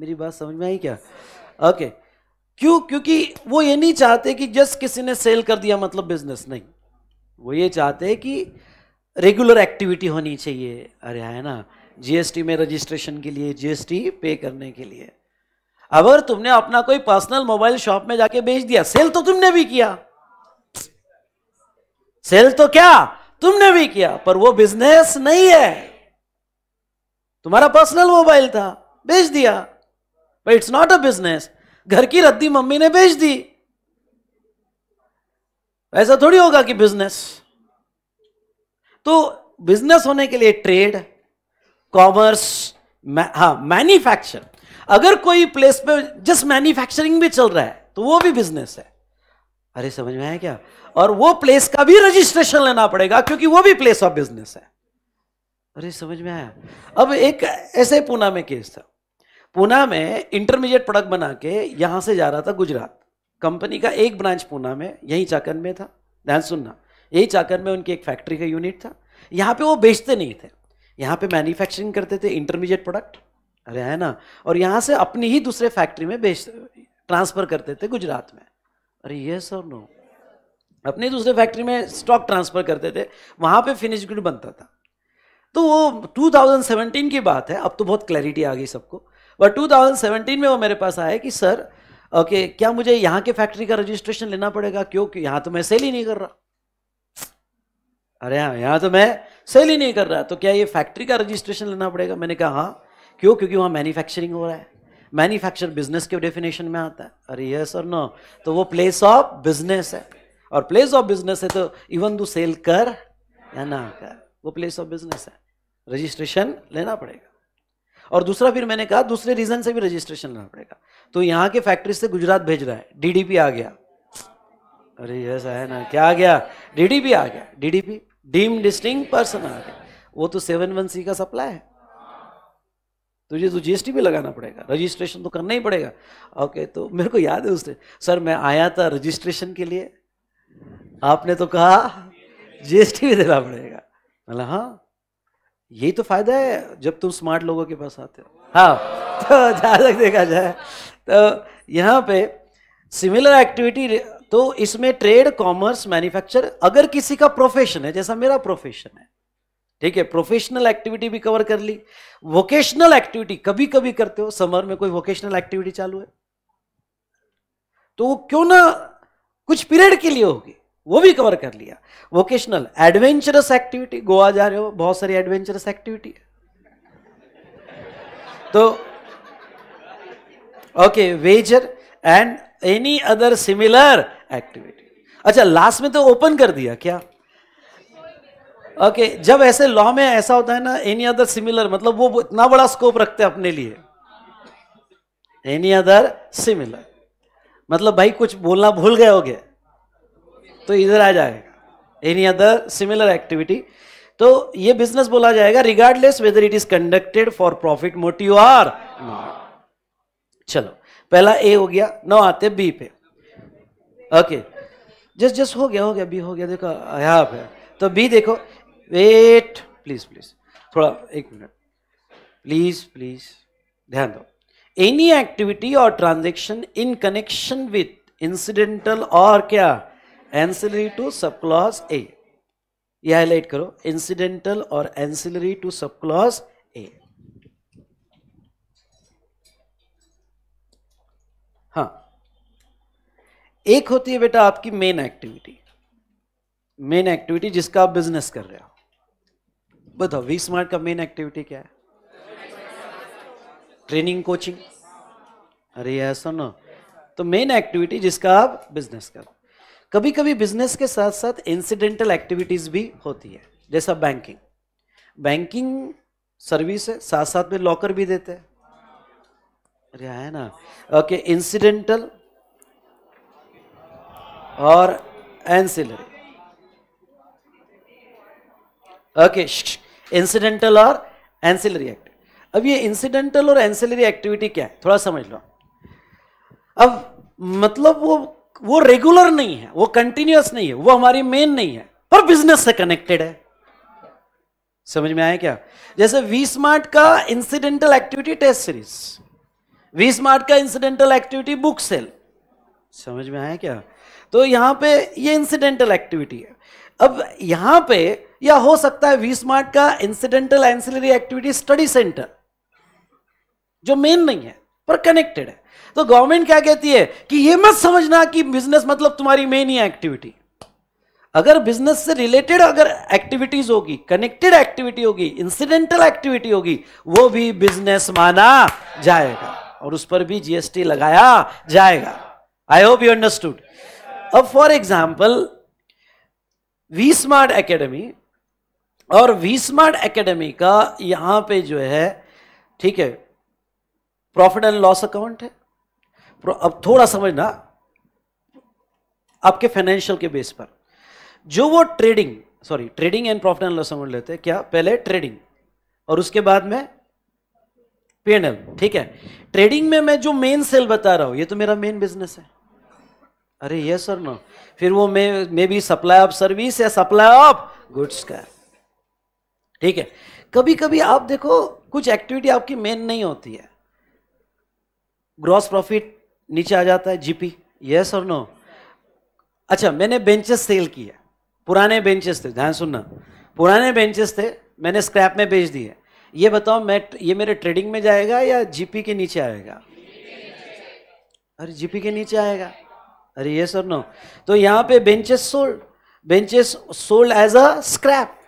मेरी बात समझ में आई क्या ओके okay. क्यों क्योंकि वो ये नहीं चाहते कि जस्ट किसी ने सेल कर दिया मतलब बिजनेस नहीं वो ये चाहते हैं कि रेगुलर एक्टिविटी होनी चाहिए अरे है ना जीएसटी में रजिस्ट्रेशन के लिए जीएसटी पे करने के लिए अगर तुमने अपना कोई पर्सनल मोबाइल शॉप में जाके बेच दिया सेल तो तुमने भी किया सेल तो क्या तुमने भी किया पर वो बिजनेस नहीं है तुम्हारा पर्सनल मोबाइल था बेच दिया but it's not a business घर की रद्दी मम्मी ने बेच दी ऐसा थोड़ी होगा कि बिजनेस तो बिजनेस होने के लिए ट्रेड कॉमर्स हा मैन्युफैक्चर अगर कोई प्लेस पे जस्ट मैन्युफैक्चरिंग भी चल रहा है तो वो भी बिजनेस है अरे समझ में आया क्या और वो प्लेस का भी रजिस्ट्रेशन लेना पड़ेगा क्योंकि वो भी प्लेस ऑफ बिजनेस है अरे समझ में आया अब एक ऐसे पूना में केस था पूना में इंटरमीडिएट प्रोडक्ट बना के यहाँ से जा रहा था गुजरात कंपनी का एक ब्रांच पूना में यही चाकन में था ध्यान सुनना यही चाकन में उनकी एक फैक्ट्री का यूनिट था यहाँ पे वो बेचते नहीं थे यहाँ पे मैन्युफैक्चरिंग करते थे इंटरमीडिएट प्रोडक्ट अरे है ना और यहाँ से अपनी ही दूसरे फैक्ट्री में बेच ट्रांसफ़र करते थे गुजरात में अरे ये सर नो अपने दूसरे फैक्ट्री में स्टॉक ट्रांसफ़र करते थे वहाँ पे फिनिश गुड बनता था तो वो 2017 की बात है अब तो बहुत क्लैरिटी आ गई सबको बट टू में वो मेरे पास आए कि सर ओके क्या मुझे यहाँ के फैक्ट्री का रजिस्ट्रेशन लेना पड़ेगा क्यों यहाँ तो मैं सेल ही नहीं कर रहा अरे हाँ यहाँ तो मैं सेल ही नहीं कर रहा तो क्या ये फैक्ट्री का रजिस्ट्रेशन लेना पड़ेगा मैंने कहा हाँ क्यों क्योंकि वहाँ मैन्युफैक्चरिंग हो रहा है मैन्युफैक्चर बिजनेस के डेफिनेशन में आता है अरे ये सर नो तो वो प्लेस ऑफ बिजनेस है और प्लेस ऑफ बिजनेस है तो इवन दू सेल कर या ना कर वो प्लेस ऑफ बिजनेस है रजिस्ट्रेशन लेना पड़ेगा और दूसरा फिर मैंने कहा दूसरे रीजन से भी रजिस्ट्रेशन लेना पड़ेगा तो यहाँ के फैक्ट्री से गुजरात भेज रहा है डीडीपी आ गया अरे ऐसा है ना क्या आ गया डीडीपी आ गया डीडीपी डीम डिस्टिंग पर्सन आ गया वो तो सेवन वन सी का सप्लाई है तुझे तो जीएसटी भी तो लगाना पड़ेगा रजिस्ट्रेशन तो करना ही पड़ेगा ओके तो मेरे को याद है उसने सर मैं आया था रजिस्ट्रेशन के लिए आपने तो कहा जीएसटी भी देना पड़ेगा मतलब हाँ यही तो फायदा है जब तुम स्मार्ट लोगों के पास आते हो हाँ तो जहाँ तक देखा जाए तो यहाँ पे सिमिलर एक्टिविटी तो इसमें ट्रेड कॉमर्स मैन्युफैक्चर अगर किसी का प्रोफेशन है जैसा मेरा प्रोफेशन है ठीक है प्रोफेशनल एक्टिविटी भी कवर कर ली वोकेशनल एक्टिविटी कभी कभी करते हो समर में कोई वोकेशनल एक्टिविटी चालू है तो वो क्यों ना कुछ पीरियड के लिए होगी वो भी कवर कर लिया वोकेशनल एडवेंचरस एक्टिविटी गोवा जा रहे हो बहुत सारी एडवेंचरस एक्टिविटी है तो okay wager and any other similar activity अच्छा लास्ट में तो ओपन कर दिया क्या ओके okay, जब ऐसे लॉ में ऐसा होता है ना एनी अदर सिमिलर मतलब वो इतना बड़ा स्कोप रखते हैं अपने लिए एनी अदर सिमिलर मतलब भाई कुछ बोलना भूल गए हो गए तो इधर आ जाएगा एनी अदर सिमिलर एक्टिविटी तो ये बिजनेस बोला जाएगा regardless whether it is conducted for profit motive or चलो पहला ए हो गया नौ आते बी पे ओके जस्ट जस्ट हो गया हो गया बी हो गया देखो यहाँ पे तो बी देखो वेट प्लीज प्लीज थोड़ा एक मिनट प्लीज प्लीज ध्यान दो एनी एक्टिविटी और transaction in connection with incidental और क्या ancillary to sub clause A ये हाईलाइट करो इंसिडेंटल और ancillary to sub clause A हाँ एक होती है बेटा आपकी मेन एक्टिविटी मेन एक्टिविटी जिसका आप बिजनेस कर रहे हो बताओ वी स्मार्ट का मेन एक्टिविटी क्या है ट्रेनिंग कोचिंग अरे ऐसा सुनो तो मेन एक्टिविटी जिसका आप बिजनेस करो कभी कभी बिजनेस के साथ साथ इंसिडेंटल एक्टिविटीज भी होती है जैसा बैंकिंग बैंकिंग सर्विस है साथ साथ में लॉकर भी देते हैं अरे है ना ओके इंसिडेंटल और एंसिलरी ओके इंसिडेंटल और एंसिलरी एक्ट अब ये इंसिडेंटल और एंसिलरी एक्टिविटी क्या है थोड़ा समझ लो अब मतलब वो वो रेगुलर नहीं है वो कंटिन्यूस नहीं है वो हमारी मेन नहीं है पर बिजनेस से कनेक्टेड है समझ में आया क्या जैसे वी स्मार्ट का incidental activity test series V Smart का इंसिडेंटल एक्टिविटी बुक सेल समझ में आया क्या तो यहां पे ये इंसिडेंटल एक्टिविटी है अब यहां पे या हो सकता है वी स्मार्ट का incidental ancillary activity study centre जो मेन नहीं है पर कनेक्टेड है तो गवर्नमेंट क्या कहती है कि ये मत समझना कि बिजनेस मतलब तुम्हारी मेन ही एक्टिविटी अगर बिजनेस से रिलेटेड अगर एक्टिविटीज होगी कनेक्टेड एक्टिविटी होगी इंसिडेंटल एक्टिविटी होगी वो भी बिजनेस माना जाएगा और उस पर भी जीएसटी लगाया जाएगा आई होप यू अंडरस्टूड अब for example V Smart academy और वी स्मार्ट एकेडमी का यहां पे जो है ठीक है प्रॉफिट एंड लॉस अकाउंट है अब थोड़ा समझना आपके फाइनेंशियल के बेस पर जो वो trading sorry trading and profit and loss समझ लेते हैं क्या पहले ट्रेडिंग और उसके बाद में पीएनएल ठीक है ट्रेडिंग में मैं जो मेन सेल बता रहा हूं ये तो मेरा मेन बिजनेस है अरे ये सर नो फिर वो may may be supply of service या सप्लाई ऑफ गुड्स का ठीक है कभी कभी आप देखो कुछ एक्टिविटी आपकी मेन नहीं होती है ग्रॉस प्रॉफिट नीचे आ जाता है जीपी यस और नो अच्छा मैंने बेंचेस सेल किए पुराने बेंचेस थे ध्यान सुनना पुराने बेंचेस थे मैंने स्क्रैप में बेच दिए ये बताओ मैं ये मेरे ट्रेडिंग में जाएगा या जीपी के नीचे आएगा अरे जीपी के नीचे आएगा अरे ये सर नो तो यहाँ पे benches sold benches sold as a scrap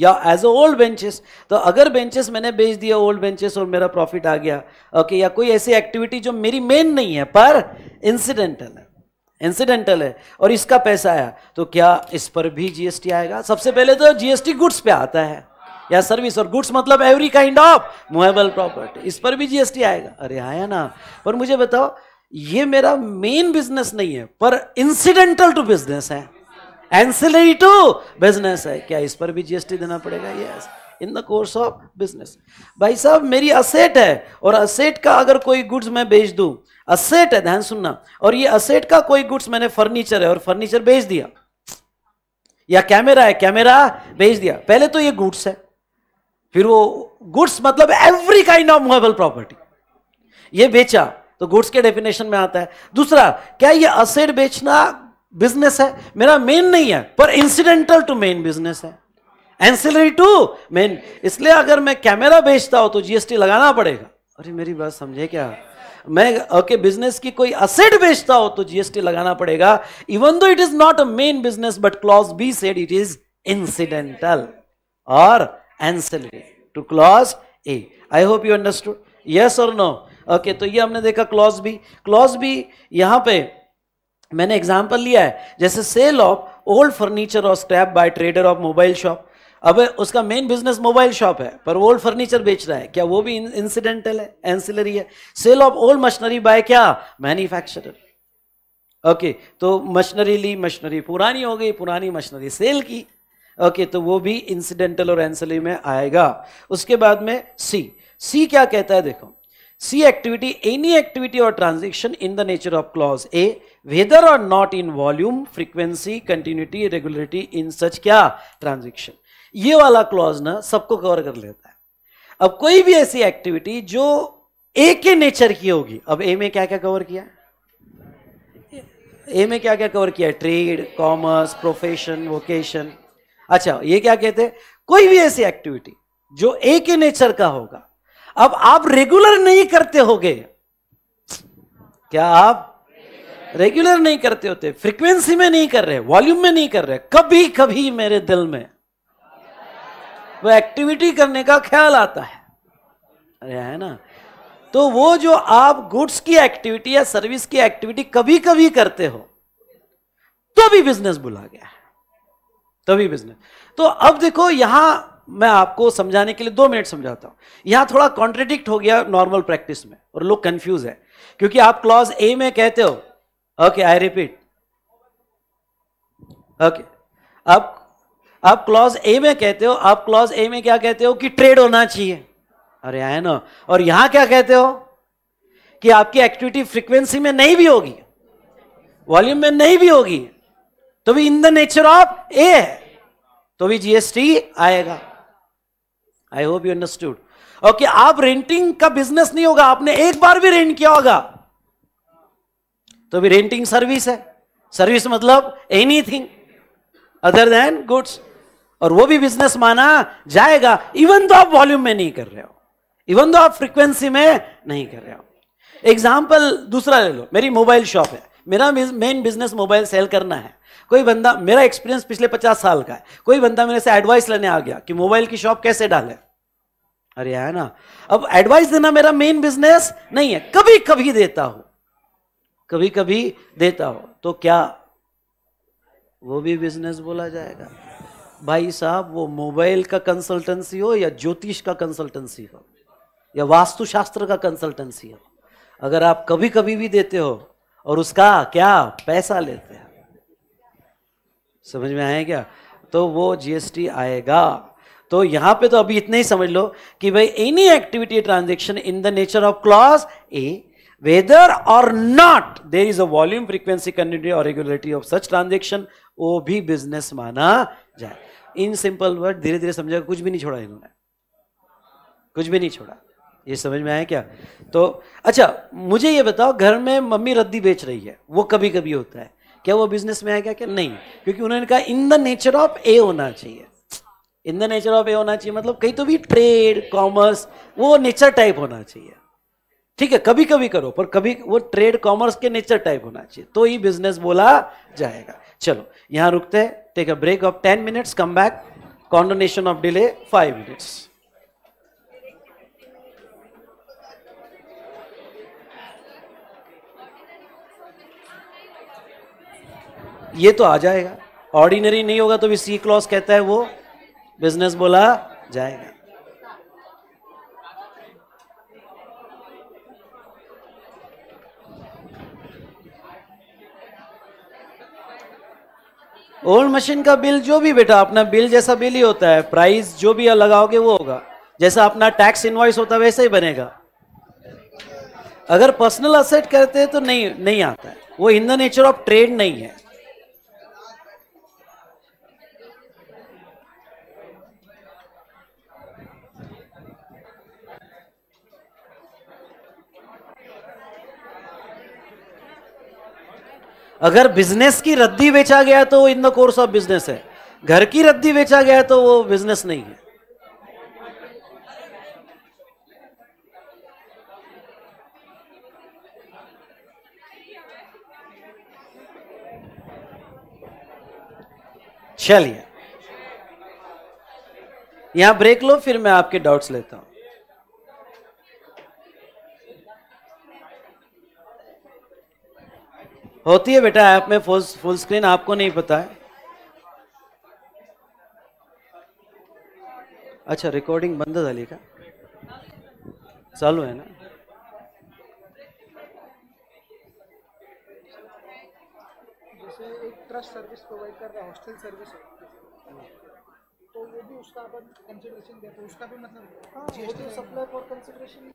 या एज अ ओल्ड बेंचेस तो अगर बेंचेस मैंने बेच दिया ओल्ड बेंचेस और मेरा प्रॉफिट आ गया ओके okay, या कोई ऐसी एक्टिविटी जो मेरी मेन नहीं है पर इंसिडेंटल है इंसिडेंटल है और इसका पैसा आया तो क्या इस पर भी जीएसटी आएगा सबसे पहले तो जीएसटी गुड्स पे आता है या सर्विस और गुड्स मतलब every kind of movable property इस पर भी जीएसटी आएगा अरे आया हाँ ना पर मुझे बताओ ये मेरा मेन बिजनेस नहीं है पर इंसिडेंटल टू बिजनेस है एंसिलरी टू बिजनेस है क्या इस पर भी जीएसटी देना पड़ेगा yes in the course of business भाई साहब मेरी असेट है और असेट का अगर कोई गुड्स मैं बेच दू असेट है ध्यान सुनना और ये असेट का कोई गुड्स मैंने फर्नीचर है और फर्नीचर बेच दिया या कैमरा है कैमरा बेच दिया पहले तो ये गुड्स है फिर वो गुड्स मतलब every kind of movable property ये बेचा तो गुड्स के डेफिनेशन में आता है दूसरा क्या ये असेट बेचना बिजनेस है मेरा मेन नहीं है पर इंसिडेंटल टू मेन बिजनेस है एंसिलरी टू मेन इसलिए अगर मैं कैमरा बेचता हूं तो जीएसटी लगाना पड़ेगा अरे मेरी बात समझे क्या मैं ओके okay, बिजनेस की कोई असेट बेचता हो तो जीएसटी लगाना पड़ेगा even though it is not a main business but clause B said it is incidental और ancillary to clause A I hope you understood yes और नो ओके तो ये हमने देखा क्लॉज बी क्लॉज बी यहां पे मैंने एग्जाम्पल लिया है जैसे सेल ऑफ ओल्ड फर्नीचर और scrap by trader of mobile shop अब उसका मेन बिजनेस मोबाइल शॉप है पर ओल्ड फर्नीचर बेच रहा है क्या वो भी इंसिडेंटल है एंसिलरी है sale of old machinery by क्या मैन्युफैक्चरर ओके okay, तो मशीनरी ली मशीनरी पुरानी हो गई पुरानी मशीनरी सेल की ओके okay, तो वो भी इंसिडेंटल और एंसिलरी में आएगा उसके बाद में सी सी क्या कहता है देखो सी एक्टिविटी एनी एक्टिविटी और transaction in the nature of clause A whether or not in volume frequency continuity regularity in such क्या transaction ये वाला clause ना सबको cover कर लेता है अब कोई भी ऐसी एक्टिविटी जो ए के नेचर की होगी अब ए में क्या क्या कवर किया ए में क्या क्या कवर किया ट्रेड कॉमर्स प्रोफेशन वोकेशन अच्छा ये क्या कहते हैं कोई भी ऐसी एक्टिविटी जो ए के नेचर का होगा अब आप रेगुलर नहीं करते होगे क्या आप रेगुलर नहीं करते होते फ्रीक्वेंसी में नहीं कर रहे वॉल्यूम में नहीं कर रहे कभी कभी मेरे दिल में वो एक्टिविटी करने का ख्याल आता है अरे है ना तो वो जो आप गुड्स की एक्टिविटी या सर्विस की एक्टिविटी कभी कभी करते हो तो भी बिजनेस बुला गया है तभी तो बिजनेस तो अब देखो यहां मैं आपको समझाने के लिए दो मिनट समझाता हूं यहां थोड़ा कॉन्ट्रेडिक्ट हो गया नॉर्मल प्रैक्टिस में और लोग कंफ्यूज है क्योंकि आप क्लॉज ए में कहते हो ओके आई रिपीट ओके आप आप क्लॉज ए में कहते हो आप क्लॉज ए में क्या कहते हो कि ट्रेड होना चाहिए अरे है ना और यहां क्या कहते हो कि आपकी एक्टिविटी फ्रीक्वेंसी में नहीं भी होगी वॉल्यूम में नहीं भी होगी तो भी इन द नेचर ऑफ ए है तो भी जीएसटी आएगा I hope you understood okay आप रेंटिंग का बिजनेस नहीं होगा आपने एक बार भी रेंट किया होगा तो भी रेंटिंग सर्विस है सर्विस मतलब एनीथिंग अदर देन गुड्स और वो भी बिजनेस माना जाएगा इवन तो आप वॉल्यूम में नहीं कर रहे हो इवन तो आप फ्रीक्वेंसी में नहीं कर रहे हो एग्जाम्पल दूसरा ले लो मेरी मोबाइल शॉप है मेरा मेन बिजनेस मोबाइल सेल करना है कोई बंदा मेरा एक्सपीरियंस पिछले पचास साल का है कोई बंदा मेरे से एडवाइस लेने आ गया कि मोबाइल की शॉप कैसे डाले अरे है ना अब एडवाइस देना मेरा मेन बिजनेस नहीं है कभी कभी देता हूं कभी कभी देता हो तो क्या वो भी बिजनेस बोला जाएगा भाई साहब वो मोबाइल का कंसल्टेंसी हो या ज्योतिष का कंसल्टेंसी हो या वास्तुशास्त्र का कंसल्टेंसी हो अगर आप कभी कभी भी देते हो और उसका क्या पैसा लेते हैं समझ में आया क्या तो वो जीएसटी आएगा तो यहां पे तो अभी इतना ही समझ लो कि भाई any activity transaction in the nature of clause A whether or not there is a volume frequency continuity or regularity of such transaction वो भी बिजनेस माना जाए इन सिंपल वर्ड धीरे धीरे समझा कुछ भी नहीं छोड़ा इन्होंने कुछ भी नहीं छोड़ा ये समझ में आया क्या तो अच्छा मुझे ये बताओ घर में मम्मी रद्दी बेच रही है वो कभी कभी होता है क्या वो बिजनेस में आएगा क्या नहीं क्योंकि उन्होंने कहा in the nature of A होना चाहिए in the nature of A होना चाहिए मतलब कहीं तो भी ट्रेड कॉमर्स वो नेचर टाइप होना चाहिए ठीक है कभी कभी करो पर कभी वो ट्रेड कॉमर्स के नेचर टाइप होना चाहिए तो ही बिजनेस बोला जाएगा चलो यहां रुकते हैं take a break of ten minutes come back condonation of delay five minutes ये तो आ जाएगा ऑर्डिनरी नहीं होगा तो भी सी क्लॉस कहता है वो बिजनेस बोला जाएगा ओल्ड मशीन का बिल जो भी बेटा अपना बिल जैसा बिल ही होता है प्राइस जो भी लगाओगे वो होगा जैसा अपना टैक्स इन्वाइस होता है वैसे ही बनेगा अगर पर्सनल असेट करते हैं तो नहीं नहीं आता है वो in the nature of trade नहीं है अगर बिजनेस की रद्दी बेचा गया तो in the course of business है घर की रद्दी बेचा गया तो वो बिजनेस नहीं है चलिए यहां ब्रेक लो फिर मैं आपके डाउट्स लेता हूं होती है बेटा ऐप में फुल फुल स्क्रीन आपको नहीं पता है अच्छा रिकॉर्डिंग बंद झाली का चालू है ना सर्विस प्रोवाइड कर रहा है हॉस्टल सर्विस तो वो भी उसका अपन कंसिडरेशन देते हैं उसका भी मतलब हाँ वो तो supply for consideration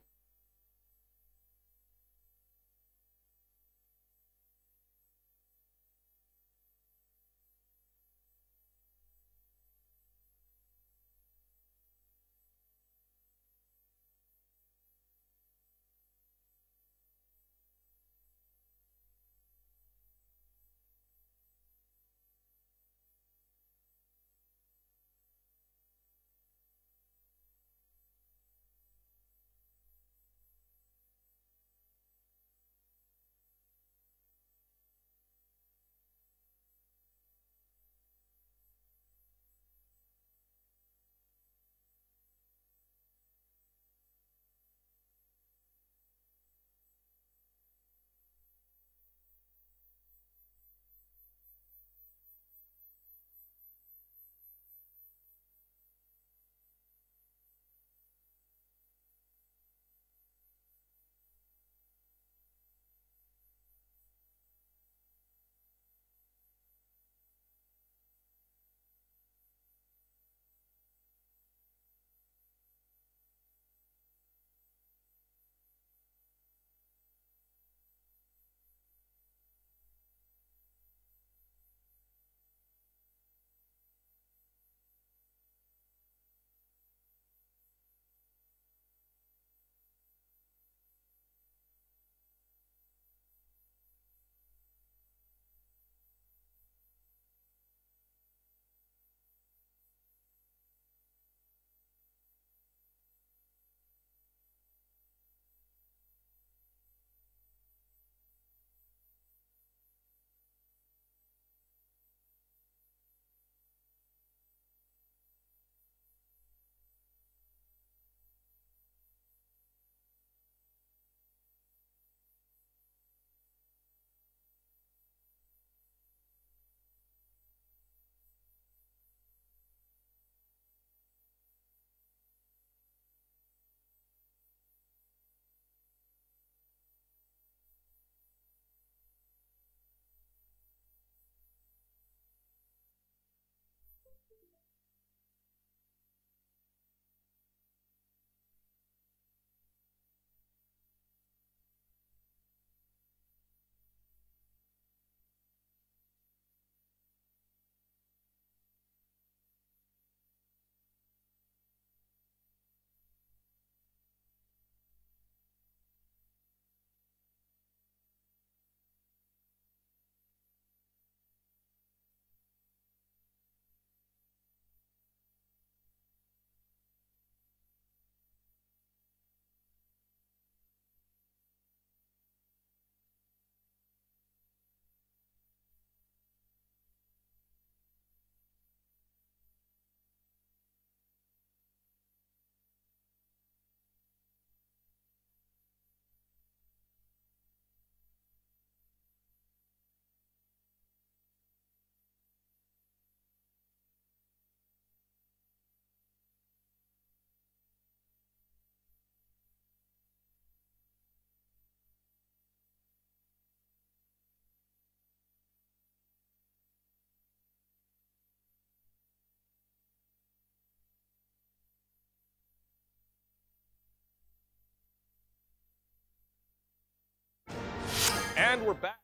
And we're back.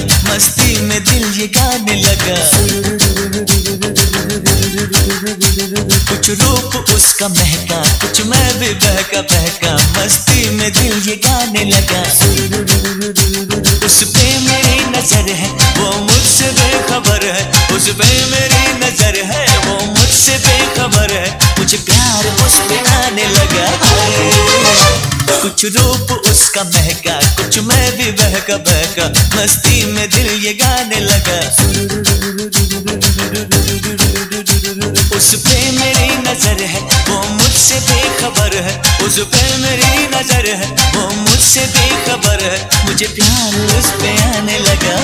मस्ती बहका बहका मस्ती में दिल ये गाने लगा उस पे मेरी नजर है वो मुझसे बेखबर है उस पे मेरी नजर है वो मुझसे बेखबर है मुझे प्यार उस पे आने लगा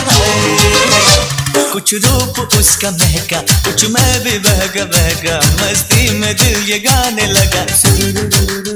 कुछ रूप उसका महका कुछ मैं भी बहका बहका मस्ती में दिल ये गाने लगा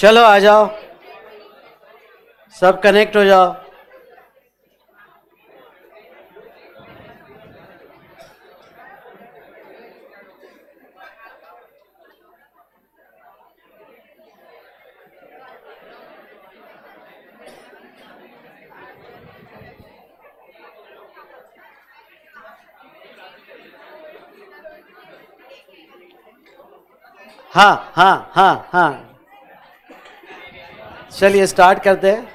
चलो आ जाओ सब कनेक्ट हो जाओ हाँ हाँ हाँ हाँ चलिए स्टार्ट करते हैं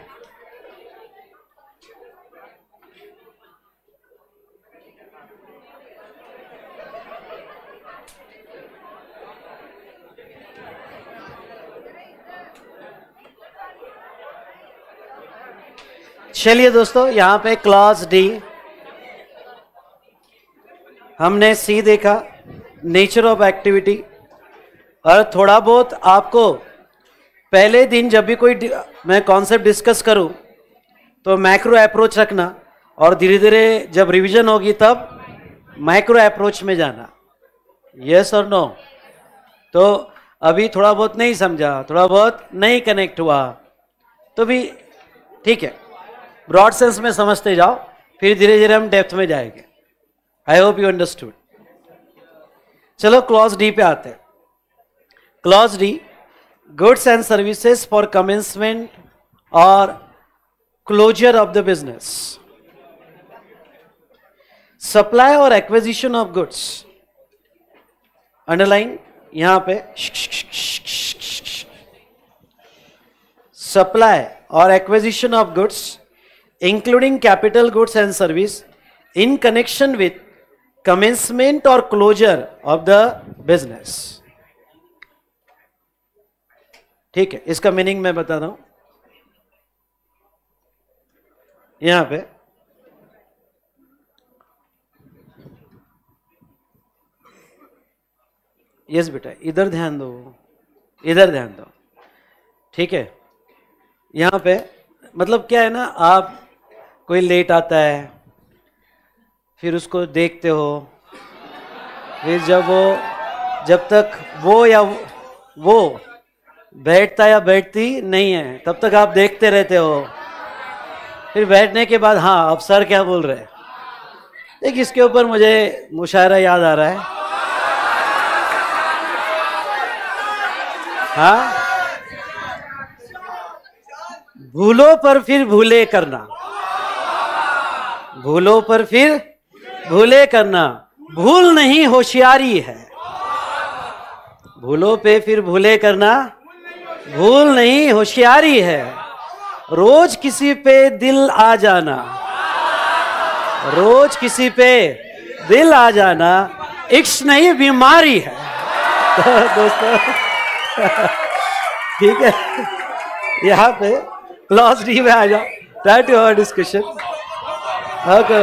चलिए दोस्तों यहां पे क्लास डी हमने सी देखा नेचर ऑफ एक्टिविटी और थोड़ा बहुत आपको पहले दिन जब भी कोई मैं कॉन्सेप्ट डिस्कस करूं तो मैक्रो अप्रोच रखना और धीरे धीरे जब रिवीजन होगी तब माइक्रो अप्रोच में जाना यस और नो तो अभी थोड़ा बहुत नहीं समझा थोड़ा बहुत नहीं कनेक्ट हुआ तो भी ठीक है ब्रॉड सेंस में समझते जाओ फिर धीरे धीरे हम डेप्थ में जाएंगे आई होप यू अंडरस्टूड चलो क्लॉज डी पे आते हैं clause D goods and services for commencement or closure of the business supply or acquisition of goods underline यहां supply or acquisition of goods including capital goods and service in connection with commencement or closure of the business ठीक है इसका meaning मैं बता रहा हूं यहां पे यस बेटा इधर ध्यान दो इधर ध्यान दो ठीक है यहाँ पे मतलब क्या है ना आप कोई लेट आता है फिर उसको देखते हो फिर जब वो जब तक वो या वो बैठता या बैठती नहीं है तब तक आप देखते रहते हो फिर बैठने के बाद हाँ अब सर क्या बोल रहे देख एक इसके ऊपर मुझे मुशायरा याद आ रहा है हाँ भूलो पर फिर भूले करना भूलो पर फिर भूले करना भूल नहीं होशियारी है भूलो पे फिर भूले करना भूल नहीं होशियारी है रोज किसी पे दिल आ जाना रोज किसी पे दिल आ जाना इक्स नहीं बीमारी है तो दोस्तों *laughs* ठीक है यहाँ पे क्लास डी में आ जाओ दैट टू डिस्कशन ओके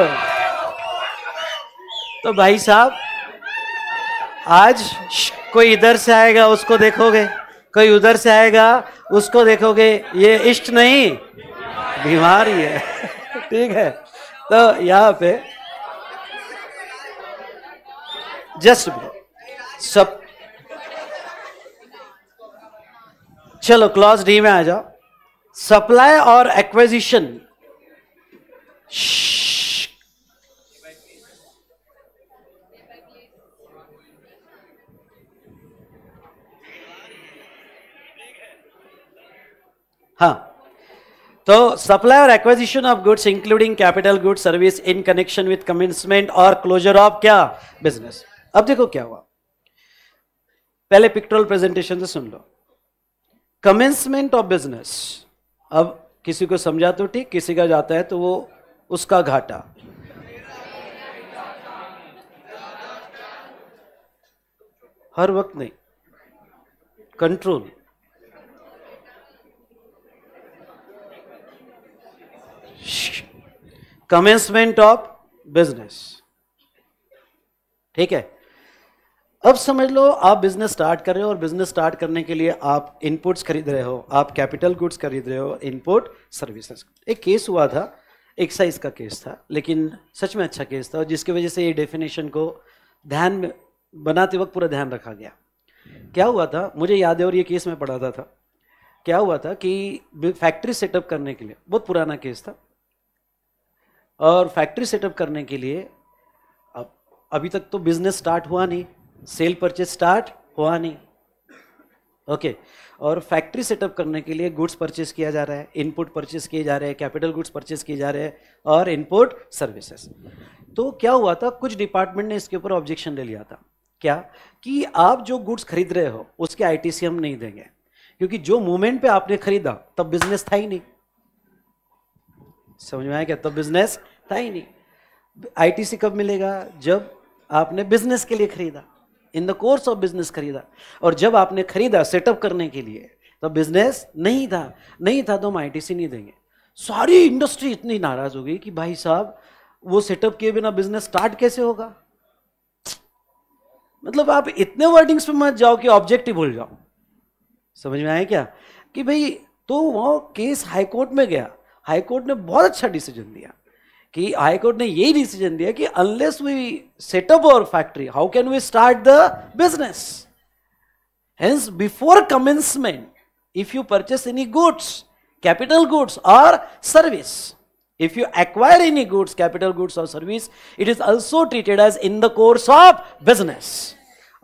तो भाई साहब आज कोई इधर से आएगा उसको देखोगे कोई उधर से आएगा उसको देखोगे ये इष्ट नहीं बीमारी है *laughs* ठीक है तो यहाँ पे जस्ट सब चलो क्लॉज डी में आ जाओ सप्लाई और एक्विजिशन हाँ तो सप्लाई और acquisition of goods including capital goods service in connection with commencement और क्लोजर ऑफ क्या बिजनेस अब देखो क्या हुआ पहले पिक्टोरल प्रेजेंटेशन से सुन लो कमेंसमेंट ऑफ बिजनेस अब किसी को समझा तो ठीक किसी का जाता है तो वो उसका घाटा हर वक्त नहीं कंट्रोल कमेंसमेंट ऑफ बिजनेस ठीक है अब समझ लो आप बिजनेस स्टार्ट कर रहे हो और बिजनेस स्टार्ट करने के लिए आप इनपुट्स खरीद रहे हो आप कैपिटल गुड्स खरीद रहे हो इनपुट सर्विसेज एक केस हुआ था एक्साइज का केस था लेकिन सच में अच्छा केस था और जिसकी वजह से ये डेफिनेशन को ध्यान में बनाते वक्त पूरा ध्यान रखा गया क्या हुआ था मुझे याद है और ये केस मैं पढ़ाता था क्या हुआ था कि फैक्ट्री सेटअप करने के लिए बहुत पुराना केस था और फैक्ट्री सेटअप करने के लिए अब अभी तक तो बिजनेस स्टार्ट हुआ नहीं सेल परचेज स्टार्ट हुआ नहीं ओके okay. और फैक्ट्री सेटअप करने के लिए गुड्स परचेज किया जा रहा है इनपुट परचेज किए जा रहे हैं कैपिटल गुड्स परचेज किए जा रहे हैं और इनपुट सर्विसेज तो क्या हुआ था कुछ डिपार्टमेंट ने इसके ऊपर ऑब्जेक्शन ले लिया था क्या कि आप जो गुड्स खरीद रहे हो उसके आई हम नहीं देंगे क्योंकि जो मोमेंट पे आपने खरीदा तब बिजनेस था ही नहीं समझ में आया क्या तब बिजनेस था ही नहीं आईटीसी कब मिलेगा जब आपने बिजनेस के लिए खरीदा in the course of business खरीदा और जब आपने खरीदा सेटअप करने के लिए तो बिजनेस नहीं था नहीं था तो हम आईटीसी नहीं देंगे सारी इंडस्ट्री इतनी नाराज हो गई कि भाई साहब वो सेटअप किए बिना बिजनेस स्टार्ट कैसे होगा मतलब आप इतने वर्डिंग्स पे मत जाओ कि ऑब्जेक्टिव भूल जाओ समझ में आया क्या कि भाई तो वो केस हाईकोर्ट में गया हाईकोर्ट ने बहुत अच्छा डिसीजन दिया कि हाईकोर्ट ने यही डिसीजन दिया कि unless we set up our factory how can we start the business hence before commencement if you purchase any goods capital goods और service if you acquire any goods capital goods और service it is also treated as in the course of business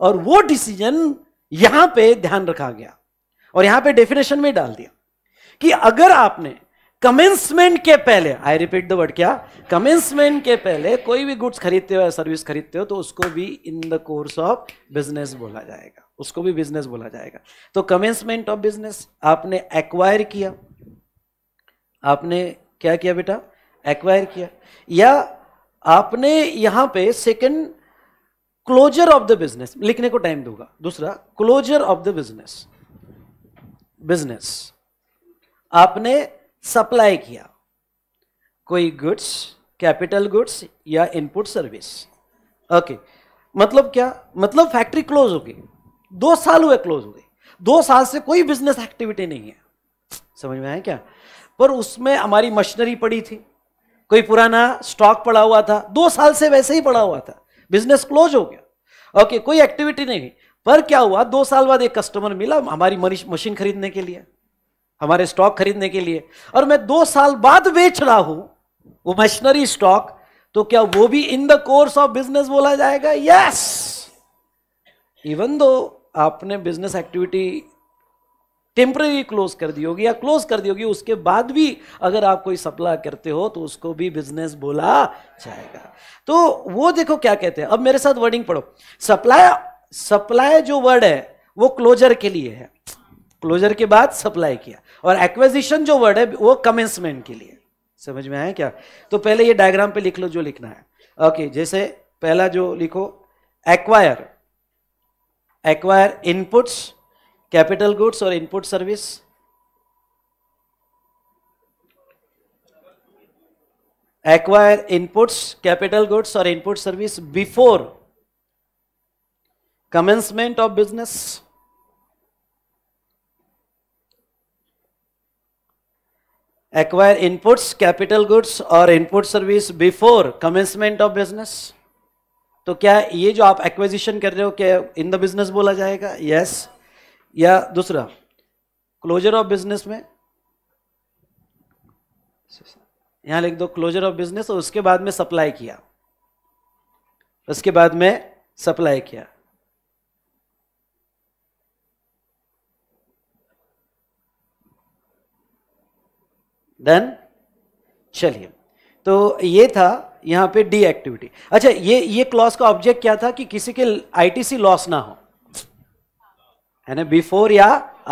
और वो decision यहां पे ध्यान रखा गया और यहां पे डेफिनेशन में डाल दिया कि अगर आपने कमेंसमेंट के पहले आई रिपीट द वर्ड क्या कमेंसमेंट के पहले कोई भी गुड्स खरीदते हो या सर्विस खरीदते हो तो उसको भी in the course of business बोला जाएगा उसको भी बिजनेस बोला जाएगा तो कमेंसमेंट ऑफ बिजनेस आपने एक्वायर किया आपने क्या किया बेटा एक्वायर किया या आपने यहां पे second closure of the business लिखने को टाइम दूंगा दूसरा closure of the business business आपने सप्लाई किया कोई गुड्स कैपिटल गुड्स या इनपुट सर्विस ओके मतलब क्या मतलब फैक्ट्री क्लोज हो गई दो साल हुए क्लोज हो गई दो साल से कोई बिजनेस एक्टिविटी नहीं है समझ में आया क्या पर उसमें हमारी मशीनरी पड़ी थी कोई पुराना स्टॉक पड़ा हुआ था दो साल से वैसे ही पड़ा हुआ था बिजनेस क्लोज हो गया ओके कोई एक्टिविटी नहीं पर क्या हुआ दो साल बाद एक कस्टमर मिला हमारी मशीन खरीदने के लिए हमारे स्टॉक खरीदने के लिए और मैं दो साल बाद बेच रहा हूं वो मशीनरी स्टॉक तो क्या वो भी in the course of business बोला जाएगा यस इवन दो आपने बिजनेस एक्टिविटी टेम्प्रेरी क्लोज कर दी होगी या क्लोज कर दी होगी उसके बाद भी अगर आप कोई सप्लाई करते हो तो उसको भी बिजनेस बोला जाएगा तो वो देखो क्या कहते हैं अब मेरे साथ वर्डिंग पढ़ो सप्लाई सप्लाई जो वर्ड है वो क्लोजर के लिए है क्लोजर के बाद सप्लाई किया और एक्वेजिशन जो वर्ड है वो कमेंसमेंट के लिए समझ में आया क्या तो पहले ये डायग्राम पे लिख लो जो लिखना है ओके okay, जैसे पहला जो लिखो acquire acquire inputs capital goods और input service acquire inputs capital goods और input service before commencement of business acquire inputs, capital goods or input service before commencement of business? तो क्या ये जो आप एक्विजिशन कर रहे हो क्या इन द बिजनेस बोला जाएगा यस yes. या दूसरा क्लोजर ऑफ बिजनेस में यहां लिख दो क्लोजर ऑफ बिजनेस और उसके बाद में सप्लाई किया उसके बाद में सप्लाई किया देन चलिए तो ये था यहां पे डी एक्टिविटी अच्छा ये ये क्लॉज का ऑब्जेक्ट क्या था कि किसी के आईटीसी लॉस ना हो है ना बिफोर या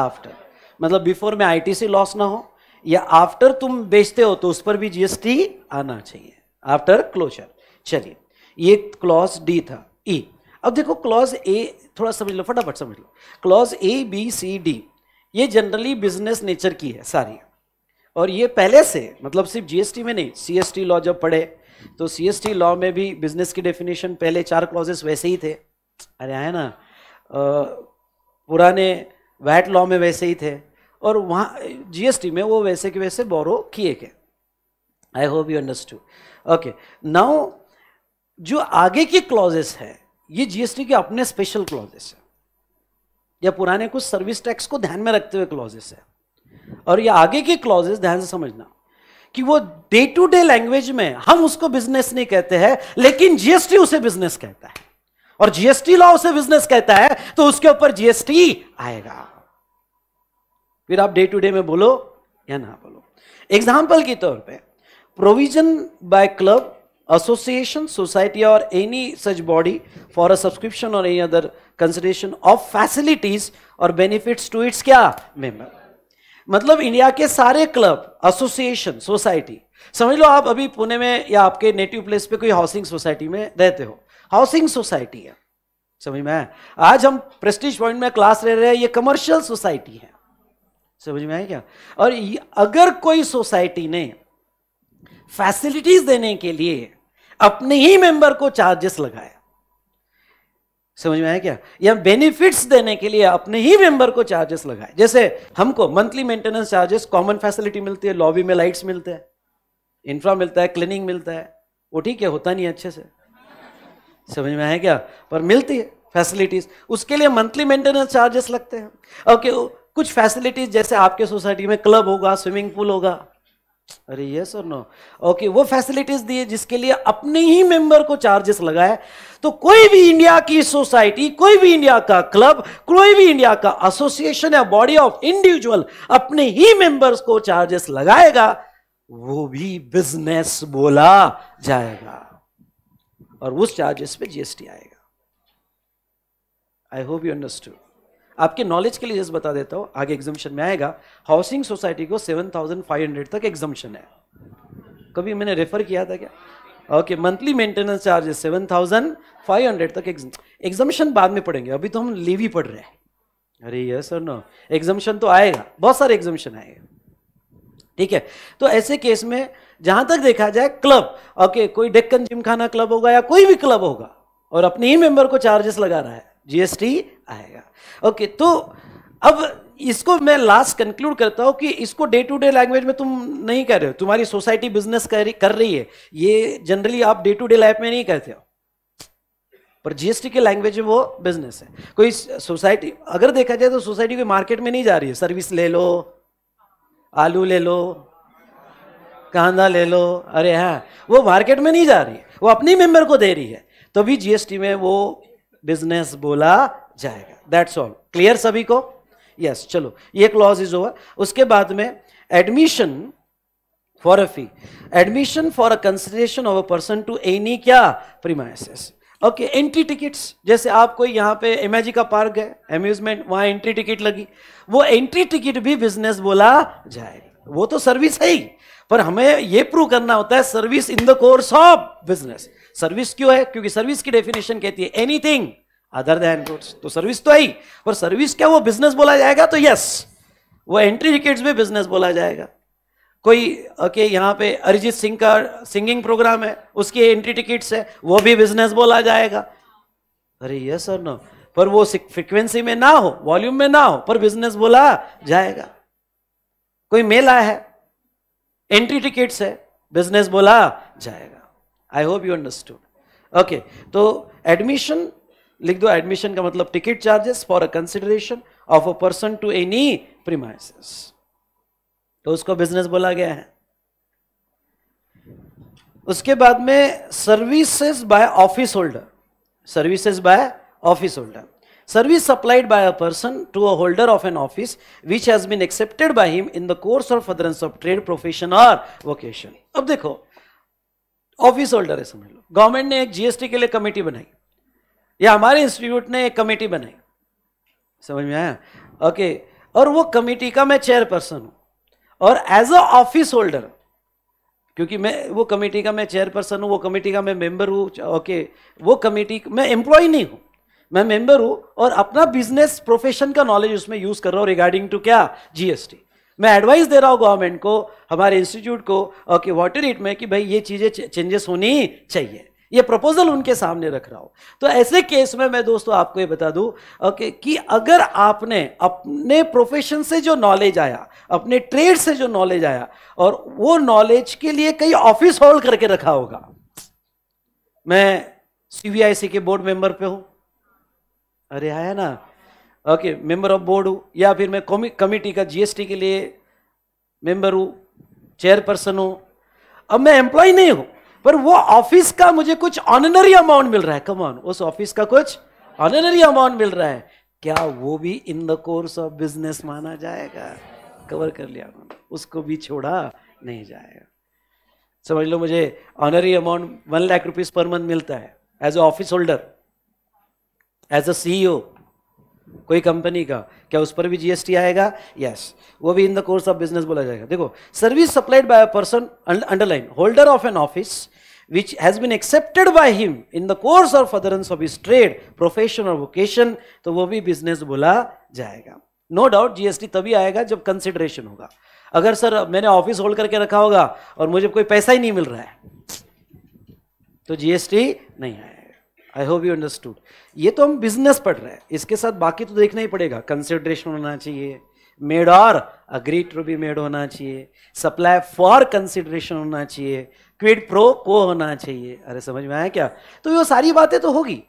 आफ्टर मतलब बिफोर में आईटीसी लॉस ना हो या आफ्टर तुम बेचते हो तो उस पर भी जीएसटी आना चाहिए आफ्टर क्लोजर चलिए ये क्लॉज डी था ई e. अब देखो क्लॉज ए थोड़ा समझ लो फटाफट समझ लो clause A B C D ये जनरली बिजनेस नेचर की है सारी और ये पहले से मतलब सिर्फ जीएसटी में नहीं सीएसटी लॉ जब पढ़े तो सीएसटी लॉ में भी बिजनेस की डेफिनेशन पहले चार क्लॉजेस वैसे ही थे अरे है ना पुराने वैट लॉ में वैसे ही थे और वहाँ जीएसटी में वो वैसे के वैसे बोरो किए गए I hope you understood okay now जो आगे की क्लॉजेस है ये जीएसटी के अपने स्पेशल क्लॉजेस है या पुराने कुछ सर्विस टैक्स को ध्यान में रखते हुए क्लॉजेस है और ये आगे के क्लॉजेस ध्यान से समझना कि वो डे टू डे लैंग्वेज में हम उसको बिजनेस नहीं कहते हैं लेकिन जीएसटी उसे बिजनेस कहता है और जीएसटी लॉ उसे बिजनेस कहता है तो उसके ऊपर जीएसटी आएगा फिर आप डे टू डे में बोलो या ना बोलो एग्जाम्पल के तौर पे provision by club association society और any such body for a subscription और any other consideration of facilities और बेनिफिट टू इट्स क्या मेंबर मतलब इंडिया के सारे क्लब एसोसिएशन सोसाइटी समझ लो आप अभी पुणे में या आपके नेटिव प्लेस पे कोई हाउसिंग सोसाइटी में रहते हो हाउसिंग सोसाइटी है समझ में आज हम प्रेस्टीज पॉइंट में क्लास ले रहे हैं ये कमर्शियल सोसाइटी है समझ में आया क्या और अगर कोई सोसाइटी ने फैसिलिटीज देने के लिए अपने ही मेंबर को चार्जेस लगाया समझ में आया क्या या बेनिफिट्स देने के लिए अपने ही मेंबर को चार्जेस लगाए जैसे हमको monthly maintenance charges common facility मिलती है लॉबी में लाइट्स मिलते हैं इंफ्रा मिलता है क्लीनिंग मिलता है वो ठीक है होता नहीं अच्छे से समझ में आया क्या पर मिलती है फैसिलिटीज उसके लिए मंथली मेंटेनेंस चार्जेस लगते हैं ओके कुछ फैसिलिटीज जैसे आपके सोसाइटी में क्लब होगा स्विमिंग पूल होगा अरे यस और नो ओके वो फैसिलिटीज दिए जिसके लिए अपने ही मेंबर को चार्जेस लगाए तो कोई भी इंडिया की सोसाइटी कोई भी इंडिया का क्लब कोई भी इंडिया का एसोसिएशन या बॉडी ऑफ इंडिविजुअल अपने ही मेंबर्स को चार्जेस लगाएगा वो भी बिजनेस बोला जाएगा और उस चार्जेस पे जीएसटी आएगा आई होप यू अंडरस्टूड आपके नॉलेज के लिए जस्ट बता देता हूँ आगे एग्जामिशन में आएगा हाउसिंग सोसाइटी को सेवन थाउजेंड फाइव हंड्रेड तक एग्जामिशन है कभी मैंने रेफर किया था क्या okay monthly maintenance charges seven thousand five hundred तक एग्जामिशन बाद में पढ़ेंगे अभी तो हम लेवी पढ़ रहे हैं अरे यस और नो एग्जामिशन तो आएगा बहुत सारे एग्जामिशन आएगा ठीक है तो ऐसे केस में जहां तक देखा जाए क्लब ओके कोई डेक्कन जिमखाना क्लब होगा या कोई भी क्लब होगा और अपने ही मेंबर को चार्जेस लगा रहा है जीएसटी आएगा ओके तो अब इसको मैं लास्ट कंक्लूड करता हूं कि इसको डे टू डे लैंग्वेज में तुम नहीं कर रहे हो तुम्हारी सोसाइटी बिजनेस कर, रही है ये जनरली आप डे टू डे लाइफ में नहीं करते हो पर जीएसटी के लैंग्वेज में वो बिजनेस है कोई सोसाइटी अगर देखा जाए तो सोसाइटी कोई मार्केट में नहीं जा रही है सर्विस ले लो आलू ले लो कांदा ले लो अरे हाँ वो मार्केट में नहीं जा रही वो अपने मेंबर को दे रही है तो भी जीएसटी में वो बिजनेस बोला जाएगा दैट्स ऑल क्लियर सभी को यस yes, चलो ये क्लॉज इज ओवर उसके बाद में admission for a fee admission for a consideration of a person to any क्या प्रीमाइसेस ओके एंट्री टिकट्स जैसे आप कोई यहां पे एमआईजी का पार्क है एम्यूजमेंट वहां एंट्री टिकट लगी वो एंट्री टिकट भी बिजनेस बोला जाएगा वो तो सर्विस है ही पर हमें यह प्रूव करना होता है service in the course of business service क्यों है क्योंकि सर्विस की डेफिनेशन कहती है एनीथिंग अदर देन गुड्स तो सर्विस तो आई पर सर्विस क्या वो बिजनेस बोला जाएगा तो यस वो एंट्री टिकेट्स भी बिजनेस बोला जाएगा कोई ओके okay, यहाँ पे अरिजीत सिंह का सिंगिंग प्रोग्राम है उसकी एंट्री टिकट्स है वो भी बिजनेस बोला जाएगा अरे यस और नो पर वो फ्रिक्वेंसी में ना हो वॉल्यूम में ना हो पर बिजनेस बोला जाएगा कोई मेला है एंट्री टिकट्स है बिजनेस बोला जाएगा I hope you understood okay तो एडमिशन लिख दो एडमिशन का मतलब ticket charges for a consideration of a person to any premises तो उसको बिजनेस बोला गया है उसके बाद में services by office holder services by office holder service supplied by a person to a holder of an office which has been accepted by him in the course of furtherance of trade profession or vocation अब देखो office holder है समझ लो government ने एक GST के लिए committee बनाई या हमारे इंस्टीट्यूट ने एक कमेटी बनाई समझ में आया ओके okay. और वो कमेटी का मैं चेयरपर्सन हूं और एज अ ऑफिस होल्डर क्योंकि मैं वो कमेटी का मैं चेयरपर्सन हूं वो कमेटी का मैं मेंबर हूं ओके okay. वो कमेटी मैं एम्प्लॉय नहीं हूं मैं मेंबर हूं और अपना बिजनेस प्रोफेशन का नॉलेज उसमें यूज कर रहा हूं रिगार्डिंग टू क्या जीएसटी मैं एडवाइस दे रहा हूं गवर्नमेंट को हमारे इंस्टीट्यूट को ओके वाटर इट में कि भाई ये चीज़ें चेंजेस होनी चाहिए ये प्रपोजल उनके सामने रख रहा हूं तो ऐसे केस में मैं दोस्तों आपको ये बता दू ओके कि अगर आपने अपने प्रोफेशन से जो नॉलेज आया अपने ट्रेड से जो नॉलेज आया और वो नॉलेज के लिए कई ऑफिस होल्ड करके रखा होगा मैं सी के बोर्ड मेंबर पे हूं अरे आया ना ओके मेंबर ऑफ बोर्ड हूँ या फिर मैं कमेटी का जीएसटी के लिए मेंबर हूँ चेयरपर्सन हूँ अब मैं एम्प्लॉय नहीं हूँ पर वो ऑफिस का मुझे कुछ ऑनरी अमाउंट मिल रहा है कमान उस ऑफिस का कुछ ऑनरी अमाउंट मिल रहा है क्या वो भी in the course of business माना जाएगा कवर कर लिया उन्होंने उसको भी छोड़ा नहीं जाएगा समझ लो मुझे honorary amount one lakh rupees per month मिलता है as a office holder as a CEO कोई कंपनी का क्या उस पर भी जीएसटी आएगा यस yes. वो भी in the course of business बोला जाएगा देखो service supplied by a person underline holder of an office which has been accepted by him in the course of furtherance of his trade profession और vocation तो वो भी business बोला जाएगा no doubt GST तभी आएगा जब कंसिडरेशन होगा अगर सर मैंने ऑफिस होल्ड करके रखा होगा और मुझे कोई पैसा ही नहीं मिल रहा है तो जीएसटी नहीं आएगा आई होप यू अंडरस्टूड ये तो हम बिजनेस पढ़ रहे हैं इसके साथ बाकी तो देखना ही पड़ेगा कंसिडरेशन होना चाहिए मेड और अग्री टू बी मेड होना चाहिए सप्लाई फॉर कंसिडरेशन होना चाहिए क्विड प्रो को होना चाहिए अरे समझ में आया क्या तो ये सारी बातें तो होगी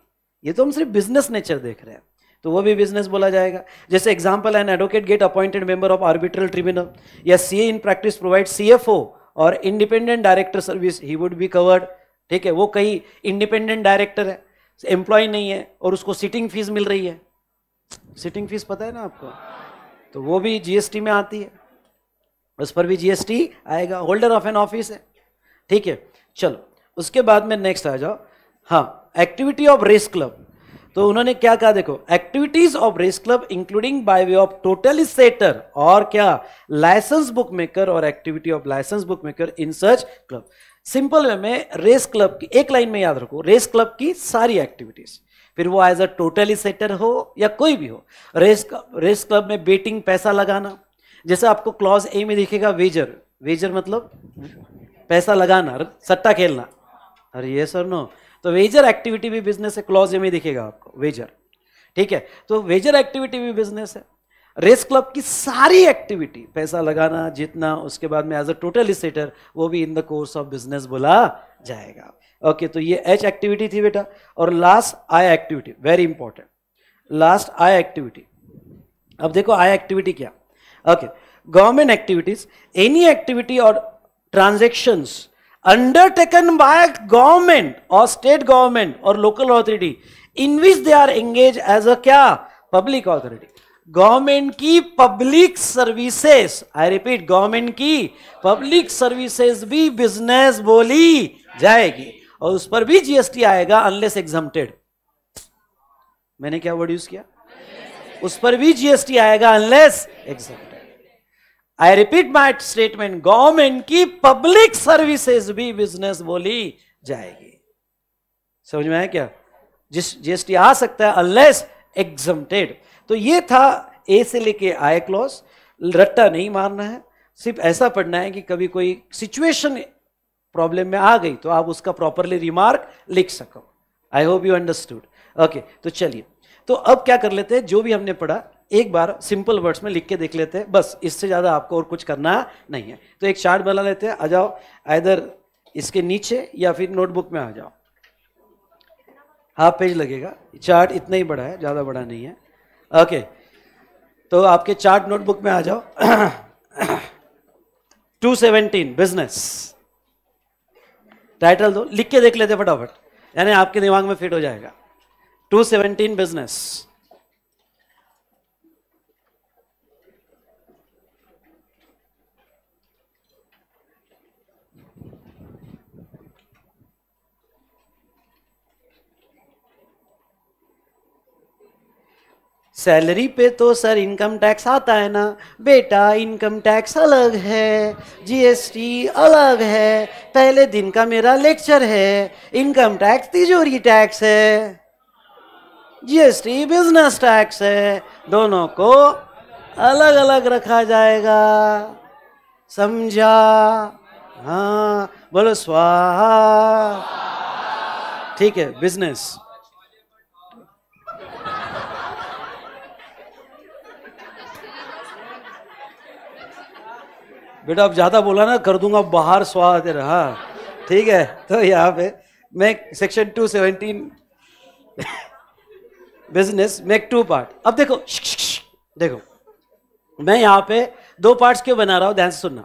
ये तो हम सिर्फ बिजनेस नेचर देख रहे हैं तो वो भी बिजनेस बोला जाएगा जैसे example an advocate get appointed member of arbitral tribunal या C in practice provide C और independent director service he would be covered ठीक है वो कहीं इंडिपेंडेंट डायरेक्टर है एम्प्लॉय नहीं है और उसको सिटिंग फीस मिल रही है सिटिंग फीस पता है ना आपको तो वो भी जीएसटी में आती है उस पर भी जीएसटी आएगा होल्डर ऑफ एन ऑफिस है ठीक है चलो उसके बाद में नेक्स्ट आ जाओ हाँ एक्टिविटी ऑफ रेस क्लब तो उन्होंने क्या कहा देखो activities of race club including by way of totalisator और क्या लाइसेंस बुक मेकर और activity of licence bookmaker in such club simple way में रेस क्लब की एक लाइन में याद रखो रेस क्लब की सारी एक्टिविटीज फिर वो एज अ टोटली सेटर हो या कोई भी हो रेस रेस क्लब में बेटिंग पैसा लगाना जैसे आपको क्लॉज ए में दिखेगा वेजर वेजर मतलब पैसा लगाना सट्टा खेलना अरे ये सर नो तो वेजर एक्टिविटी भी बिजनेस है क्लॉज ए में दिखेगा आपको वेजर ठीक है तो वेजर एक्टिविटी भी बिजनेस है रेस क्लब की सारी एक्टिविटी पैसा लगाना जितना उसके बाद में एज अ टोटल सेटर वो भी in the course of business बोला जाएगा ओके okay, तो ये एच एक्टिविटी थी बेटा और last I activity very important last I activity अब देखो आई एक्टिविटी क्या okay government activities any activity और ट्रांजेक्शन्स अंडरटेकन बाय गवर्नमेंट और स्टेट गवर्नमेंट और local authority in which they are engage as a क्या पब्लिक ऑथोरिटी गवर्नमेंट की public services I repeat government की public services भी business बोली जाएगी और उस पर भी जीएसटी आएगा अनलेस एग्जामेड मैंने क्या वर्ड यूज किया उस पर भी जीएसटी आएगा unless exempted I repeat my statement government की पब्लिक सर्विसेज भी बिजनेस बोली जाएगी समझ में आया क्या जिस जीएसटी आ सकता है अनलेस एग्जम्प्टेड तो ये था ए से लेके आय क्लॉज रट्टा नहीं मारना है सिर्फ ऐसा पढ़ना है कि कभी कोई सिचुएशन प्रॉब्लम में आ गई तो आप उसका प्रॉपरली रिमार्क लिख सको I hope you understood okay तो चलिए तो अब क्या कर लेते हैं जो भी हमने पढ़ा एक बार सिंपल वर्ड्स में लिख के देख लेते हैं बस इससे ज़्यादा आपको और कुछ करना नहीं है तो एक चार्ट बना लेते हैं आ जाओ आइधर इसके नीचे या फिर नोटबुक में आ जाओ हाफ पेज लगेगा चार्ट इतना ही बड़ा है ज़्यादा बड़ा नहीं है ओके तो आपके चार्ट नोटबुक में आ जाओ टू बिजनेस टाइटल दो लिख के देख लेते फटाफट यानी आपके दिमाग में फिट हो जाएगा टू बिजनेस सैलरी पे तो सर इनकम टैक्स आता है ना बेटा इनकम टैक्स अलग है जीएसटी अलग है पहले दिन का मेरा लेक्चर है इनकम टैक्स तिजोरी टैक्स है जीएसटी बिजनेस टैक्स है दोनों को अलग अलग रखा जाएगा समझा हाँ बोलो स्वाहा ठीक है बिजनेस बेटा अब ज़्यादा बोला ना कर दूंगा बाहर स्वाद रहा ठीक है तो यहाँ पे make section two seventeen business make two part अब देखो देखो मैं यहाँ पे दो पार्ट्स क्यों बना रहा हूँ ध्यान से सुनना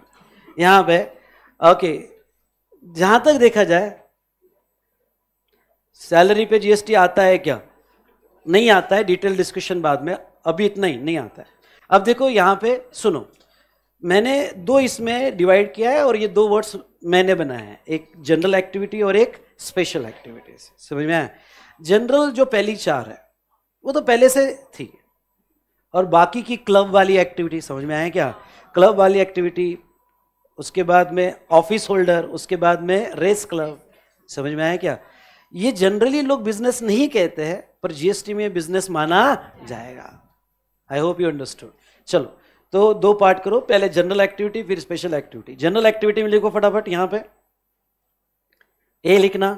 यहाँ पे ओके जहां तक देखा जाए सैलरी पे जीएसटी आता है क्या नहीं आता है डिटेल डिस्कशन बाद में अभी इतना ही नहीं आता है अब देखो यहाँ पे सुनो मैंने दो इसमें डिवाइड किया है और ये दो वर्ड्स मैंने बनाए हैं एक जनरल एक्टिविटी और एक स्पेशल एक्टिविटी समझ में आया जनरल जो पहली चार है वो तो पहले से थी और बाकी की क्लब वाली एक्टिविटी समझ में आए क्या क्लब वाली एक्टिविटी उसके बाद में ऑफिस होल्डर उसके बाद में रेस क्लब समझ में आया क्या ये जनरली लोग बिजनेस नहीं कहते हैं पर जीएसटी में बिजनेस माना जाएगा आई होप यू अंडरस्टूड चलो तो दो पार्ट करो पहले जनरल एक्टिविटी फिर स्पेशल एक्टिविटी जनरल एक्टिविटी में लिखो फटाफट यहां पे ए लिखना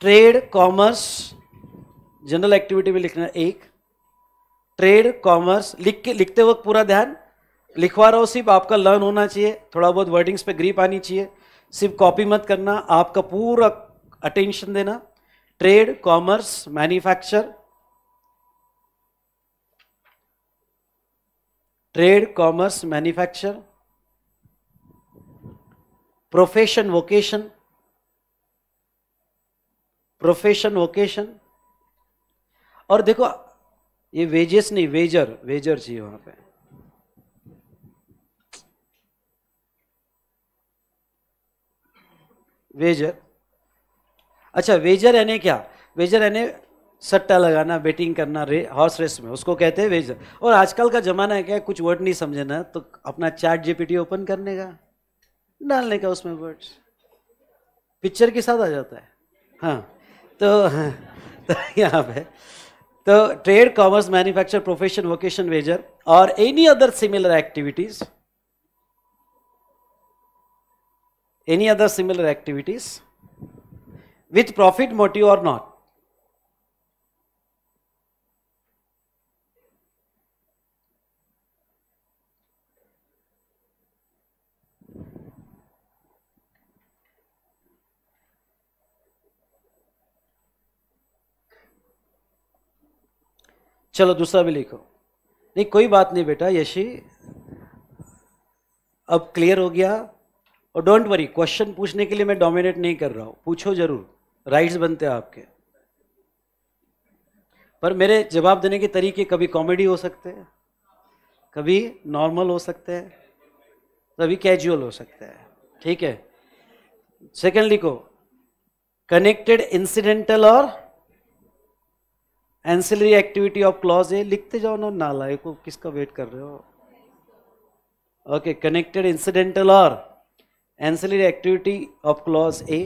ट्रेड कॉमर्स जनरल एक्टिविटी में लिखना एक ट्रेड कॉमर्स लिख के लिखते वक्त पूरा ध्यान लिखवा रहा हो सिर्फ आपका लर्न होना चाहिए थोड़ा बहुत वर्डिंग्स पे ग्रीप आनी चाहिए सिर्फ कॉपी मत करना आपका पूरा अटेंशन देना trade commerce manufacture trade commerce manufacture profession vocation profession vocation और देखो ये वेजेस नहीं वेजर वेजर चाहिए वहां पे वेजर अच्छा वेजर यानी क्या वेजर यानी सट्टा लगाना बेटिंग करना रे, हॉर्स रेस में उसको कहते हैं वेजर और आजकल का ज़माना है क्या कुछ वर्ड नहीं समझना तो अपना चैट जीपीटी ओपन करने का डालने का उसमें वर्ड्स पिक्चर के साथ आ जाता है हाँ तो, तो यहाँ पे तो trade commerce manufacture profession vocation wager और any other similar activities any other similar activities with profit motive और नॉट चलो दूसरा भी लिखो नहीं कोई बात नहीं बेटा यशी अब क्लियर हो गया और डोंट वरी क्वेश्चन पूछने के लिए मैं डोमिनेट नहीं कर रहा हूँ पूछो जरूर राइट्स बनते हैं आपके पर मेरे जवाब देने के तरीके कभी कॉमेडी हो सकते हैं कभी नॉर्मल हो सकते हैं कभी कैजुअल हो सकते हैं ठीक है सेकेंड लिखो कनेक्टेड इंसिडेंटल और ancillary activity of clause A लिखते जाओ ना नाला को किसका वेट कर रहे हो ओके कनेक्टेड इंसिडेंटल और ancillary activity of clause A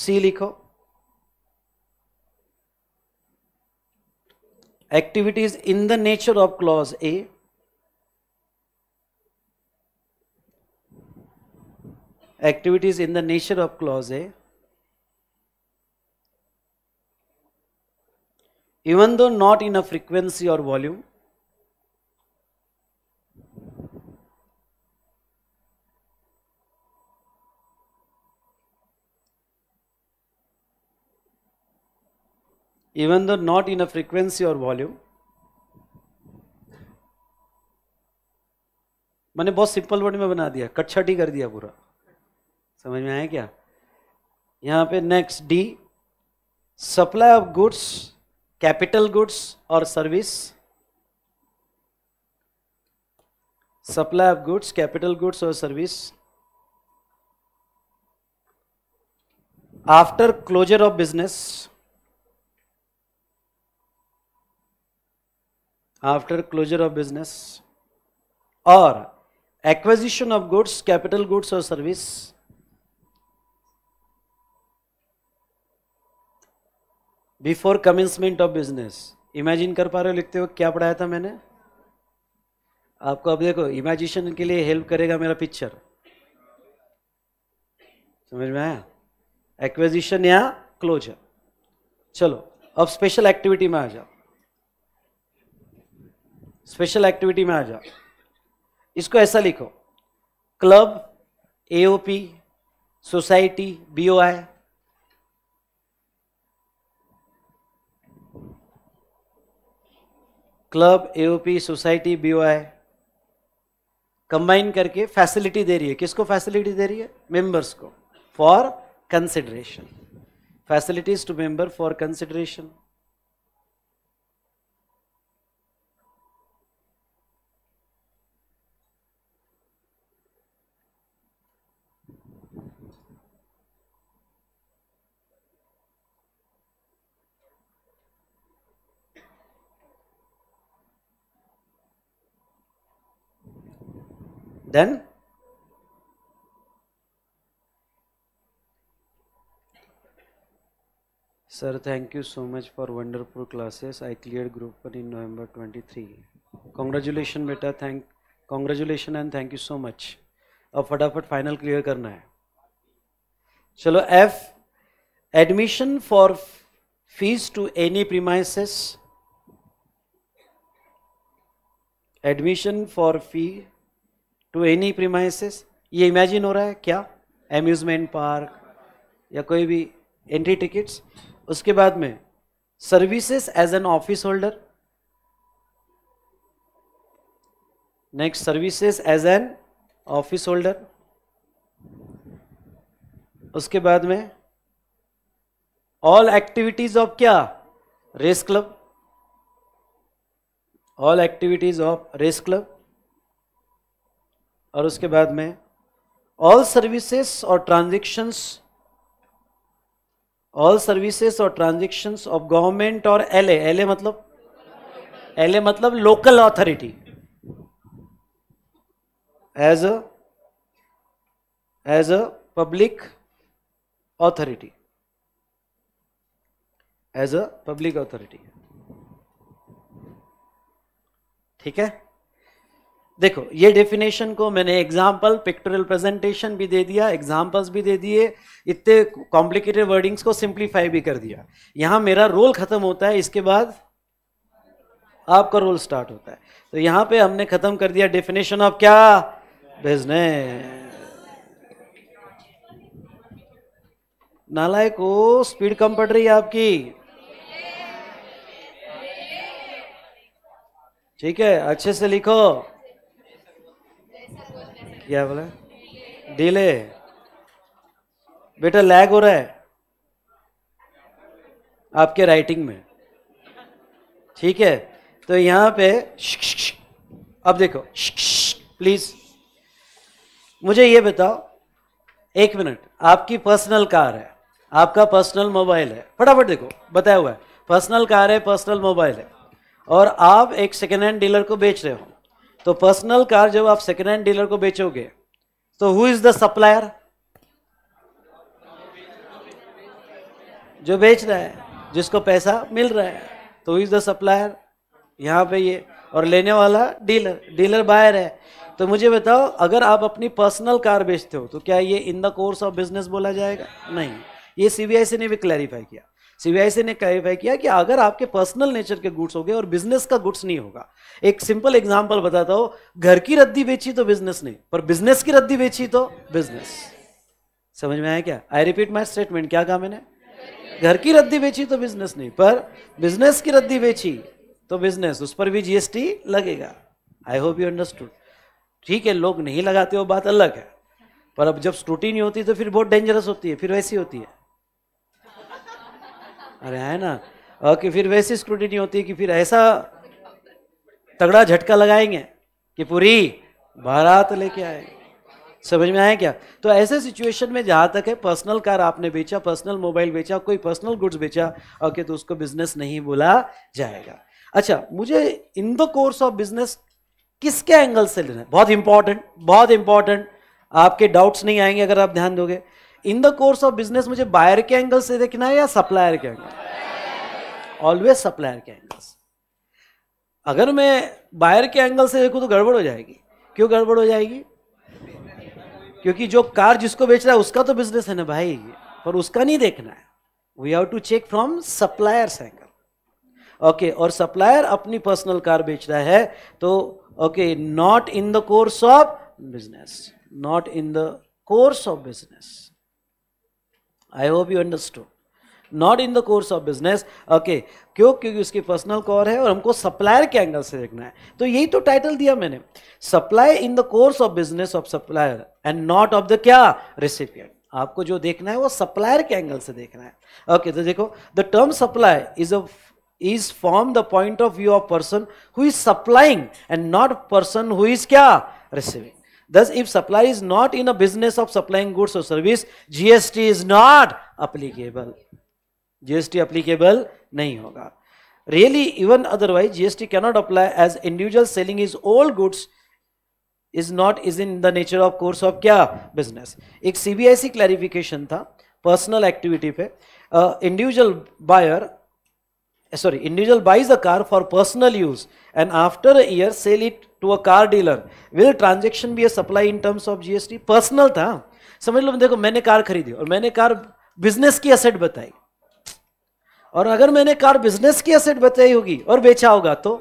C लिखो activities in the nature of clause A activities in the nature of clause A even though not in a frequency or volume even though not in a frequency or volume मैंने बहुत simple word में बना दिया कटछट ही कर दिया पूरा समझ में आया क्या यहां पे next D supply of goods capital goods or service supply of goods capital goods or service after closure of business after closure of business or acquisition of goods capital goods or service before commencement of business imagine कर पा रहे हो लिखते हो क्या पढ़ाया था मैंने आपको अब देखो इमेजिनेशन के लिए हेल्प करेगा मेरा पिक्चर समझ में आया एक्विजिशन या क्लोजर चलो अब स्पेशल एक्टिविटी में आ जाओ स्पेशल एक्टिविटी में आ जाओ इसको ऐसा लिखो club AOP society BOI club AOP society BOI combine करके फैसिलिटी दे रही है किसको फैसिलिटी दे रही है मेंबर्स को for consideration facilities to member for consideration then sir thank you so much for wonderful classes i cleared group 1 in november 23 congratulations beta thank congratulations and thank you so much ab फटाफट final clear करना है चलो f admission for fees to any premises admission for fee to any premises ये imagine हो रहा है क्या amusement park या कोई भी एंट्री टिकट्स उसके बाद में services as an office holder next services as an office holder उसके बाद में ऑल एक्टिविटीज ऑफ क्या race club all activities of race club और उसके बाद में ऑल सर्विसेस और ट्रांजेक्शंस ऑल सर्विसेस और ट्रांजेक्शंस ऑफ गवर्नमेंट और एलए एलए मतलब एलए मतलब local authority as a as a public authority as a public authority ठीक है देखो ये डेफिनेशन को मैंने एग्जाम्पल पिक्टोरियल प्रेजेंटेशन भी दे दिया एग्जाम्पल्स भी दे दिए इतने कॉम्प्लिकेटेड वर्डिंग्स को सिंप्लीफाई भी कर दिया यहाँ मेरा रोल खत्म होता है इसके बाद आपका रोल स्टार्ट होता है तो यहाँ पे हमने खत्म कर दिया डेफिनेशन ऑफ क्या बिजनेस नालायक को स्पीड कम पड़ रही है आपकी ठीक है अच्छे से लिखो क्या बोला डिले बेटा लैग हो रहा है आपके राइटिंग में ठीक है तो यहां पे अब देखो प्लीज मुझे ये बताओ एक मिनट आपकी पर्सनल कार है आपका पर्सनल मोबाइल है फटाफट देखो बताया हुआ है पर्सनल कार है पर्सनल मोबाइल है और आप एक सेकेंड हैंड डीलर को बेच रहे हो तो पर्सनल कार जब आप सेकेंड हैंड डीलर को बेचोगे तो हु इज द सप्लायर जो बेच रहा है जिसको पैसा मिल रहा है तो हु इज द सप्लायर यहाँ पे ये और लेने वाला डीलर डीलर बायर है तो मुझे बताओ अगर आप अपनी पर्सनल कार बेचते हो तो क्या ये in the course of business बोला जाएगा नहीं ये सीबीआईसी ने भी क्लैरिफाई किया सीबीआईसी ने क्लैरिफाई किया कि अगर आपके पर्सनल नेचर के गुड्स हो गए और बिजनेस का गुड्स नहीं होगा एक सिंपल एग्जाम्पल बताता हो घर की रद्दी बेची तो बिजनेस नहीं पर बिजनेस की रद्दी बेची तो बिजनेस समझ में आया क्या आई रिपीट माई स्टेटमेंट क्या कहा मैंने घर की रद्दी बेची तो बिजनेस नहीं पर बिजनेस की रद्दी बेची तो बिजनेस उस पर भी जीएसटी लगेगा आई होप यू अंडरस्टूड ठीक है लोग नहीं लगाते वो बात अलग है पर अब जब स्क्रूटी नहीं होती तो फिर बहुत डेंजरस होती है फिर वैसी होती है अरे है ना और कि फिर वैसी स्क्रूटिनी होती कि फिर ऐसा तगड़ा झटका लगाएंगे कि पूरी बारात लेके आए समझ में आया क्या तो ऐसे सिचुएशन में जहाँ तक है पर्सनल कार आपने बेचा पर्सनल मोबाइल बेचा कोई पर्सनल गुड्स बेचा ओके तो उसको बिजनेस नहीं बोला जाएगा अच्छा मुझे in the course of business किसके एंगल से लेना है बहुत इंपॉर्टेंट बहुत इंपॉर्टेंट आपके डाउट्स नहीं आएंगे अगर आप ध्यान दोगे in the course of business मुझे बायर के एंगल से देखना है या सप्लायर के एंगल ऑलवेज सप्लायर के एंगल से अगर मैं बायर के एंगल से देखूं तो गड़बड़ हो जाएगी क्यों गड़बड़ हो जाएगी क्योंकि जो कार जिसको बेच रहा है उसका तो बिजनेस है ना भाई पर उसका नहीं देखना है we have to check from supplier's angle okay और सप्लायर अपनी पर्सनल कार बेच रहा है तो okay not in the course of business not in the course of business I hope you understood not in the course of business okay क्यों क्योंकि उसकी personal core है और हमको सप्लायर के एंगल से देखना है तो यही तो टाइटल दिया मैंने supply in the course of business of supplier and not of the क्या रेसिपियंट आपको जो देखना है वो सप्लायर के एंगल से देखना है ओके okay, तो देखो the term supply is a is from the point of view of person who is supplying and not person who is क्या receiving Thus, if supply is not in a business of supplying goods or service, GST is not applicable. GST applicable नहीं होगा. Really, even otherwise, GST cannot apply as individual selling his old goods is not is in the nature of course of क्या business. एक CBIC clarification था personal activity पे. Uh, individual buyer sorry individual buys a car for personal use and after a year sell it to a car dealer will transaction be a supply in terms of GST personal था समझ लो देखो मैंने car खरीदी और मैंने car business की asset बताई और अगर मैंने कार बिजनेस की असेट बताई होगी और बेचा होगा तो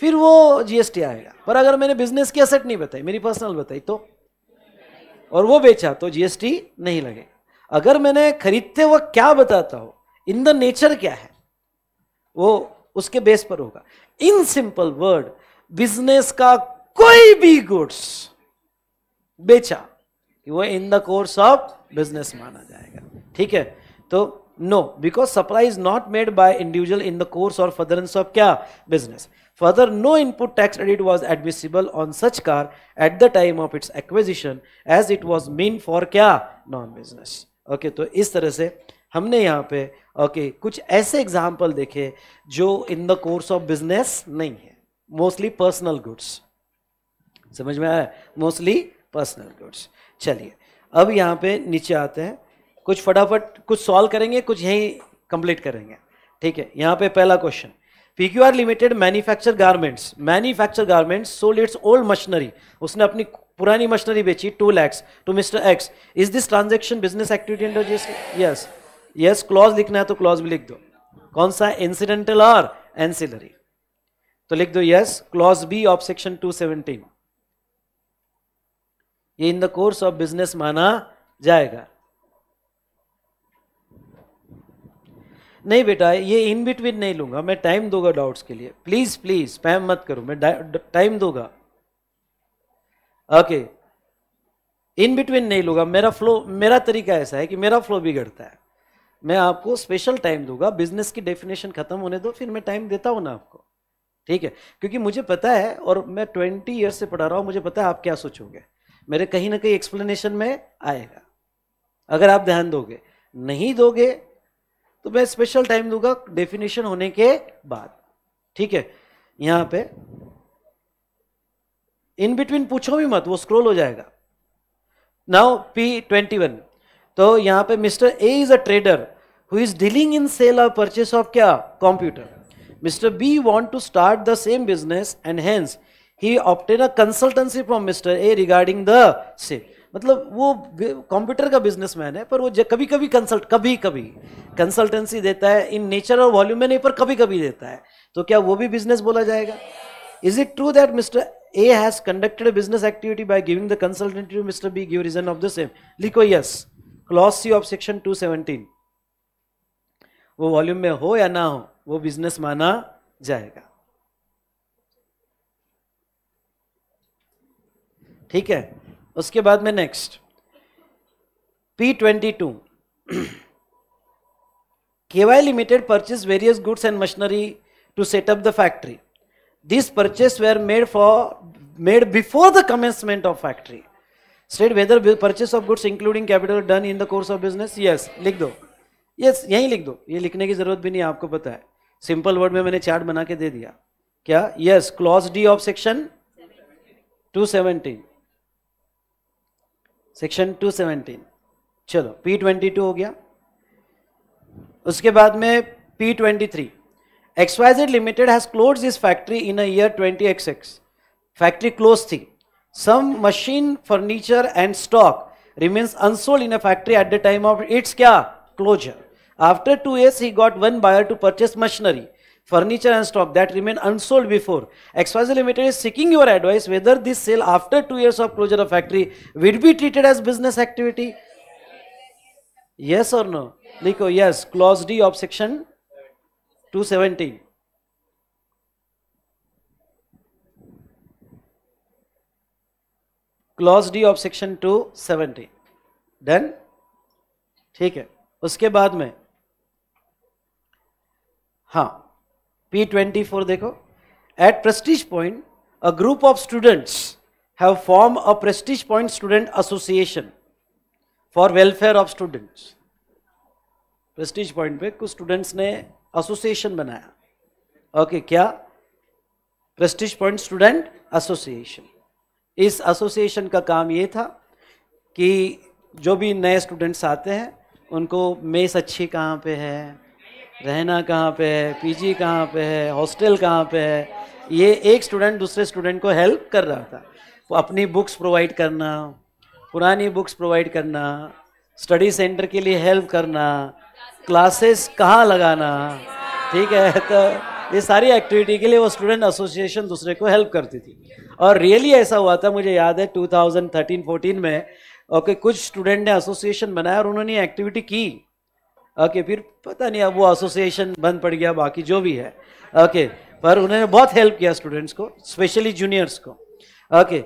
फिर वो जीएसटी आएगा पर अगर मैंने बिजनेस की असेट नहीं बताई मेरी पर्सनल बताई तो और वो बेचा तो जीएसटी नहीं लगेगा अगर मैंने खरीदते वक्त क्या बताता हो इन द नेचर क्या है वो उसके बेस पर होगा इन सिंपल वर्ड बिजनेस का कोई भी गुड्स बेचा वो वह in the course of business माना जाएगा ठीक है तो no because supply is not made by individual in the course और फदरेंस ऑफ क्या business further no input tax एडिट was admissible on such car at the time of its acquisition as it was meant for क्या non business okay तो इस तरह से हमने यहाँ पे ओके okay, कुछ ऐसे एग्जाम्पल देखे जो in the course of business नहीं है मोस्टली पर्सनल गुड्स समझ में आया मोस्टली पर्सनल गुड्स चलिए अब यहाँ पे नीचे आते हैं कुछ फटाफट कुछ सॉल्व करेंगे कुछ यहीं कंप्लीट करेंगे ठीक है यहाँ पे पहला question R limited manufacture garments manufacture garments sold its old machinery उसने अपनी पुरानी मशीनरी बेची two lakhs to Mr X is this transaction business activity under जिस यस यस क्लॉज लिखना है तो क्लॉज भी लिख दो कौन सा इंसिडेंटल और एंसिलरी तो लिख दो yes clause B of section 217 ये in the course of business माना जाएगा नहीं बेटा ये इन बिटवीन नहीं लूंगा मैं टाइम दूंगा डाउट्स के लिए प्लीज प्लीज स्पैम मत करो मैं टाइम दूंगा ओके इन बिटवीन नहीं लूंगा मेरा फ्लो मेरा तरीका ऐसा है कि मेरा फ्लो बिगड़ता है मैं आपको स्पेशल टाइम दूंगा बिजनेस की डेफिनेशन खत्म होने दो फिर मैं टाइम देता हूं ना आपको ठीक है क्योंकि मुझे पता है और मैं ट्वेंटी ईयर्स से पढ़ा रहा हूँ मुझे पता है आप क्या सोचोगे मेरे कहीं ना कहीं एक्सप्लेनेशन में आएगा अगर आप ध्यान दोगे नहीं दोगे तो मैं स्पेशल टाइम दूंगा डेफिनेशन होने के बाद ठीक है यहां पे इन बिटवीन पूछो भी मत वो स्क्रोल हो जाएगा नाउ पी ट्वेंटी वन तो यहां पे Mr A is a trader who is dealing in sale और परचेस ऑफ क्या computer Mr. B want to start the same business and hence he obtain a consultancy from Mr. A regarding the same. मतलब वो computer का businessman है पर वो कभी कभी कंसल्ट कभी कभी कंसल्टेंसी देता है इन नेचर और वॉल्यूम में नहीं पर कभी कभी देता है तो क्या वो भी बिजनेस बोला जाएगा is it true that Mr A has conducted business activity by giving the consultant to Mr B give reason of the same लिखो yes clause C of section two वो वॉल्यूम में हो या ना हो वो बिजनेस माना जाएगा ठीक है उसके बाद में next P twenty two KY limited purchase various goods and machinery to set up the factory this purchase were made for made before the commencement of factory state whether purchase of goods including capital done in the course of business yes लिख दो yes yes, यहीं लिख दो ये लिखने की जरूरत भी नहीं आपको पता है सिंपल वर्ड में मैंने चार्ट बना के दे दिया क्या yes clause D of section 217 section 217 चलो पी ट्वेंटी टू हो गया उसके बाद में P twenty three XYZ limited has close this factory in year twenty X X factory close थी some machine furniture and stock remains unsold in a factory at the time of its क्या closure After two years, he got one buyer to purchase machinery, furniture and stock that remained unsold before. XYZ Limited is seeking your advice whether this sale after two years of closure of factory will be treated as business activity. Yes or no? Likho, yes. Clause D of section 217. Clause D of Section 270. Then, Okay. ठीक है हाँ P twenty four देखो at Prestige Point a group of students have form a Prestige Point student association for welfare of students Prestige Point पे कुछ students ने association बनाया okay okay, क्या Prestige Point student association इस association का काम ये था कि जो भी नए स्टूडेंट्स आते हैं उनको मेस अच्छी कहाँ पे है रहना कहाँ पे है पीजी कहाँ पर है हॉस्टल कहाँ पे है ये एक स्टूडेंट दूसरे स्टूडेंट को हेल्प कर रहा था वो अपनी बुक्स प्रोवाइड करना पुरानी बुक्स प्रोवाइड करना स्टडी सेंटर के लिए हेल्प करना क्लासेस कहाँ लगाना ठीक है *laughs* तो ये सारी एक्टिविटी के लिए वो स्टूडेंट एसोसिएशन दूसरे को हेल्प करती थी और रियली ऐसा हुआ था मुझे याद है 2013-14 में ओके कुछ स्टूडेंट ने एसोसिएशन बनाया और उन्होंने एक्टिविटी की ओके फिर पता नहीं अब वो एसोसिएशन बंद पड़ गया बाकी जो भी है ओके पर उन्होंने बहुत हेल्प किया स्टूडेंट्स को स्पेशली जूनियर्स को ओके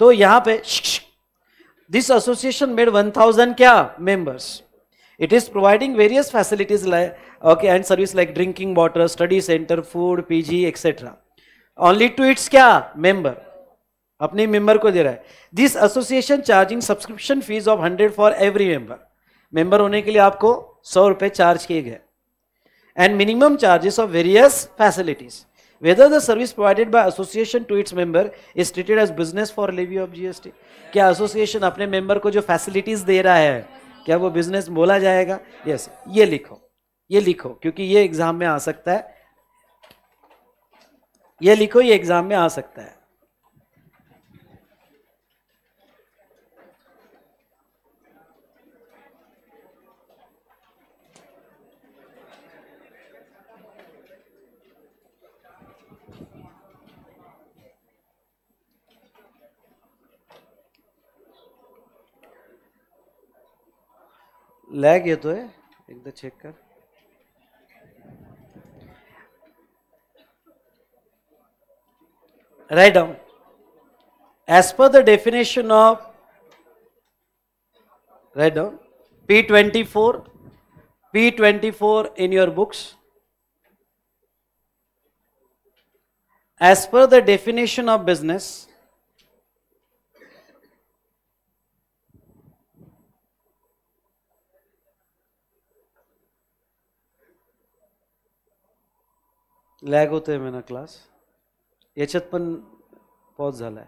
तो यहाँ पे दिस एसोसिएशन मेड 1000 क्या members it is providing various facilities okay and service like drinking water study centre food food pg etc only to its क्या member अपने मेंबर को दे रहा है this association charging subscription fees of hundred for every member member होने के लिए आपको सौ रुपए चार्ज किए गए and minimum charges of various facilities whether the service provided by association to its member is treated as business for levy of GST क्या association अपने मेंबर को जो फैसिलिटीज दे रहा है क्या वो बिजनेस बोला जाएगा यस yes, ये लिखो ये लिखो क्योंकि ये एग्जाम में आ सकता है ये लिखो ये एग्जाम में आ सकता है लैग ये तो है एक दो चेक कर right down as per the definition of right down P twenty four P twenty four in your books as per the definition of business lag होते है मेरा क्लास याच्यात पॉज झाला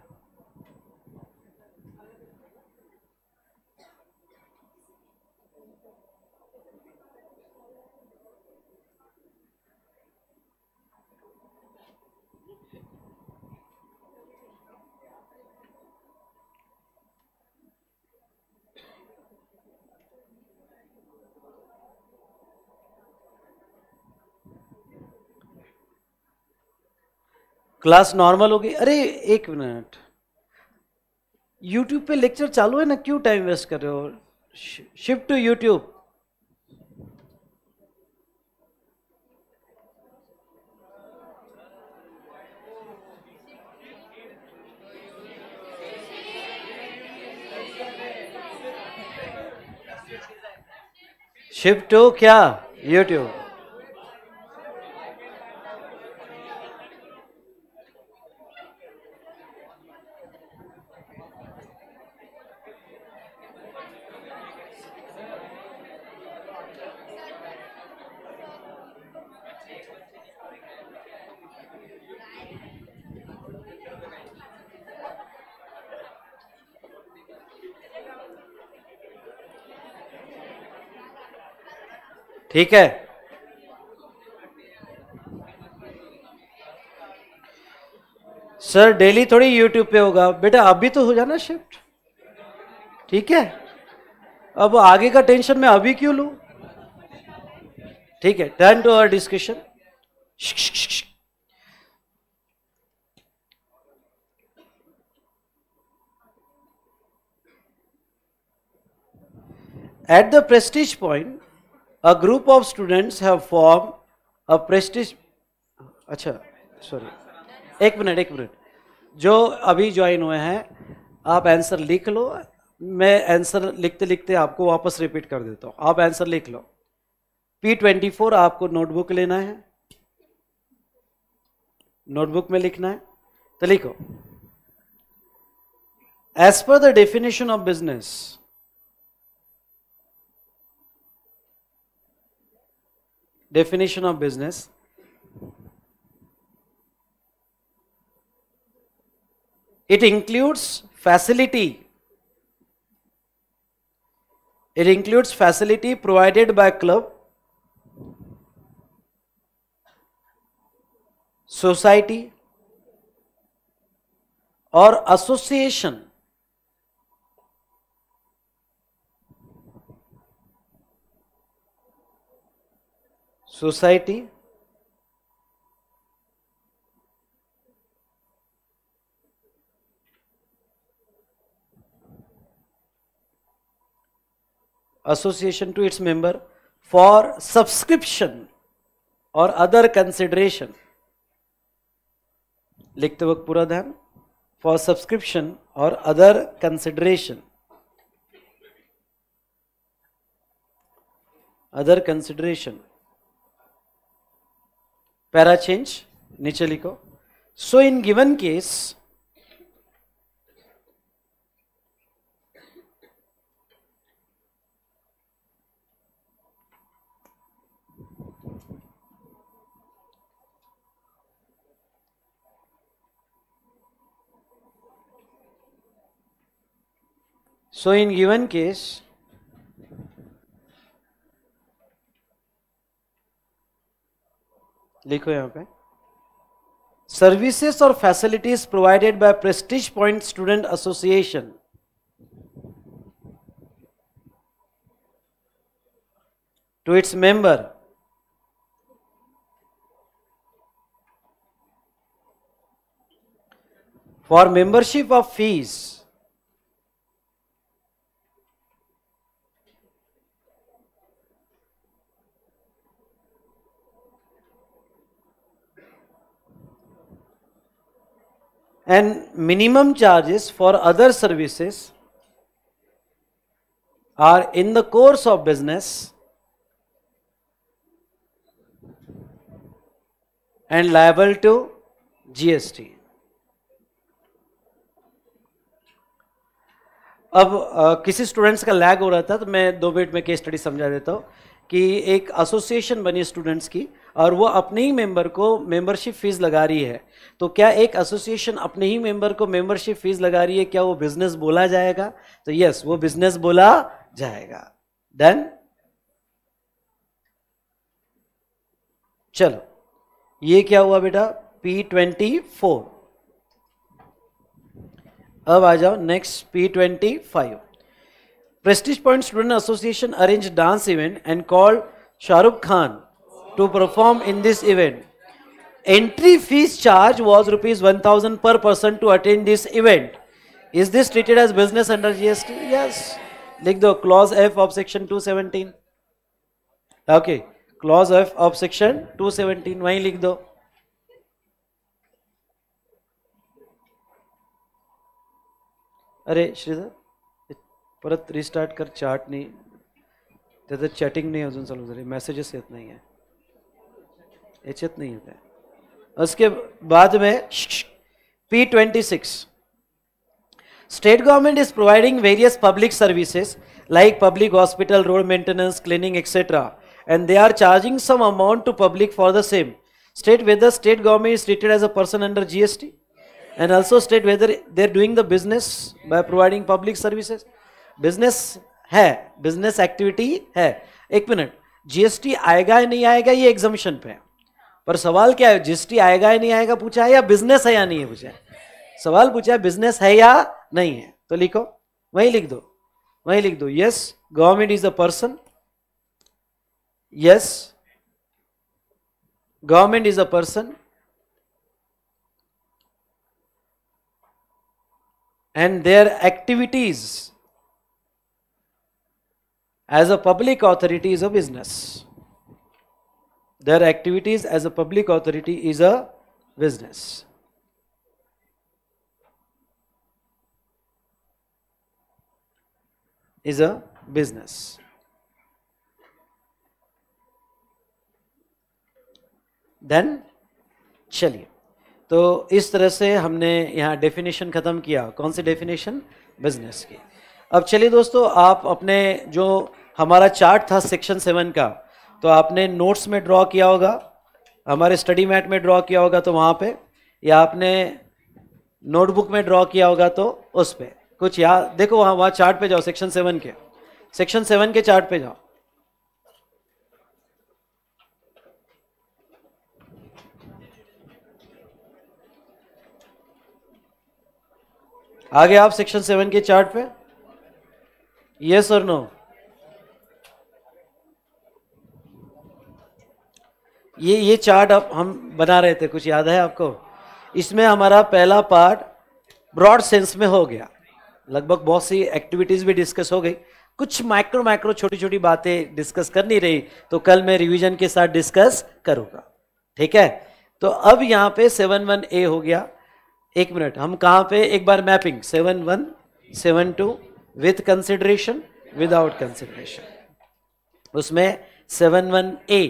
क्लास नॉर्मल हो गई अरे एक मिनट यूट्यूब पे लेक्चर चालू है ना क्यों टाइम वेस्ट कर रहे हो shift to YouTube shift to क्या यूट्यूब ठीक है सर डेली थोड़ी यूट्यूब पे होगा बेटा अभी तो हो जाना शिफ्ट ठीक है अब आगे का टेंशन मैं अभी क्यों लू ठीक है turn to our discussion at the Prestige Point a group of students have formed a prestige अच्छा सॉरी एक मिनट एक मिनट जो अभी ज्वाइन हुए हैं आप आंसर लिख लो मैं आंसर लिखते लिखते आपको वापस रिपीट कर देता हूँ आप आंसर लिख लो पी ट्वेंटी फोर आपको नोटबुक लेना है नोटबुक में लिखना है तो लिखो as per the definition of business definition of business it includes facility it includes facility provided by club society or association society, association to its member for subscription or other consideration likhte वक्त pura dhyan for subscription or other consideration other consideration para change नीचे लिखो so in given case So in given case, लिखो यहाँ पे services और facilities provided by Prestige Point student association to its member for membership of fees and minimum charges for other services are in the course of business and liable to GST. अब आ, किसी students का lag हो रहा था तो मैं दो minute में केस स्टडी समझा देता हूँ कि एक एसोसिएशन बनी स्टूडेंट्स की और वो अपने ही मेंबर को मेंबरशिप फीस लगा रही है तो क्या एक एसोसिएशन अपने ही मेंबर को मेंबरशिप फीस लगा रही है क्या वो बिजनेस बोला जाएगा तो यस वो बिजनेस बोला जाएगा देन चलो ये क्या हुआ बेटा पी ट्वेंटी फोर अब आ जाओ next P twenty five Prestige Point Student Association arranged dance event and called Shahrukh Khan to perform in this event. Entry fees charge was rupees 1000 per person to attend this event. Is this treated as business under GST? Yes. Like the clause F of section 217. Okay. Clause F of section 217. Why like the? अरे श्रीधर परत restart कर chart नहीं त्याचं chatting नाही अजून चालू झाले messages येत नाही आहे याच्यात नाही येत आहे असके बाद में P twenty six state government is providing various public services like public hospital road maintenance cleaning etcetera and they are charging some amount to public for the same state whether state government is treated as a person under GST and also state whether they are doing the business by providing public services business है business activity है एक minute GST आएगा या नहीं आएगा ये एग्जामिशन पे पर सवाल क्या है जीएसटी आएगा या नहीं आएगा पूछा है या बिजनेस है या नहीं है पूछा सवाल पूछा है बिजनेस है या नहीं है तो लिखो वही लिख दो वही लिख दो yes government is a person yes government is a person and their activities as a public authority is a business. Their activities as a public authority is a business. Is a business. then चलिए तो इस तरह से हमने यहाँ definition ख़त्म किया कौन सी डेफिनेशन बिजनेस की अब चलिए दोस्तों आप अपने जो हमारा चार्ट था सेक्शन सेवन का तो आपने नोट्स में ड्रॉ किया होगा हमारे स्टडी मैट में ड्रॉ किया होगा तो वहाँ पे या आपने नोटबुक में ड्रॉ किया होगा तो उस पर कुछ या देखो वहाँ वहाँ चार्ट पे जाओ सेक्शन सेवन के सेक्शन सेवन के चार्ट पे जाओ आगे आप सेक्शन सेवन के चार्ट पे यस और नो ये ये चार्ट अब हम बना रहे थे कुछ याद है आपको इसमें हमारा पहला पार्ट ब्रॉड सेंस में हो गया लगभग बहुत सी एक्टिविटीज़ भी डिस्कस हो गई कुछ माइक्रो माइक्रो छोटी छोटी बातें डिस्कस कर नहीं रही तो कल मैं रिवीजन के साथ डिस्कस करूँगा ठीक है तो अब यहाँ पे सेवन वन ए हो गया एक मिनट हम कहाँ पे एक बार mapping seven one seven two with consideration without consideration उसमें सेवन वन ए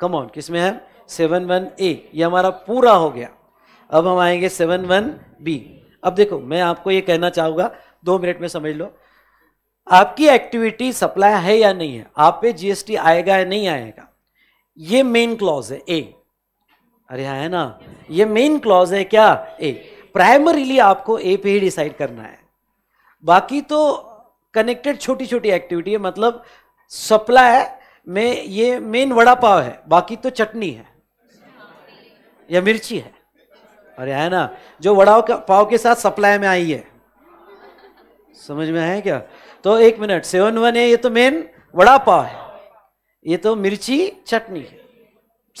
कमॉन में है सेवन वन ए ये हमारा पूरा हो गया अब हम आएंगे सेवन वन बी अब देखो मैं आपको ये कहना चाहूँगा दो मिनट में समझ लो आपकी एक्टिविटी सप्लाई है या नहीं है आप पे जीएसटी आएगा या नहीं आएगा ये मेन क्लॉज है ए अरे हाँ है ना ये मेन क्लॉज है क्या ए प्राइमरीली आपको ए पे ही डिसाइड करना है बाकी तो कनेक्टेड छोटी छोटी एक्टिविटी है मतलब सप्लाई में ये मेन वड़ा पाव है बाकी तो चटनी है या मिर्ची है अरे है ना जो वड़ा पाव के साथ सप्लाई में आई है समझ में आया क्या तो एक मिनट सेवन वन है ये तो मेन वड़ा पाव है ये तो मिर्ची चटनी है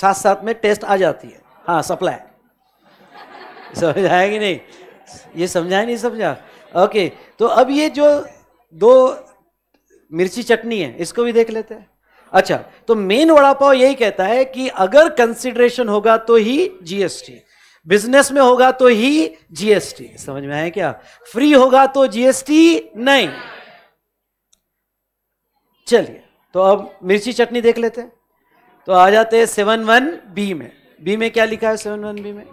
साथ साथ में टेस्ट आ जाती है हाँ सप्लाई समझ आया कि नहीं ये समझा नहीं समझा ओके तो अब ये जो दो मिर्ची चटनी है इसको भी देख लेते हैं अच्छा तो मेन वड़ा पाव यही कहता है कि अगर कंसिडरेशन होगा तो ही जीएसटी बिजनेस में होगा तो ही जीएसटी समझ में आया क्या फ्री होगा तो जीएसटी नहीं चलिए तो अब मिर्ची चटनी देख लेते हैं तो आ जाते हैं सेवन वन बी में बी में क्या लिखा है सेवन वन बी में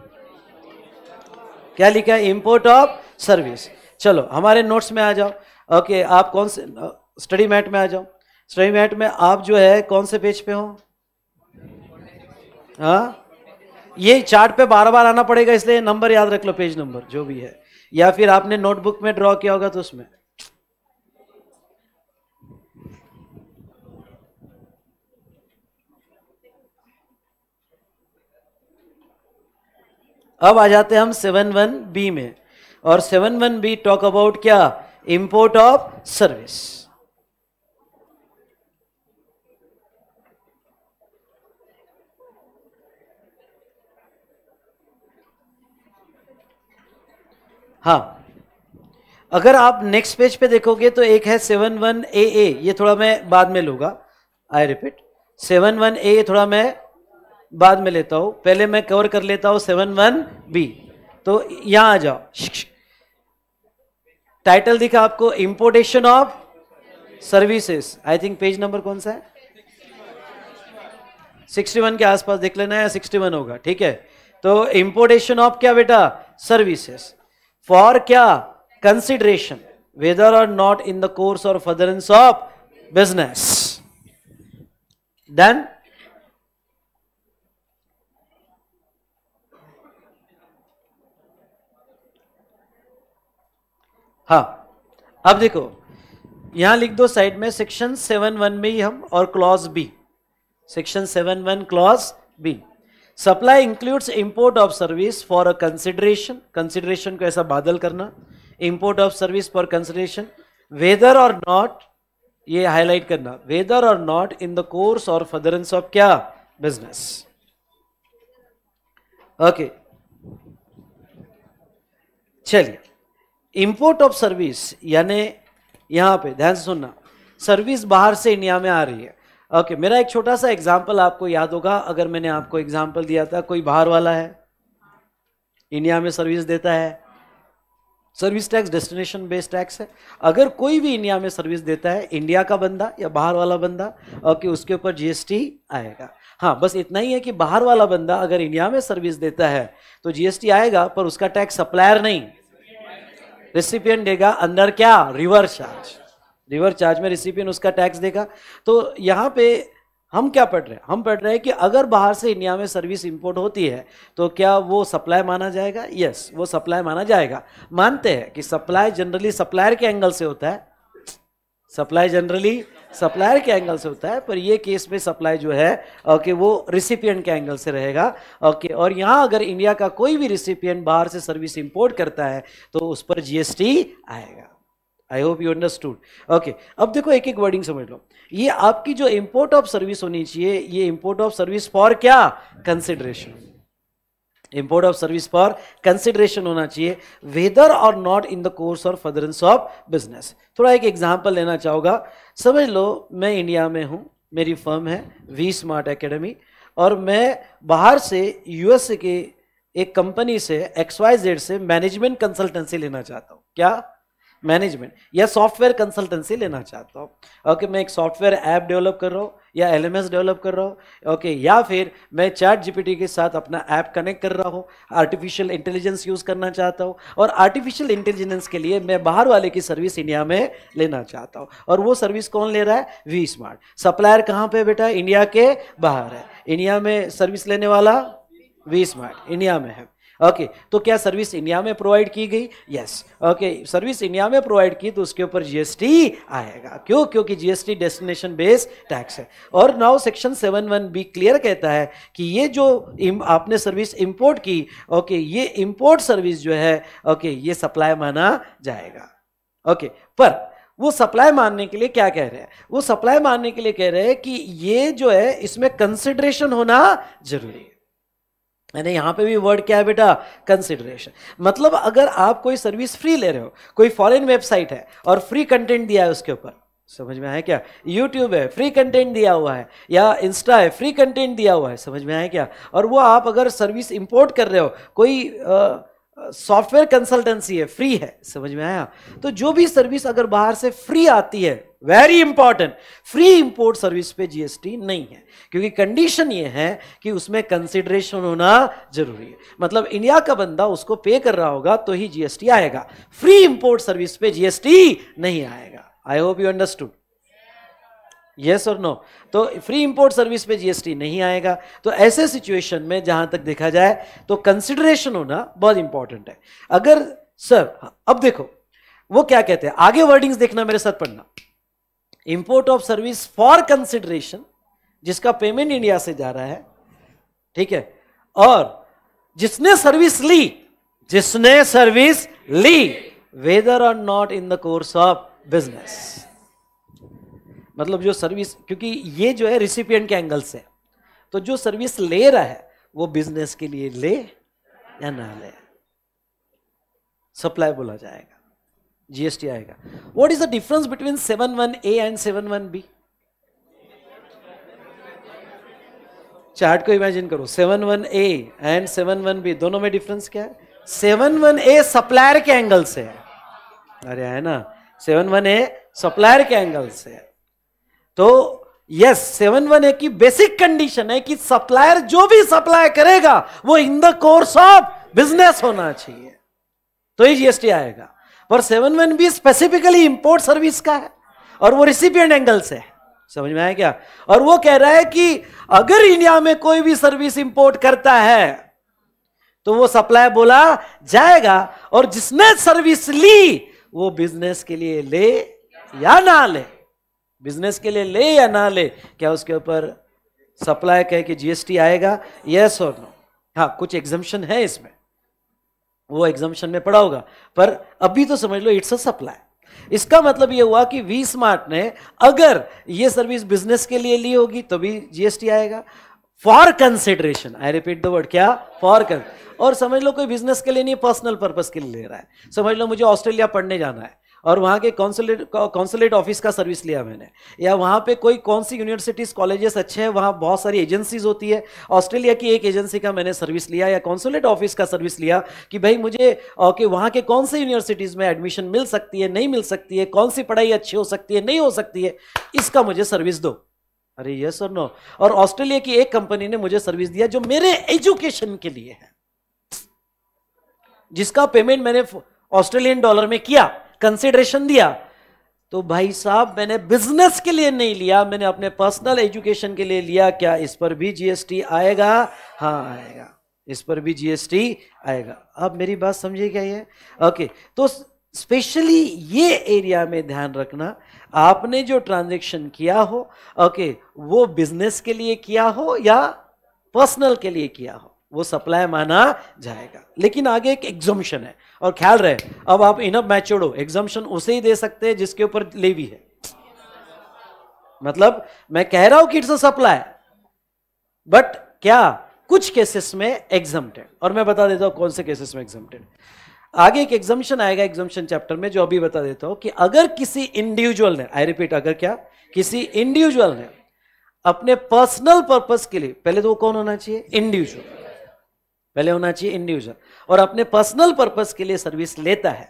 क्या लिखा है इंपोर्ट ऑफ सर्विस चलो हमारे नोट्स में आ जाओ ओके आप कौन से स्टडी मैट में आ जाओ स्टडी मैट में आप जो है कौन से पेज पे हो हाँ ये चार्ट पे बार बार आना पड़ेगा इसलिए नंबर याद रख लो पेज नंबर जो भी है या फिर आपने नोटबुक में ड्रॉ किया होगा तो उसमें अब आ जाते हैं हम सेवन वन बी में और seven one B talk about क्या इंपोर्ट ऑफ सर्विस हाँ अगर आप नेक्स्ट पेज पे देखोगे तो एक है सेवन वन ए ए ये थोड़ा मैं बाद में लूंगा I repeat seven one A थोड़ा मैं बाद में लेता हूँ पहले मैं कवर कर लेता हूँ सेवन वन बी तो यहाँ आ जाओ टाइटल दिखा आपको importation of services I think page number कौन सा है 61 के आसपास देख लेना है 61 होगा ठीक है तो इम्पोर्टेशन ऑफ क्या बेटा सर्विसेस फॉर क्या consideration whether or not in the course और फदरेंस ऑफ बिजनेस देन हा अब देखो यहां लिख दो साइड में सेक्शन सेवन वन में ही हम और clause B section seven one clause B supply includes import of service for a consideration consideration को ऐसा बादल करना import of service for consideration whether or not ये हाईलाइट करना whether or not in the course और furtherance of क्या business okay चलिए import of service यानी यहां पे ध्यान से सुनना सर्विस बाहर से इंडिया में आ रही है ओके okay, मेरा एक छोटा सा एग्जाम्पल आपको याद होगा अगर मैंने आपको एग्जाम्पल दिया था कोई बाहर वाला है इंडिया में सर्विस देता है service tax destination based tax है अगर कोई भी इंडिया में सर्विस देता है इंडिया का बंदा या बाहर वाला बंदा ओके okay, उसके ऊपर जीएसटी आएगा हाँ बस इतना ही है कि बाहर वाला बंदा अगर इंडिया में सर्विस देता है तो जीएसटी आएगा पर उसका टैक्स सप्लायर नहीं रेसिपियन देगा अंदर क्या रिवर्स चार्ज रिवर चार्ज में रिसिपियन उसका टैक्स देगा तो यहाँ पे हम क्या पढ़ रहे हैं हम पढ़ रहे हैं कि अगर बाहर से इंडिया में सर्विस इंपोर्ट होती है तो क्या वो सप्लाई माना जाएगा यस yes, वो सप्लाई माना जाएगा मानते हैं कि सप्लाई जनरली सप्लायर के एंगल से होता है सप्लाई जनरली सप्लायर के एंगल से होता है पर ये केस में सप्लाई जो है ओके वो रिसिपियंट के एंगल से रहेगा ओके और यहाँ अगर इंडिया का कोई भी रिसिपियंट बाहर से सर्विस इंपोर्ट करता है तो उस पर जीएसटी आएगा I hope you understood okay अब देखो एक एक वर्डिंग समझ लो ये आपकी जो इम्पोर्ट ऑफ सर्विस होनी चाहिए ये इम्पोर्ट ऑफ सर्विस फॉर क्या consideration import of service for consideration होना चाहिए weather or not in the course और फदरेंस ऑफ बिजनेस थोड़ा एक एग्जाम्पल लेना चाहूँगा समझ लो मैं इंडिया में हूँ मेरी फर्म है वी स्मार्ट एकेडमी और मैं बाहर से यूएसए के एक कंपनी से एक्स वाई जेड से मैनेजमेंट कंसल्टेंसी लेना चाहता हूँ क्या मैनेजमेंट या सॉफ्टवेयर कंसल्टेंसी लेना चाहता हूँ ओके okay, मैं एक सॉफ्टवेयर ऐप डेवलप कर रहा हूँ या एल डेवलप कर रहा हूँ ओके okay, या फिर मैं चैट जीपीटी के साथ अपना ऐप कनेक्ट कर रहा हूँ आर्टिफिशियल इंटेलिजेंस यूज़ करना चाहता हूँ और आर्टिफिशियल इंटेलिजेंस के लिए मैं बाहर वाले की सर्विस इंडिया में लेना चाहता हूँ और वो सर्विस कौन ले रहा है वी स्मार्ट सप्लायर कहाँ पर बेटा इंडिया के बाहर है इंडिया में सर्विस लेने वाला वी स्मार्ट इंडिया में है ओके okay, तो क्या सर्विस इंडिया में प्रोवाइड की गई यस ओके सर्विस इंडिया में प्रोवाइड की तो उसके ऊपर जीएसटी आएगा क्यों क्योंकि जीएसटी डेस्टिनेशन बेस्ड टैक्स है और now section seven one B clear कहता है कि ये जो आपने सर्विस इंपोर्ट की ओके okay, ये इंपोर्ट सर्विस जो है ओके okay, ये सप्लाई माना जाएगा ओके okay, पर वो सप्लाई मानने के लिए क्या कह रहे हैं वो सप्लाई मानने के लिए कह रहे हैं कि ये जो है इसमें कंसिडरेशन होना जरूरी है यानी यहाँ पे भी वर्ड क्या है बेटा कंसिडरेशन मतलब अगर आप कोई सर्विस फ्री ले रहे हो कोई फॉरेन वेबसाइट है और फ्री कंटेंट दिया है उसके ऊपर समझ में आया क्या यूट्यूब है फ्री कंटेंट दिया हुआ है या इंस्टा है फ्री कंटेंट दिया हुआ है समझ में आया क्या और वो आप अगर सर्विस इंपोर्ट कर रहे हो कोई आ, सॉफ्टवेयर कंसल्टेंसी है फ्री है समझ में आया तो जो भी सर्विस अगर बाहर से फ्री आती है very important free import service पे जीएसटी नहीं है क्योंकि कंडीशन ये है कि उसमें कंसिडरेशन होना जरूरी है मतलब इंडिया का बंदा उसको पे कर रहा होगा तो ही जीएसटी आएगा फ्री इंपोर्ट सर्विस पे जीएसटी नहीं आएगा I hope you understood yes और नो तो फ्री इंपोर्ट सर्विस पे जीएसटी नहीं आएगा तो ऐसे सिचुएशन में जहां तक देखा जाए तो कंसिडरेशन होना बहुत इंपॉर्टेंट है अगर सर अब देखो वो क्या कहते हैं आगे वर्डिंग्स देखना मेरे साथ पढ़ना import of service for consideration जिसका पेमेंट इंडिया से जा रहा है ठीक है और जिसने सर्विस ली जिसने सर्विस ली whether or not in the course of business मतलब जो सर्विस क्योंकि ये जो है रिसिपियंट के एंगल से तो जो सर्विस ले रहा है वो बिजनेस के लिए ले या ना ले सप्लाई बोला जाएगा जीएसटी आएगा what is the difference between seven one A and seven one B chart को इमेजिन करो seven one A and seven one B दोनों में डिफरेंस क्या है सेवन वन ए सप्लायर के एंगल से है अरे है ना सेवन वन ए सप्लायर के एंगल से है तो यस सेवन वन ए की बेसिक कंडीशन है कि सप्लायर जो भी सप्लाई करेगा वो in the course of business होना चाहिए तो ही जीएसटी आएगा पर सेवन वन भी स्पेसिफिकली इंपोर्ट सर्विस का है और वो रिसिपियंट एंगल से है समझ में आया क्या और वो कह रहा है कि अगर इंडिया में कोई भी सर्विस इंपोर्ट करता है तो वो सप्लाई बोला जाएगा और जिसने सर्विस ली वो बिजनेस के लिए ले या ना ले बिजनेस के लिए ले या ना ले क्या उसके ऊपर सप्लाई कहे कि जीएसटी आएगा यस और नो हाँ कुछ एग्जम्पन है इसमें वो एग्जम्पन में पड़ा होगा पर अभी तो समझ लो इट्स अ सप्लाई इसका मतलब ये हुआ कि वी स्मार्ट ने अगर ये सर्विस बिजनेस के लिए ली होगी तो भी जीएसटी आएगा for consideration I repeat the word क्या फॉर कंसिडर और समझ लो कोई बिजनेस के लिए नहीं पर्सनल पर्पज के लिए ले रहा है समझ लो मुझे ऑस्ट्रेलिया पढ़ने जाना है और वहाँ के कौंसलेट कौंसलेट ऑफिस का सर्विस लिया मैंने या वहाँ पे कोई कौन सी यूनिवर्सिटीज़ कॉलेजेस अच्छे हैं वहाँ बहुत सारी एजेंसीज होती है ऑस्ट्रेलिया की एक एजेंसी का मैंने सर्विस लिया या कौंसलेट ऑफिस का सर्विस लिया कि भाई मुझे ओके वहाँ के कौन से यूनिवर्सिटीज़ में एडमिशन मिल सकती है नहीं मिल सकती है कौन सी पढ़ाई अच्छी हो सकती है नहीं हो सकती है इसका मुझे सर्विस दो अरे यस और नो और ऑस्ट्रेलिया की एक कंपनी ने मुझे सर्विस दिया जो मेरे एजुकेशन के लिए है जिसका पेमेंट मैंने ऑस्ट्रेलियन डॉलर में किया कंसिडरेशन दिया तो भाई साहब मैंने बिजनेस के लिए नहीं लिया मैंने अपने पर्सनल एजुकेशन के लिए लिया क्या इस पर भी जीएसटी आएगा हाँ आएगा इस पर भी जीएसटी आएगा आप मेरी बात समझिए क्या ये ओके तो स्पेशली ये एरिया में ध्यान रखना आपने जो ट्रांजेक्शन किया हो ओके वो बिजनेस के लिए किया हो या पर्सनल के लिए किया हो वो सप्लाई माना जाएगा लेकिन आगे एक एग्जामेशन है और ख्याल रहे अब आप इनअप मैच्योर्ड हो एग्जामेशन उसे ही दे सकते हैं जिसके ऊपर लेवी है मतलब मैं कह रहा हूं कि इट्स अ सप्लाई बट क्या कुछ केसेस में एग्जम्प्टेड और मैं बता देता हूं कौन से केसेस में एग्जम्प्टेड आगे एक एग्जामिशन आएगा एग्जामिशन चैप्टर में जो अभी बता देता हूं कि अगर किसी इंडिविजुअल ने आई रिपीट अगर क्या किसी इंडिविजुअल ने अपने पर्सनल पर्पस के लिए पहले तो वो कौन होना चाहिए इंडिविजुअल पहले होना चाहिए इंडिविजुअल और अपने पर्सनल पर्पज के लिए सर्विस लेता है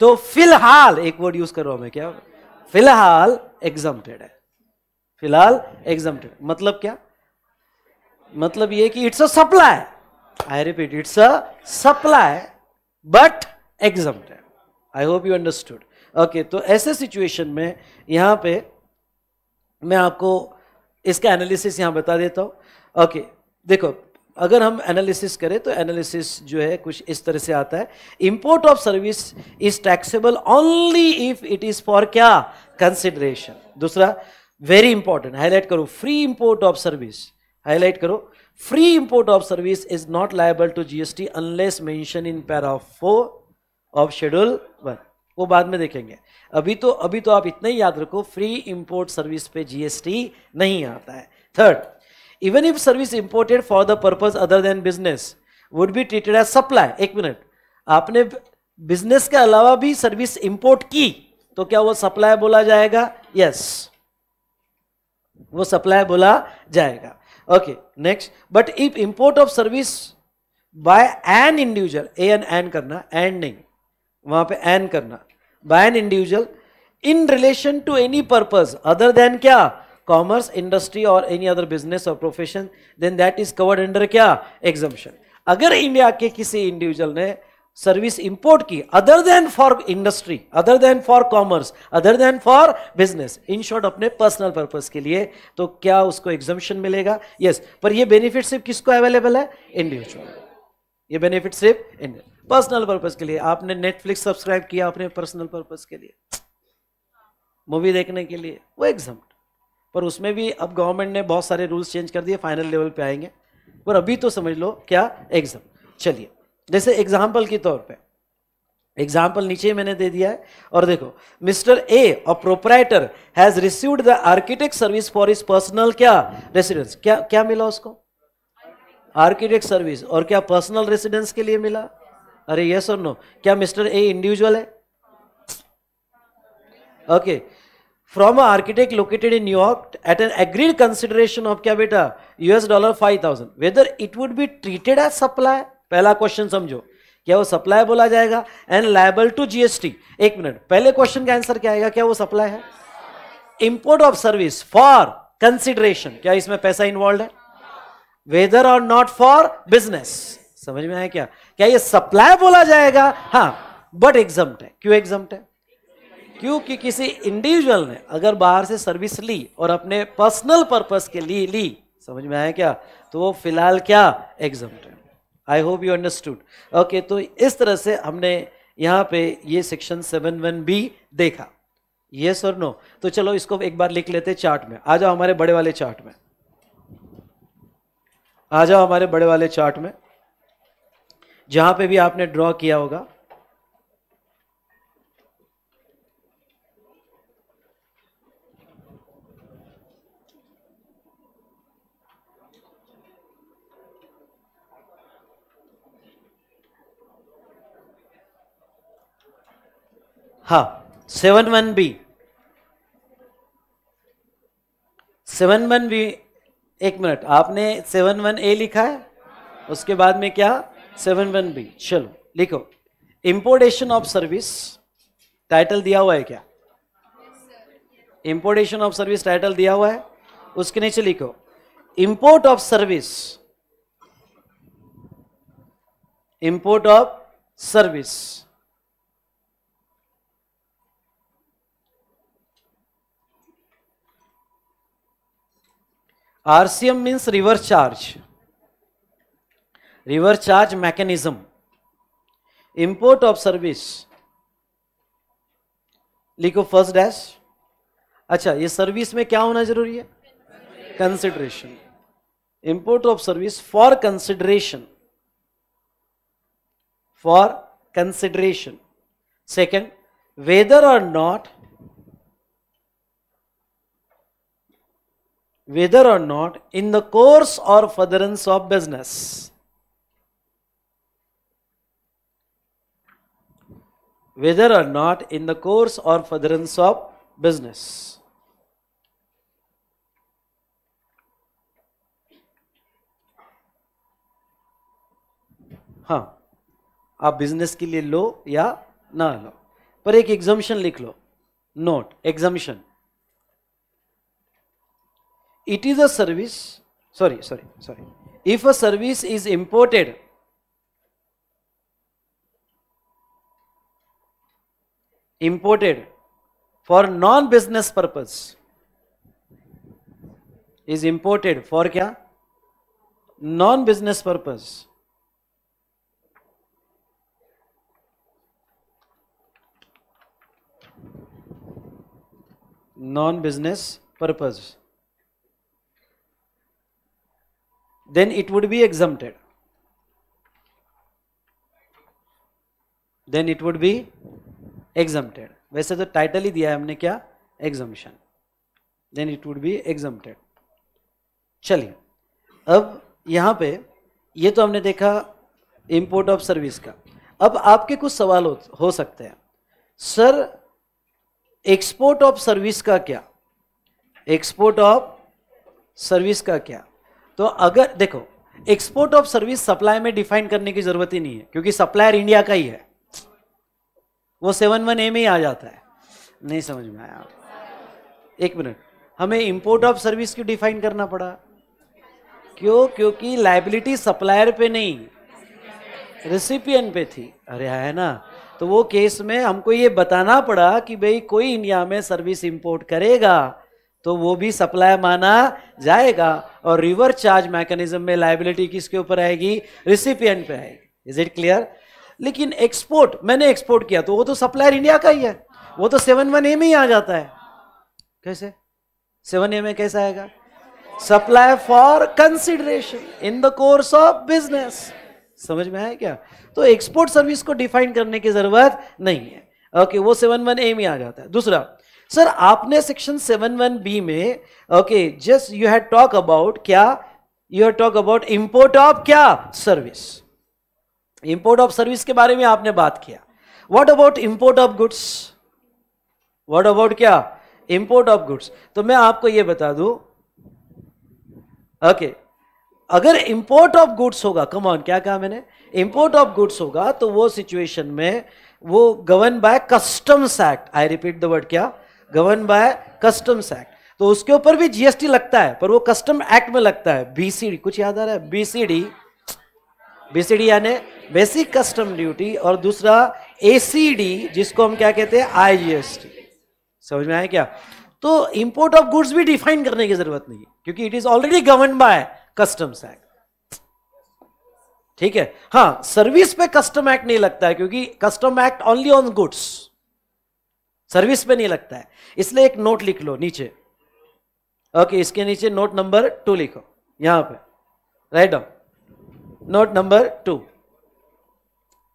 तो फिलहाल एक वर्ड यूज करो हमें क्या फिलहाल एग्जामटेड है फिलहाल एग्जामटेड मतलब क्या मतलब ये कि it's a supply I repeat it's a supply but exempted I hope you understood okay तो ऐसे सिचुएशन में यहां पे मैं आपको इसका एनालिसिस यहां बता देता हूं ओके okay, देखो अगर हम एनालिसिस करें तो एनालिसिस जो है कुछ इस तरह से आता है import of service is taxable only if it is for क्या कंसिडरेशन दूसरा वेरी इंपॉर्टेंट हाईलाइट करो free import of service highlight करो free import of service is not liable to GST unless mention in para four of schedule one वो बाद में देखेंगे अभी तो अभी तो आप इतना ही याद रखो फ्री इंपोर्ट सर्विस पे जीएसटी नहीं आता है third even if service imported for the purpose other than business would be treated as supply एक मिनट आपने बिजनेस के अलावा भी सर्विस इंपोर्ट की तो क्या वो सप्लाई बोला जाएगा यस yes. वो सप्लाई बोला जाएगा okay next but if import of service by an individual a an an करना एंड नहीं वहां पे एन करना by an individual in relation to any purpose other than क्या commerce industry or any other business or profession then that is covered under क्या exemption अगर India के किसी इंडिविजुअल ने सर्विस इंपोर्ट की other than for industry other than for commerce other than for business in short अपने personal purpose के लिए तो क्या उसको एग्जम्पन मिलेगा यस yes, पर ये बेनिफिट सिर्फ किसको अवेलेबल है इंडिविजुअल ये बेनिफिट सिर्फ इंडिविजुअल पर्सनल पर्पस के लिए आपने नेटफ्लिक्स सब्सक्राइब किया अपने पर्सनल पर्पस के लिए मूवी देखने के लिए वो एग्जाम पर उसमें भी अब गवर्नमेंट ने बहुत सारे रूल्स चेंज कर दिए फाइनल लेवल पे आएंगे पर अभी तो समझ लो क्या एग्जाम चलिए जैसे एग्जाम्पल के तौर पे एग्जाम्पल नीचे मैंने दे दिया है और देखो मिस्टर ए और proprietor has received the architect service for his personal क्या रेसिडेंस क्या क्या मिला उसको आर्किटेक्ट सर्विस और क्या पर्सनल रेसिडेंस के लिए मिला अरे यस और नो क्या मिस्टर ए इंडिविजुअल है okay okay. From an architect located in New York at an agreed क्या बेटा US dollar five thousand whether it would be treated as supply पहला क्वेश्चन समझो क्या वो सप्लाई बोला जाएगा एंड लाइबल टू जीएसटी एक मिनट पहले क्वेश्चन का आंसर क्या आएगा क्या वो सप्लाई है import of service for consideration क्या इसमें पैसा इन्वॉल्व है weather or not for business समझ में आया क्या क्या ये सप्लाई बोला जाएगा हाँ बट एग्जाम क्यों एग्जाम है क्योंकि किसी इंडिविजुअल ने अगर बाहर से सर्विस ली और अपने पर्सनल पर्पस के लिए ली समझ में आया क्या तो वो फिलहाल क्या exam I hope you understood okay तो इस तरह से हमने यहाँ पे ये सेक्शन सेवन वन बी देखा ये और नो तो चलो इसको एक बार लिख लेते चार्ट में आ जाओ हमारे बड़े वाले चार्ट में आ जाओ हमारे बड़े वाले चार्ट में जहाँ पे भी आपने ड्रॉ किया होगा हा seven one B seven one B एक मिनट आपने सेवन वन ए लिखा है उसके बाद में क्या सेवन वन बी चलो लिखो इंपोर्टेशन ऑफ सर्विस टाइटल दिया हुआ है क्या इंपोर्टेशन ऑफ सर्विस टाइटल दिया हुआ है उसके नीचे लिखो import of service import of service RCM means reverse charge reverse charge mechanism import of service लिखो फर्स्ट डैश अच्छा ये सर्विस में क्या होना जरूरी है consideration import of service for consideration for consideration second whether or not whether or not in the course or furtherance of business. Whether or not in the course or furtherance of business. हाँ आप business के लिए लो या ना लो पर एक exemption लिख लो note exemption it is a service, sorry, sorry, sorry. If a service is imported, imported for non-business purpose, is imported for kya? Non-business purpose. non-business purpose. then it would be exempted. Then it would be exempted. वैसे तो title ही दिया है हमने क्या exemption then it would be exempted चलिए अब यहां पे ये तो हमने देखा इंपोर्ट ऑफ सर्विस का अब आपके कुछ सवाल हो, हो सकते हैं सर एक्सपोर्ट ऑफ सर्विस का क्या एक्सपोर्ट ऑफ सर्विस का क्या तो अगर देखो एक्सपोर्ट ऑफ सर्विस सप्लाई में डिफाइन करने की जरूरत ही नहीं है क्योंकि सप्लायर इंडिया का ही है वो सेवन वन ए में ही आ जाता है नहीं समझ में आया एक मिनट हमें इंपोर्ट ऑफ सर्विस क्यों डिफाइन करना पड़ा क्यों क्योंकि लाइबिलिटी सप्लायर पे नहीं रेसिपियन पे थी अरे है ना तो वो केस में हमको ये बताना पड़ा कि भाई कोई इंडिया में सर्विस इंपोर्ट करेगा तो वो भी सप्लाई माना जाएगा और रिवर्स चार्ज मैकेनिज्म में लाइबिलिटी किसके ऊपर आएगी रिसिपियन पे आएगी इज इट क्लियर लेकिन एक्सपोर्ट मैंने एक्सपोर्ट किया तो वो तो सप्लायर इंडिया का ही है वो तो सेवन वन ए में ही आ जाता है कैसे सेवन ए में कैसा आएगा supply for consideration in the course of business समझ में आया क्या तो एक्सपोर्ट सर्विस को डिफाइन करने की जरूरत नहीं है ओके okay, वो सेवन वन ए में आ जाता है दूसरा सर आपने सेक्शन सेवन वन बी में okay just you had talk about क्या you had talk about import of क्या सर्विस इंपोर्ट ऑफ सर्विस के बारे में आपने बात किया what about import of goods what about क्या इंपोर्ट ऑफ गुड्स तो मैं आपको यह बता दू ओके okay, अगर इंपोर्ट ऑफ गुड्स होगा ऑन क्या कहा मैंने इंपोर्ट ऑफ गुड्स होगा तो वो सिचुएशन में वो govern by customs act I repeat the word क्या गवर्न बाय कस्टम्स एक्ट तो उसके ऊपर भी जीएसटी लगता है पर वो कस्टम एक्ट में लगता है बीसीडी कुछ याद आ रहा है बीसीडी बीसीडी यानी बेसिक कस्टम ड्यूटी और दूसरा एसीडी जिसको हम क्या कहते हैं आईजीएसटी समझ में आया क्या तो इंपोर्ट ऑफ गुड्स भी डिफाइन करने की जरूरत नहीं क्योंकि it is already govern by customs act ठीक है हाँ सर्विस पे कस्टम एक्ट नहीं लगता है क्योंकि custom act only on goods service में नहीं लगता है इसलिए एक नोट लिख लो नीचे ओके इसके नीचे नोट नंबर टू लिखो यहां पे write down note number two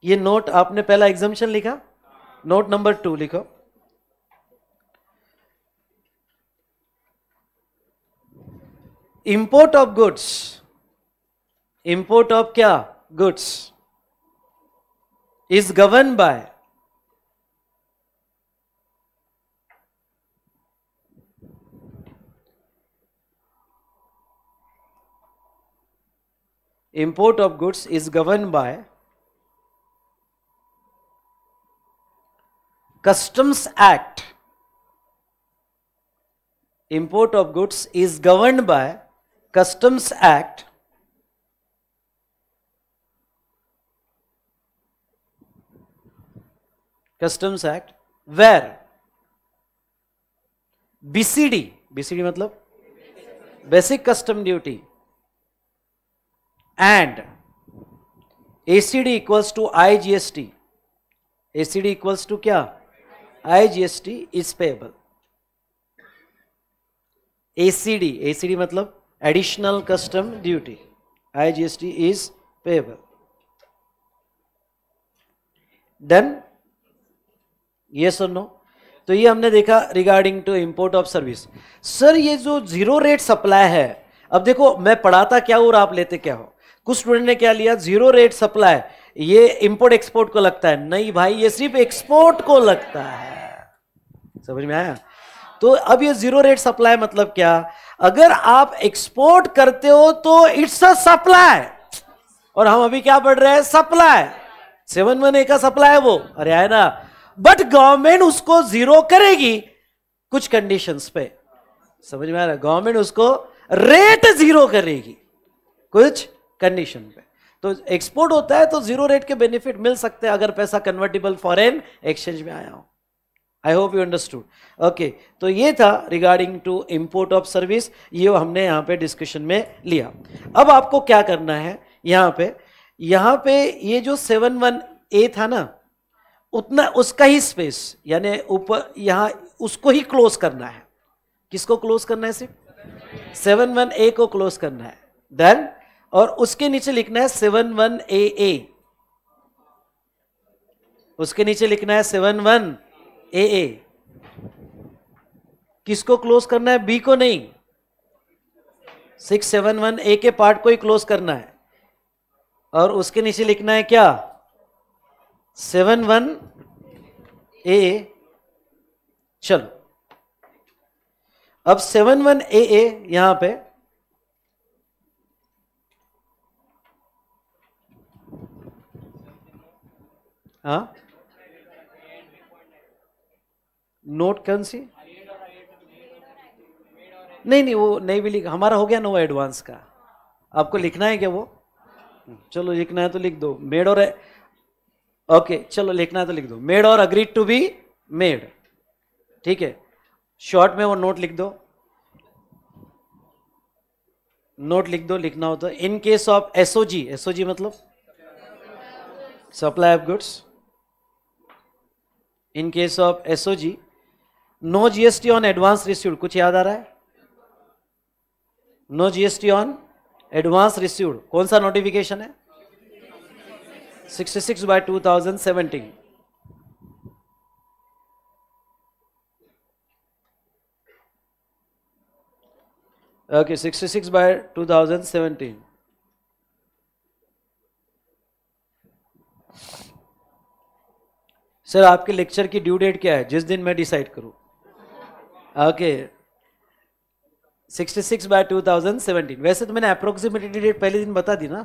ये नोट आपने पहला एग्जामिशन लिखा नोट नंबर टू लिखो import of goods import of क्या goods is govern by import of goods is governed by customs act import of goods is governed by customs act customs act where bcd bcd matlab basic custom duty and ACD equals to IGST. ACD equals to क्या IGST is payable. ACD, ACD मतलब additional custom duty. IGST is payable. Then yes or no? तो ये हमने देखा regarding to import of service sir ये जो zero rate supply है अब देखो मैं पढ़ाता क्या हो और आप लेते क्या हो कुछ स्टूडेंट ने क्या लिया जीरो रेट सप्लाई ये इंपोर्ट एक्सपोर्ट को लगता है नहीं भाई ये सिर्फ एक्सपोर्ट को लगता है समझ में आया तो अब ये जीरो रेट सप्लाई मतलब क्या अगर आप एक्सपोर्ट करते हो तो इट्स अ सप्लाई और हम अभी क्या पढ़ रहे हैं सप्लाई सेवन ए का सप्लाई है वो अरे आए ना बट गवर्नमेंट उसको जीरो करेगी कुछ कंडीशंस पे समझ में आ रहा गवर्नमेंट उसको रेट जीरो करेगी कुछ कंडीशन पे तो एक्सपोर्ट होता है तो जीरो रेट के बेनिफिट मिल सकते हैं अगर पैसा कन्वर्टेबल फॉरेन एक्सचेंज में आया हो I hope you understood okay तो ये था regarding to import of service ये हमने यहाँ पे डिस्कशन में लिया अब आपको क्या करना है यहाँ पे यहाँ पे ये जो सेवन वन ए था ना उतना उसका ही स्पेस यानी ऊपर यहाँ उसको ही क्लोज करना है किसको क्लोज करना है सिर्फ सेवन वन ए को क्लोज करना है देन और उसके नीचे लिखना है सेवन वन ए ए उसके नीचे लिखना है सेवन वन ए ए किसको क्लोज करना है बी को नहीं सिक्स सेवन वन ए के पार्ट को ही क्लोज करना है और उसके नीचे लिखना है क्या सेवन वन ए चलो अब सेवन वन ए ए यहां पर हाँ नोट कौन सी नहीं नहीं वो नहीं भी लिखा हमारा हो गया ना वो एडवांस का आपको लिखना है क्या वो चलो लिखना है तो लिख दो मेड और ओके चलो लिखना है तो लिख दो मेड और अग्रीड टू बी मेड ठीक है शॉर्ट में वो नोट लिख दो नोट लिख दो लिखना हो तो in case of SOG SOG मतलब supply of goods in case of SOG no GST on advance received कुछ याद आ रहा है no GST on advance received कौन सा नोटिफिकेशन है 66 six by two thousand seventeen okay 66 by 2017 sir आपके लेक्चर की ड्यू डेट क्या है जिस दिन मैं डिसाइड करूँ okay sixty six by two thousand seventeen वैसे तो मैंने अप्रोक्सीमेटली डेट पहले दिन बता दी ना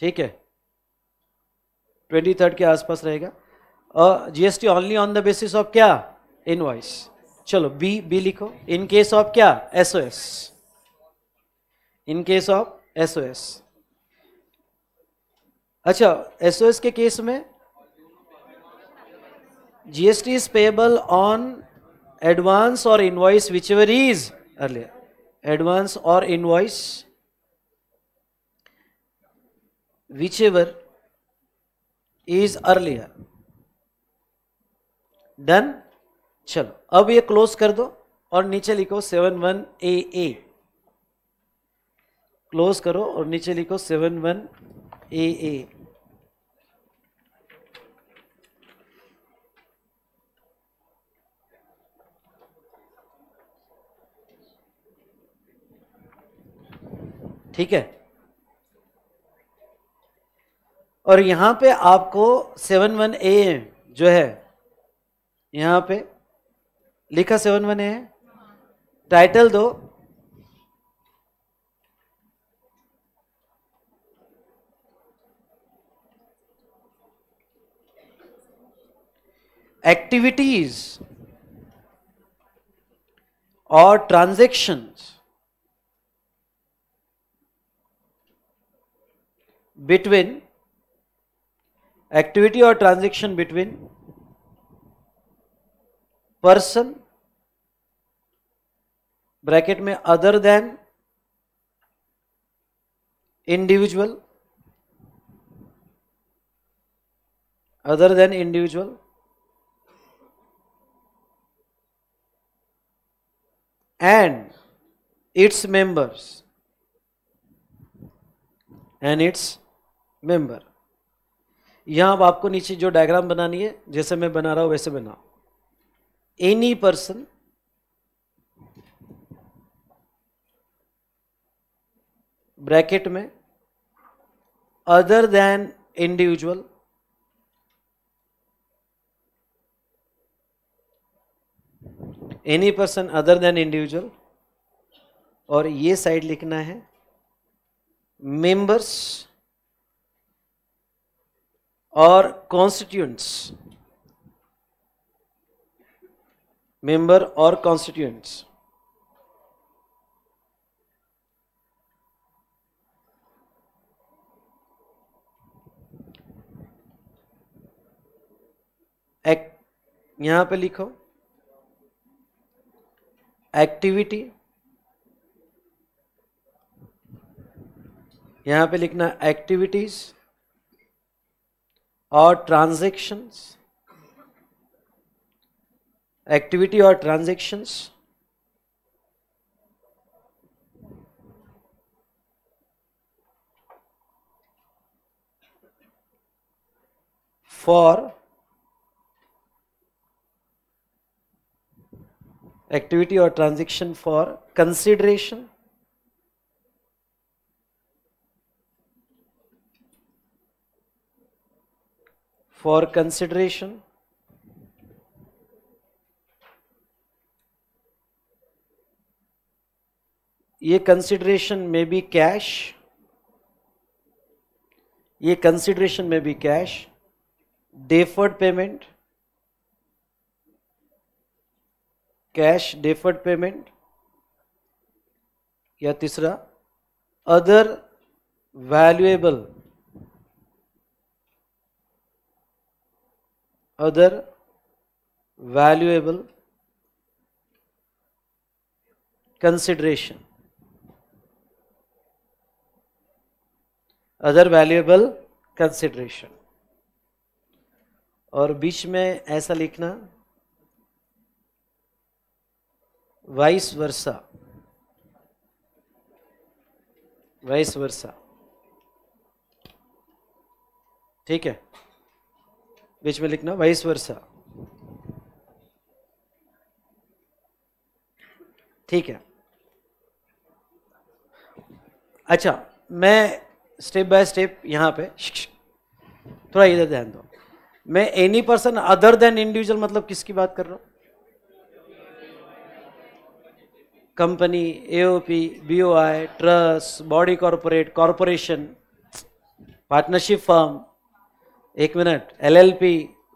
ठीक है ट्वेंटी थर्ड के आसपास रहेगा और GST only on the basis of क्या वॉइस चलो बी बी लिखो इन केस ऑफ क्या SOS in case of SOS अच्छा एसओएस के केस में GST is payable on advance or invoice whichever is earlier advance or invoice whichever is earlier done चलो अब ये close कर दो और नीचे लिखो seven one A A close करो और नीचे लिखो सेवन वन ए ए ठीक है और यहां पे आपको सेवन वन ए जो है यहां पे लिखा सेवन वन ए टाइटल दो एक्टिविटीज और ट्रांजेक्शन्स between एक्टिविटी और ट्रांजेक्शन between पर्सन ब्रैकेट में other than individual other than individual and its members and its member यहां अब आपको नीचे जो डायग्राम बनानी है जैसे मैं बना रहा हूं वैसे बनाओ एनी पर्सन ब्रैकेट में other than individual any person other than individual और ये साइड लिखना है मेंबर्स और कॉन्स्टिट्यूंट्स मेंबर और कॉन्स्टिट्यूंट्स एक यहां पे लिखो एक्टिविटी यहां पे लिखना activities or transactions activity or transactions for activity or transaction for consideration for consideration ये कंसिडरेशन में भी कैश ये कंसिडरेशन में भी cash deferred payment cash deferred payment या तीसरा other valuable other valuable consideration other valuable consideration और बीच में ऐसा लिखना वाइस वर्षा वाइस वर्षा ठीक है बीच में लिखना वाइस वर्षा ठीक है अच्छा मैं स्टेप बाय स्टेप यहां पे थोड़ा इधर ध्यान दो मैं any person other than individual मतलब किसकी बात कर रहा हूं company AOP BOI trust body corporate corporation partnership firm एक मिनट एलएलपी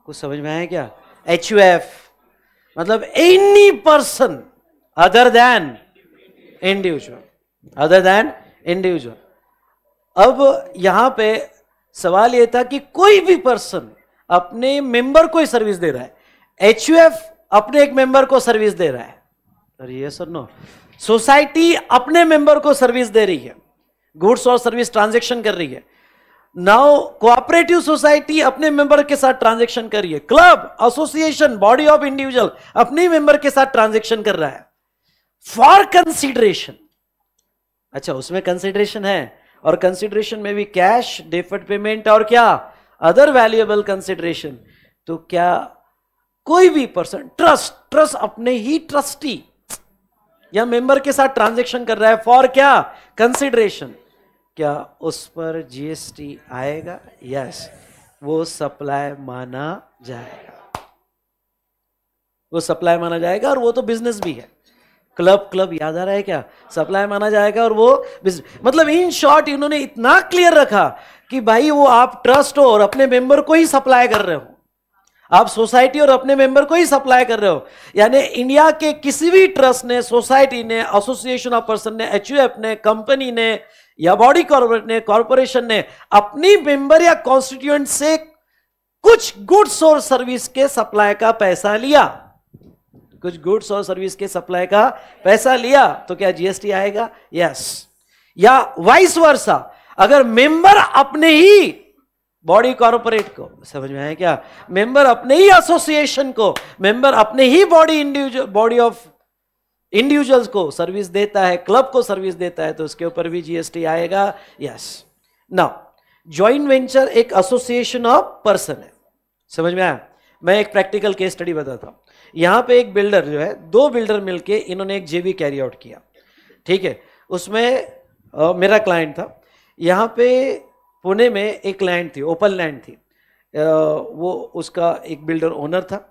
कुछ समझ में आया क्या एच यू एफ मतलब any person other than individual other than individual अब यहां पे सवाल यह था कि कोई भी पर्सन अपने मेंबर को ही सर्विस दे रहा है एच यू एफ अपने एक मेंबर को सर्विस दे रहा है सर ये सर नो सोसाइटी अपने मेंबर को सर्विस दे रही है गुड्स और सर्विस ट्रांजेक्शन कर रही है नाउ कोऑपरेटिव सोसाइटी अपने मेंबर के साथ ट्रांजेक्शन कर रही है club association body of individual अपने मेंबर के साथ ट्रांजेक्शन कर रहा है फॉर कंसिडरेशन अच्छा उसमें कंसिडरेशन है और कंसिडरेशन में भी कैश डेफर्ड पेमेंट और क्या अदर वैल्यूएबल कंसिडरेशन तो क्या कोई भी पर्सन ट्रस्ट ट्रस्ट अपने ही ट्रस्टी या मेंबर के साथ ट्रांजेक्शन कर रहा है फॉर क्या कंसिडरेशन क्या उस पर जीएसटी आएगा यस वो सप्लाई माना जाएगा वो सप्लाई माना जाएगा और वो तो बिजनेस भी है क्लब क्लब याद आ रहा है क्या सप्लाई माना जाएगा और वो बिजनेस मतलब इन शॉर्ट इन्होंने इतना क्लियर रखा कि भाई वो आप ट्रस्ट हो और अपने मेंबर को ही सप्लाई कर रहे हो आप सोसाइटी और अपने मेंबर को ही सप्लाई कर रहे हो यानी इंडिया के किसी भी ट्रस्ट ने सोसाइटी ने एसोसिएशन ऑफ पर्सन ने एच ने कंपनी ने या बॉडी ने कॉरपोरेशन ने अपनी मेंबर या कॉन्स्टिट्यूएंट से कुछ गुड्स और सर्विस के सप्लाई का पैसा लिया कुछ गुड्स और सर्विस के सप्लाई का पैसा लिया तो क्या जीएसटी आएगा यस या वाइस वर्षा अगर मेंबर अपने ही बॉडी कॉरपोरेट को समझ में आया क्या मेंबर अपने ही एसोसिएशन को मेंबर अपने ही body individual body of individuals को सर्विस देता है क्लब को सर्विस देता है तो उसके ऊपर भी जीएसटी आएगा यस नाउ ज्वाइंट वेंचर एक एसोसिएशन ऑफ पर्सन है समझ में आया मैं एक प्रैक्टिकल केस स्टडी बताता हूँ यहाँ पे एक बिल्डर जो है दो बिल्डर मिलके इन्होंने एक जेबी कैरी आउट किया ठीक है उसमें आ, मेरा क्लाइंट था यहाँ पे पुणे में एक लैंड थी ओपन लैंड थी आ, वो उसका एक बिल्डर ओनर था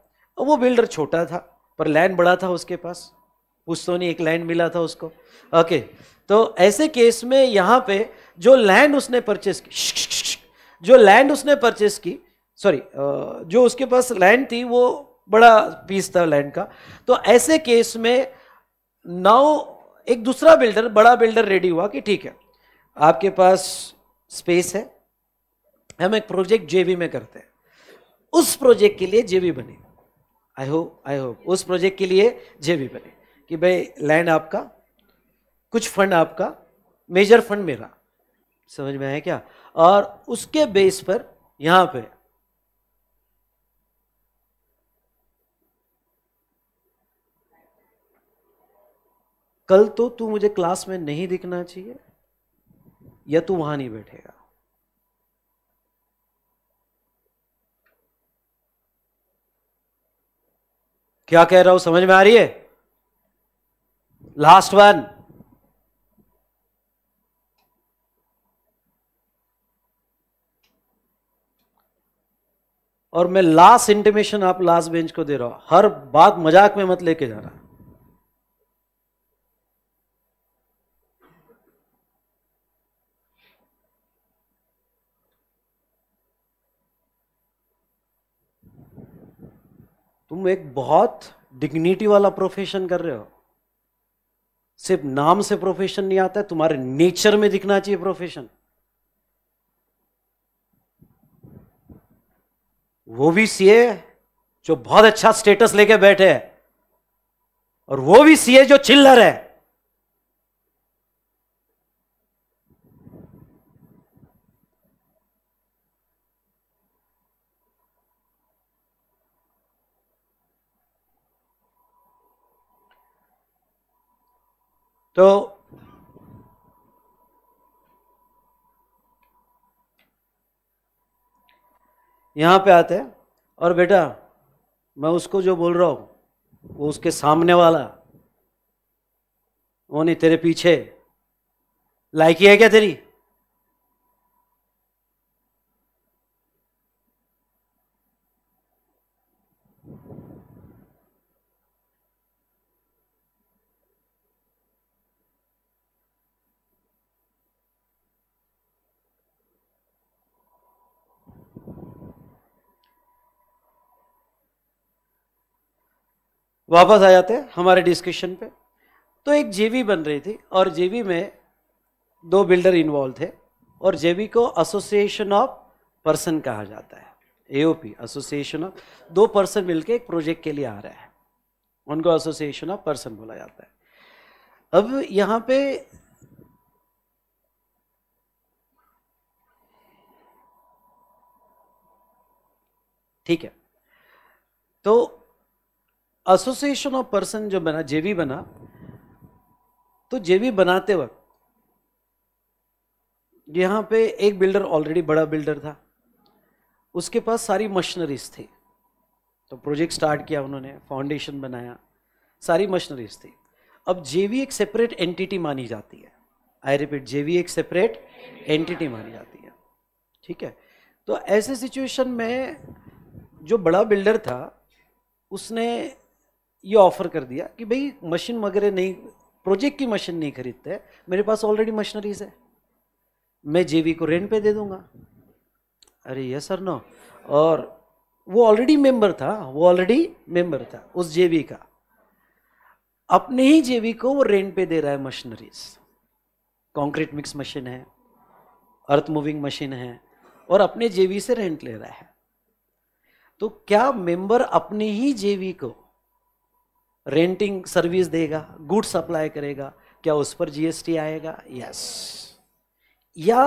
वो बिल्डर छोटा था पर लैंड बड़ा था उसके पास तो नहीं एक लैंड मिला था उसको ओके तो ऐसे केस में यहां पे जो लैंड उसने परचेस की जो लैंड उसने परचेस की सॉरी जो उसके पास लैंड थी वो बड़ा पीस था लैंड का तो ऐसे केस में नाउ एक दूसरा बिल्डर बड़ा बिल्डर रेडी हुआ कि ठीक है आपके पास स्पेस है हम एक प्रोजेक्ट जेवी में करते हैं उस प्रोजेक्ट के लिए जेवी बने आई होप आई होप उस प्रोजेक्ट के लिए जेवी बने कि भाई लैंड आपका कुछ फंड आपका मेजर फंड मेरा समझ में आया क्या और उसके बेस पर यहां पे कल तो तू मुझे क्लास में नहीं दिखना चाहिए या तू वहां नहीं बैठेगा क्या कह रहा हूं समझ में आ रही है last one और मैं लास्ट इंटीमेशन आप लास्ट बेंच को दे रहा हूं हर बात मजाक में मत लेके जाना तुम एक बहुत डिग्निटी वाला प्रोफेशन कर रहे हो सिर्फ नाम से प्रोफेशन नहीं आता है तुम्हारे नेचर में दिखना चाहिए प्रोफेशन वो भी सीए जो बहुत अच्छा स्टेटस लेके बैठे हैं और वो भी सीए जो चिल्लर है तो यहां पे आते हैं और बेटा मैं उसको जो बोल रहा हूं वो उसके सामने वाला वो नहीं तेरे पीछे लायकी है क्या तेरी वापस आ जाते हैं हमारे डिस्कशन पे तो एक जेवी बन रही थी और जेवी में दो बिल्डर इन्वॉल्व थे और जेवी को एसोसिएशन ऑफ पर्सन कहा जाता है एओपी एसोसिएशन ऑफ दो पर्सन मिलके एक प्रोजेक्ट के लिए आ रहा है उनको एसोसिएशन ऑफ पर्सन बोला जाता है अब यहाँ पे ठीक है तो एसोसिएशन ऑफ पर्सन जो बना जेवी बना तो जेवी बनाते वक्त यहाँ पे एक बिल्डर ऑलरेडी बड़ा बिल्डर था उसके पास सारी मशीनरीज थी तो प्रोजेक्ट स्टार्ट किया उन्होंने फाउंडेशन बनाया सारी मशीनरीज थी अब जेवी एक सेपरेट एंटिटी मानी जाती है आई रिपीट जेवी एक सेपरेट एंटिटी मानी जाती है ठीक है तो ऐसे सिचुएशन में जो बड़ा बिल्डर था उसने ये ऑफ़र कर दिया कि भाई मशीन वगैरह नहीं प्रोजेक्ट की मशीन नहीं खरीदते मेरे पास ऑलरेडी मशीनरीज है मैं जेवी को रेंट पे दे दूंगा अरे यस सर नो और वो ऑलरेडी मेंबर था वो ऑलरेडी मेंबर था उस जेवी का अपने ही जेवी को वो रेंट पे दे रहा है मशीनरीज कंक्रीट मिक्स मशीन है अर्थ मूविंग मशीन है और अपने जेवी से रेंट ले रहा है तो क्या मेंबर अपने ही जेवी को रेंटिंग सर्विस देगा गुड सप्लाई करेगा क्या उस पर जीएसटी आएगा यस या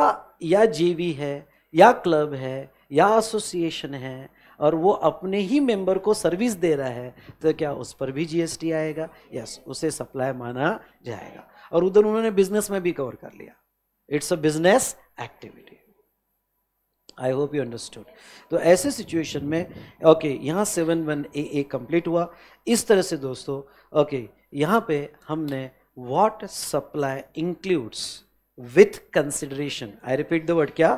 या जीवी है या क्लब है या एसोसिएशन है और वो अपने ही मेंबर को सर्विस दे रहा है तो क्या उस पर भी जीएसटी आएगा यस उसे सप्लाई माना जाएगा और उधर उन्होंने बिजनेस में भी कवर कर लिया it's a business activity I hope you understood तो ऐसे सिचुएशन में ओके यहाँ seven one A A complete हुआ इस तरह से दोस्तों ओके यहाँ पे हमने what supply includes with consideration I repeat the word क्या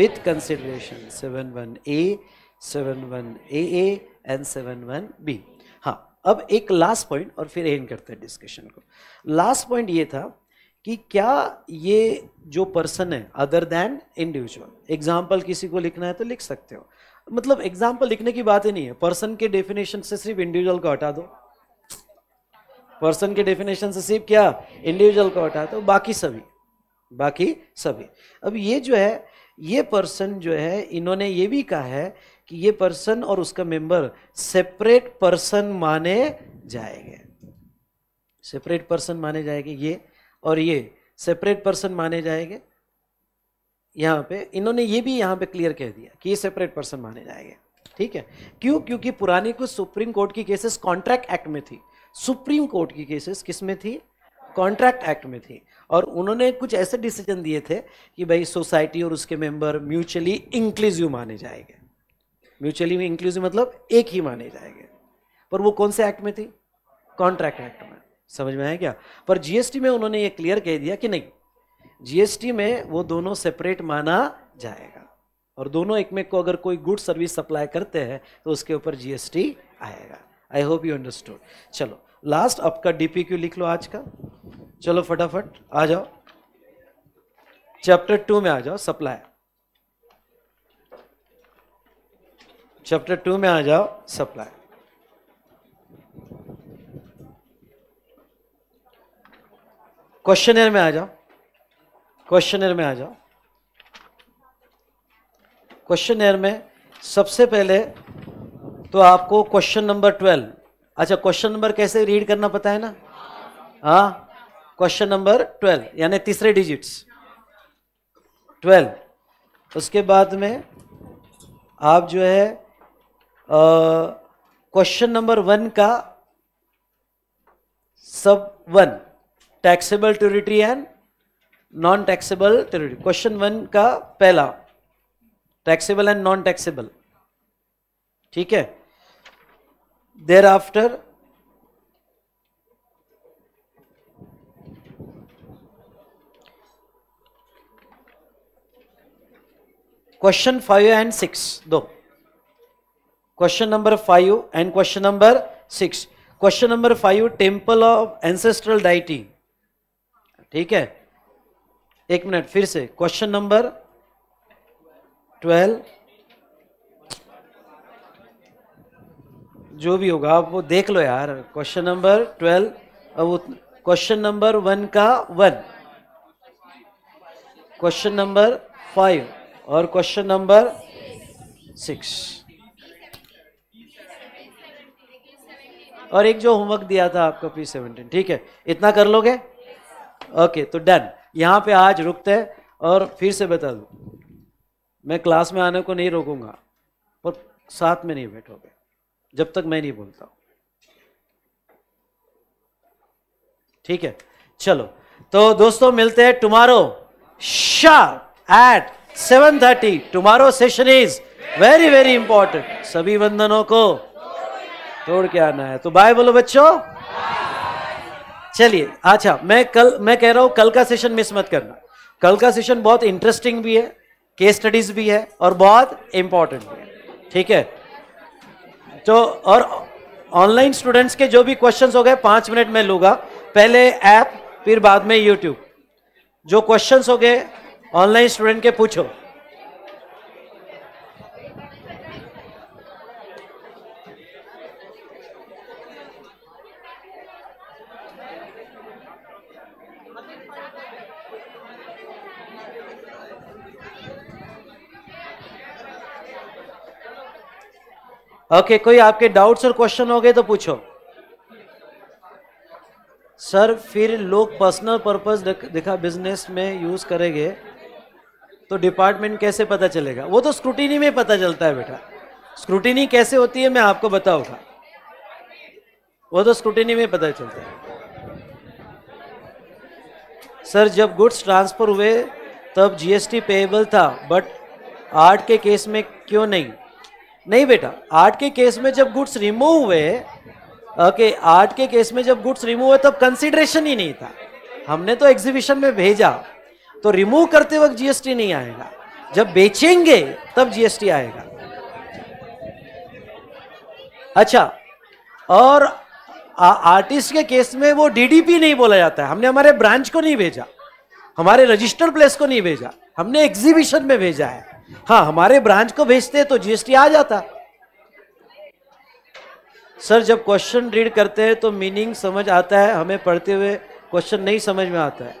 with consideration seven one A seven one A A and seven one B हाँ अब एक लास्ट पॉइंट और फिर एंड करते हैं डिस्कशन को लास्ट पॉइंट ये था कि क्या ये जो पर्सन है अदर देन इंडिविजुअल एग्जाम्पल किसी को लिखना है तो लिख सकते हो मतलब एग्जाम्पल लिखने की बात ही नहीं है पर्सन के डेफिनेशन से सिर्फ इंडिविजुअल को हटा दो पर्सन के डेफिनेशन से सिर्फ क्या इंडिविजुअल को हटा दो बाकी सभी बाकी सभी अब ये जो है ये पर्सन जो है इन्होंने ये भी कहा है कि ये पर्सन और उसका मेंबर सेपरेट पर्सन माने जाएंगे सेपरेट पर्सन माने जाएंगे ये और ये सेपरेट पर्सन माने जाएंगे यहाँ पे इन्होंने ये भी यहाँ पे क्लियर कह दिया कि ये सेपरेट पर्सन माने जाएंगे ठीक है क्यों क्योंकि पुरानी कुछ सुप्रीम कोर्ट की केसेस कॉन्ट्रैक्ट एक्ट में थी सुप्रीम कोर्ट की केसेस किस में थी कॉन्ट्रैक्ट एक्ट में थी और उन्होंने कुछ ऐसे डिसीजन दिए थे कि भाई सोसाइटी और उसके मेंबर म्यूचुअली इंक्लूसिव माने जाएंगे म्यूचुअली इंक्लूसिव मतलब एक ही माने जाएंगे पर वो कौन से एक्ट में थी कॉन्ट्रैक्ट एक्ट में समझ में आया क्या पर जीएसटी में उन्होंने ये क्लियर कह दिया कि नहीं जीएसटी में वो दोनों सेपरेट माना जाएगा और दोनों एक में को अगर कोई गुड सर्विस सप्लाई करते हैं तो उसके ऊपर जीएसटी आएगा आई होप यू अंडरस्टूड चलो लास्ट आपका डीपी क्यू लिख लो आज का चलो फटाफट आ जाओ चैप्टर टू में आ जाओ सप्लाई चैप्टर टू में आ जाओ सप्लाई क्वेश्चन में आ जाओ क्वेश्चन में आ जाओ क्वेश्चन में सबसे पहले तो आपको क्वेश्चन नंबर ट्वेल्व अच्छा क्वेश्चन नंबर कैसे रीड करना पता है ना हा क्वेश्चन नंबर ट्वेल्व यानी तीसरे डिजिट्स ट्वेल्व उसके बाद में आप जो है क्वेश्चन नंबर वन का sub one taxable territory and non taxable territory question one का पहला टैक्सेबल एंड नॉन टैक्सेबल ठीक है there after question five and six दो question number five and question number six question number five temple of ancestral deity ठीक है एक minute फिर से क्वेश्चन नंबर ट्वेल्व जो भी होगा आप वो देख लो यार क्वेश्चन नंबर ट्वेल्व अब क्वेश्चन नंबर वन का वन क्वेश्चन नंबर फाइव और क्वेश्चन नंबर सिक्स और एक जो होमवर्क दिया था आपको पी सेवनटीन ठीक है इतना कर लोगे ओके तो डन यहाँ पे आज रुकते हैं और फिर से बता दू मैं क्लास में आने को नहीं रोकूंगा पर साथ में नहीं बैठोगे जब तक मैं नहीं बोलता ठीक है चलो तो दोस्तों मिलते हैं tomorrow sharp at seven thirty tomorrow session is very very important सभी बंधनों को तोड़ के आना है तो बाय बोलो बच्चों चलिए अच्छा मैं कल मैं कह रहा हूँ कल का सेशन मिस मत करना कल का सेशन बहुत इंटरेस्टिंग भी है केस स्टडीज भी है और बहुत इंपॉर्टेंट भी है ठीक है तो और ऑनलाइन स्टूडेंट्स के जो भी क्वेश्चंस हो गए पांच मिनट में लूंगा पहले ऐप फिर बाद में यूट्यूब जो क्वेश्चंस हो गए ऑनलाइन स्टूडेंट के पूछो ओके okay, कोई आपके डाउट्स और क्वेश्चन हो गए तो पूछो सर फिर लोग पर्सनल पर्पस दिखा बिजनेस में यूज करेंगे तो डिपार्टमेंट कैसे पता चलेगा वो तो स्क्रूटिनी में पता चलता है बेटा स्क्रूटिनी कैसे होती है मैं आपको बताऊंगा वो तो स्क्रूटिनी में पता चलता है सर जब गुड्स ट्रांसफर हुए तब जीएसटी पेएबल था बट आर्ट के केस में क्यों नहीं नहीं बेटा आठ के केस में जब गुड्स रिमूव हुए ओके आठ के केस में जब गुड्स रिमूव हुए तब कंसिडरेशन ही नहीं था हमने तो एग्जीबिशन में भेजा तो रिमूव करते वक्त जीएसटी नहीं आएगा जब बेचेंगे तब जीएसटी आएगा अच्छा और आ, आर्टिस्ट के केस में वो डीडीपी नहीं बोला जाता है हमने हमारे ब्रांच को नहीं भेजा हमारे रजिस्टर प्लेस को नहीं भेजा हमने एग्जीबिशन में भेजा है हाँ हमारे ब्रांच को भेजते तो जीएसटी आ जाता सर जब क्वेश्चन रीड करते हैं तो मीनिंग समझ आता है हमें पढ़ते हुए क्वेश्चन नहीं समझ में आता है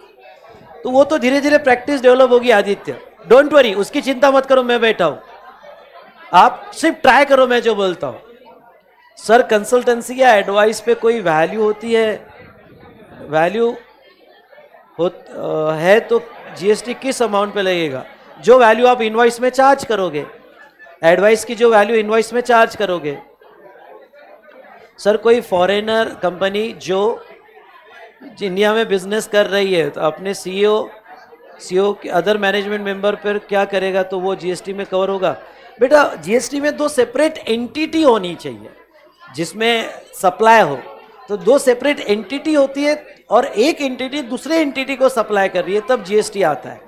तो वो तो धीरे धीरे प्रैक्टिस डेवलप होगी आदित्य डोंट वरी उसकी चिंता मत करो मैं बैठा हूं आप सिर्फ ट्राई करो मैं जो बोलता हूं सर कंसल्टेंसी या एडवाइस पे कोई वैल्यू होती है वैल्यू हो है तो जीएसटी किस अमाउंट पे लगेगा जो वैल्यू आप इनवाइस में चार्ज करोगे एडवाइस की जो वैल्यू इनवाइस में चार्ज करोगे सर कोई फॉरेनर कंपनी जो इंडिया में बिजनेस कर रही है तो अपने सीईओ सीईओ e e के अदर मैनेजमेंट मेंबर पर क्या करेगा तो वो जीएसटी में कवर होगा बेटा जीएसटी में दो सेपरेट एंटिटी होनी चाहिए जिसमें सप्लाई हो तो दो सेपरेट एंटिटी होती है और एक एंटिटी दूसरे एंटिटी को सप्लाई कर रही है तब जीएसटी आता है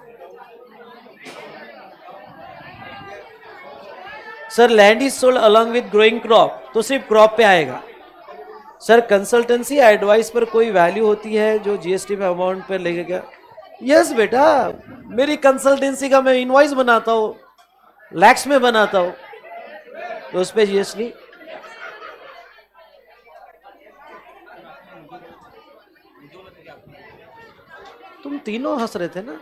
sir land is sold along with growing crop तो सिर्फ क्रॉप पे आएगा सर कंसल्टेंसी एडवाइस पर कोई वैल्यू होती है जो जीएसटी में अमाउंट पर लेगा यस बेटा मेरी कंसल्टेंसी का मैं इनवाइस बनाता हूँ लैक्स में बनाता हूँ तो उस पर जीएसटी तुम तीनों हंस रहे थे ना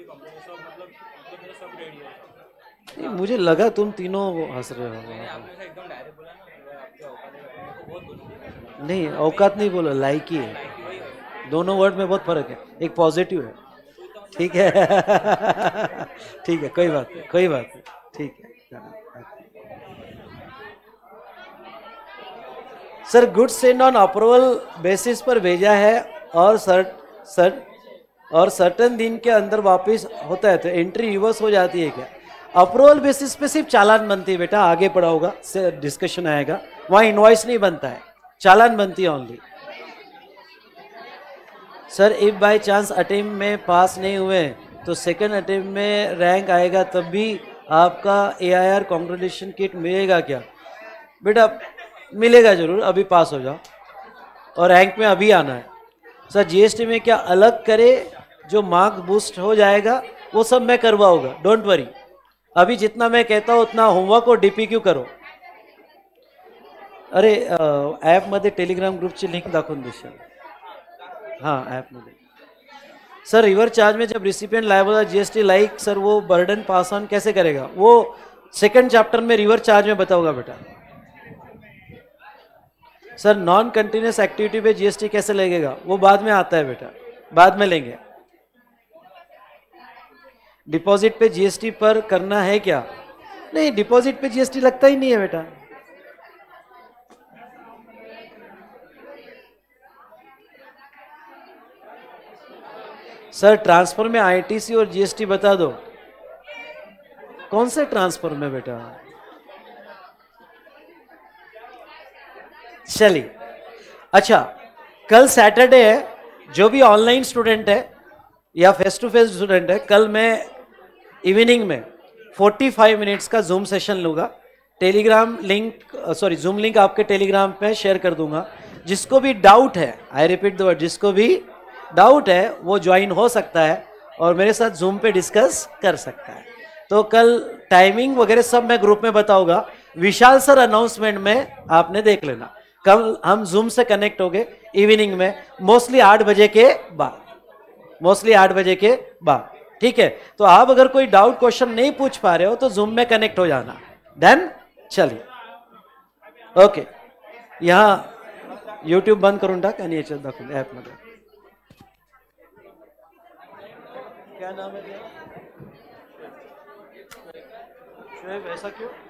मतलब नहीं मुझे लगा तुम तीनों हंस रहे हो तो नहीं औकात नहीं बोला ही है दोनों वर्ड में बहुत फर्क है एक पॉजिटिव है ठीक है *laughs* ठीक है कोई बात नहीं कोई बात नहीं ठीक है sir goods and on approval basis पर भेजा है और सर सर और सर्टन दिन के अंदर वापस होता है तो एंट्री रिवर्स हो जाती है क्या अप्रूवल बेसिस पे सिर्फ चालान बनती है बेटा आगे पड़ा होगा डिस्कशन आएगा वहाँ इन्वाइस नहीं बनता है चालान बनती है only sir if by chance attempt में पास नहीं हुए तो सेकंड अटेम्प में रैंक आएगा तब भी आपका ए आई आर किट मिलेगा क्या बेटा मिलेगा जरूर अभी पास हो जाओ और रैंक में अभी आना है सर जीएसटी में क्या अलग करे जो मार्क बूस्ट हो जाएगा वो सब मैं करवाऊंगा डोंट वरी अभी जितना मैं कहता हूँ उतना होमवर्क और क्यू करो अरे ऐप टेलीग्राम टेलिग्राम ची लिंक दाखवून हाँ ऐप मध्य सर रिवर चार्ज में जब recipient liable GST like sir वो बर्डन पास ऑन कैसे करेगा वो सेकंड चैप्टर में रिवर चार्ज में बताऊंगा बेटा सर नॉन कंटिन्यूस एक्टिविटी पे जीएसटी कैसे लगेगा वो बाद में आता है बेटा बाद में लेंगे डिपॉजिट पे जीएसटी पर करना है क्या नहीं डिपॉजिट पे जीएसटी लगता ही नहीं है बेटा सर ट्रांसफर में आईटीसी और जीएसटी बता दो कौन से ट्रांसफर में बेटा चलिए अच्छा कल सैटरडे है जो भी ऑनलाइन स्टूडेंट है या फेस टू फेस स्टूडेंट है कल मैं इवनिंग में 45 मिनट्स का जूम सेशन लूँगा Telegram link sorry zoom link आपके टेलीग्राम पे शेयर कर दूंगा जिसको भी डाउट है आई रिपीट द वर्ड जिसको भी डाउट है वो ज्वाइन हो सकता है और मेरे साथ जूम पे डिस्कस कर सकता है तो कल टाइमिंग वगैरह सब मैं ग्रुप में बताऊंगा विशाल सर अनाउंसमेंट में आपने देख लेना कल हम जूम से कनेक्ट हो गए इवनिंग में मोस्टली आठ बजे के बाद मोस्टली आठ बजे के बाद ठीक है तो आप अगर कोई डाउट क्वेश्चन नहीं पूछ पा रहे हो तो जूम में कनेक्ट हो जाना देन चलिए ओके यहाँ यूट्यूब बंद करूं टाक आणि याच्यात ऐप में क्या नाम है ऐसा क्यों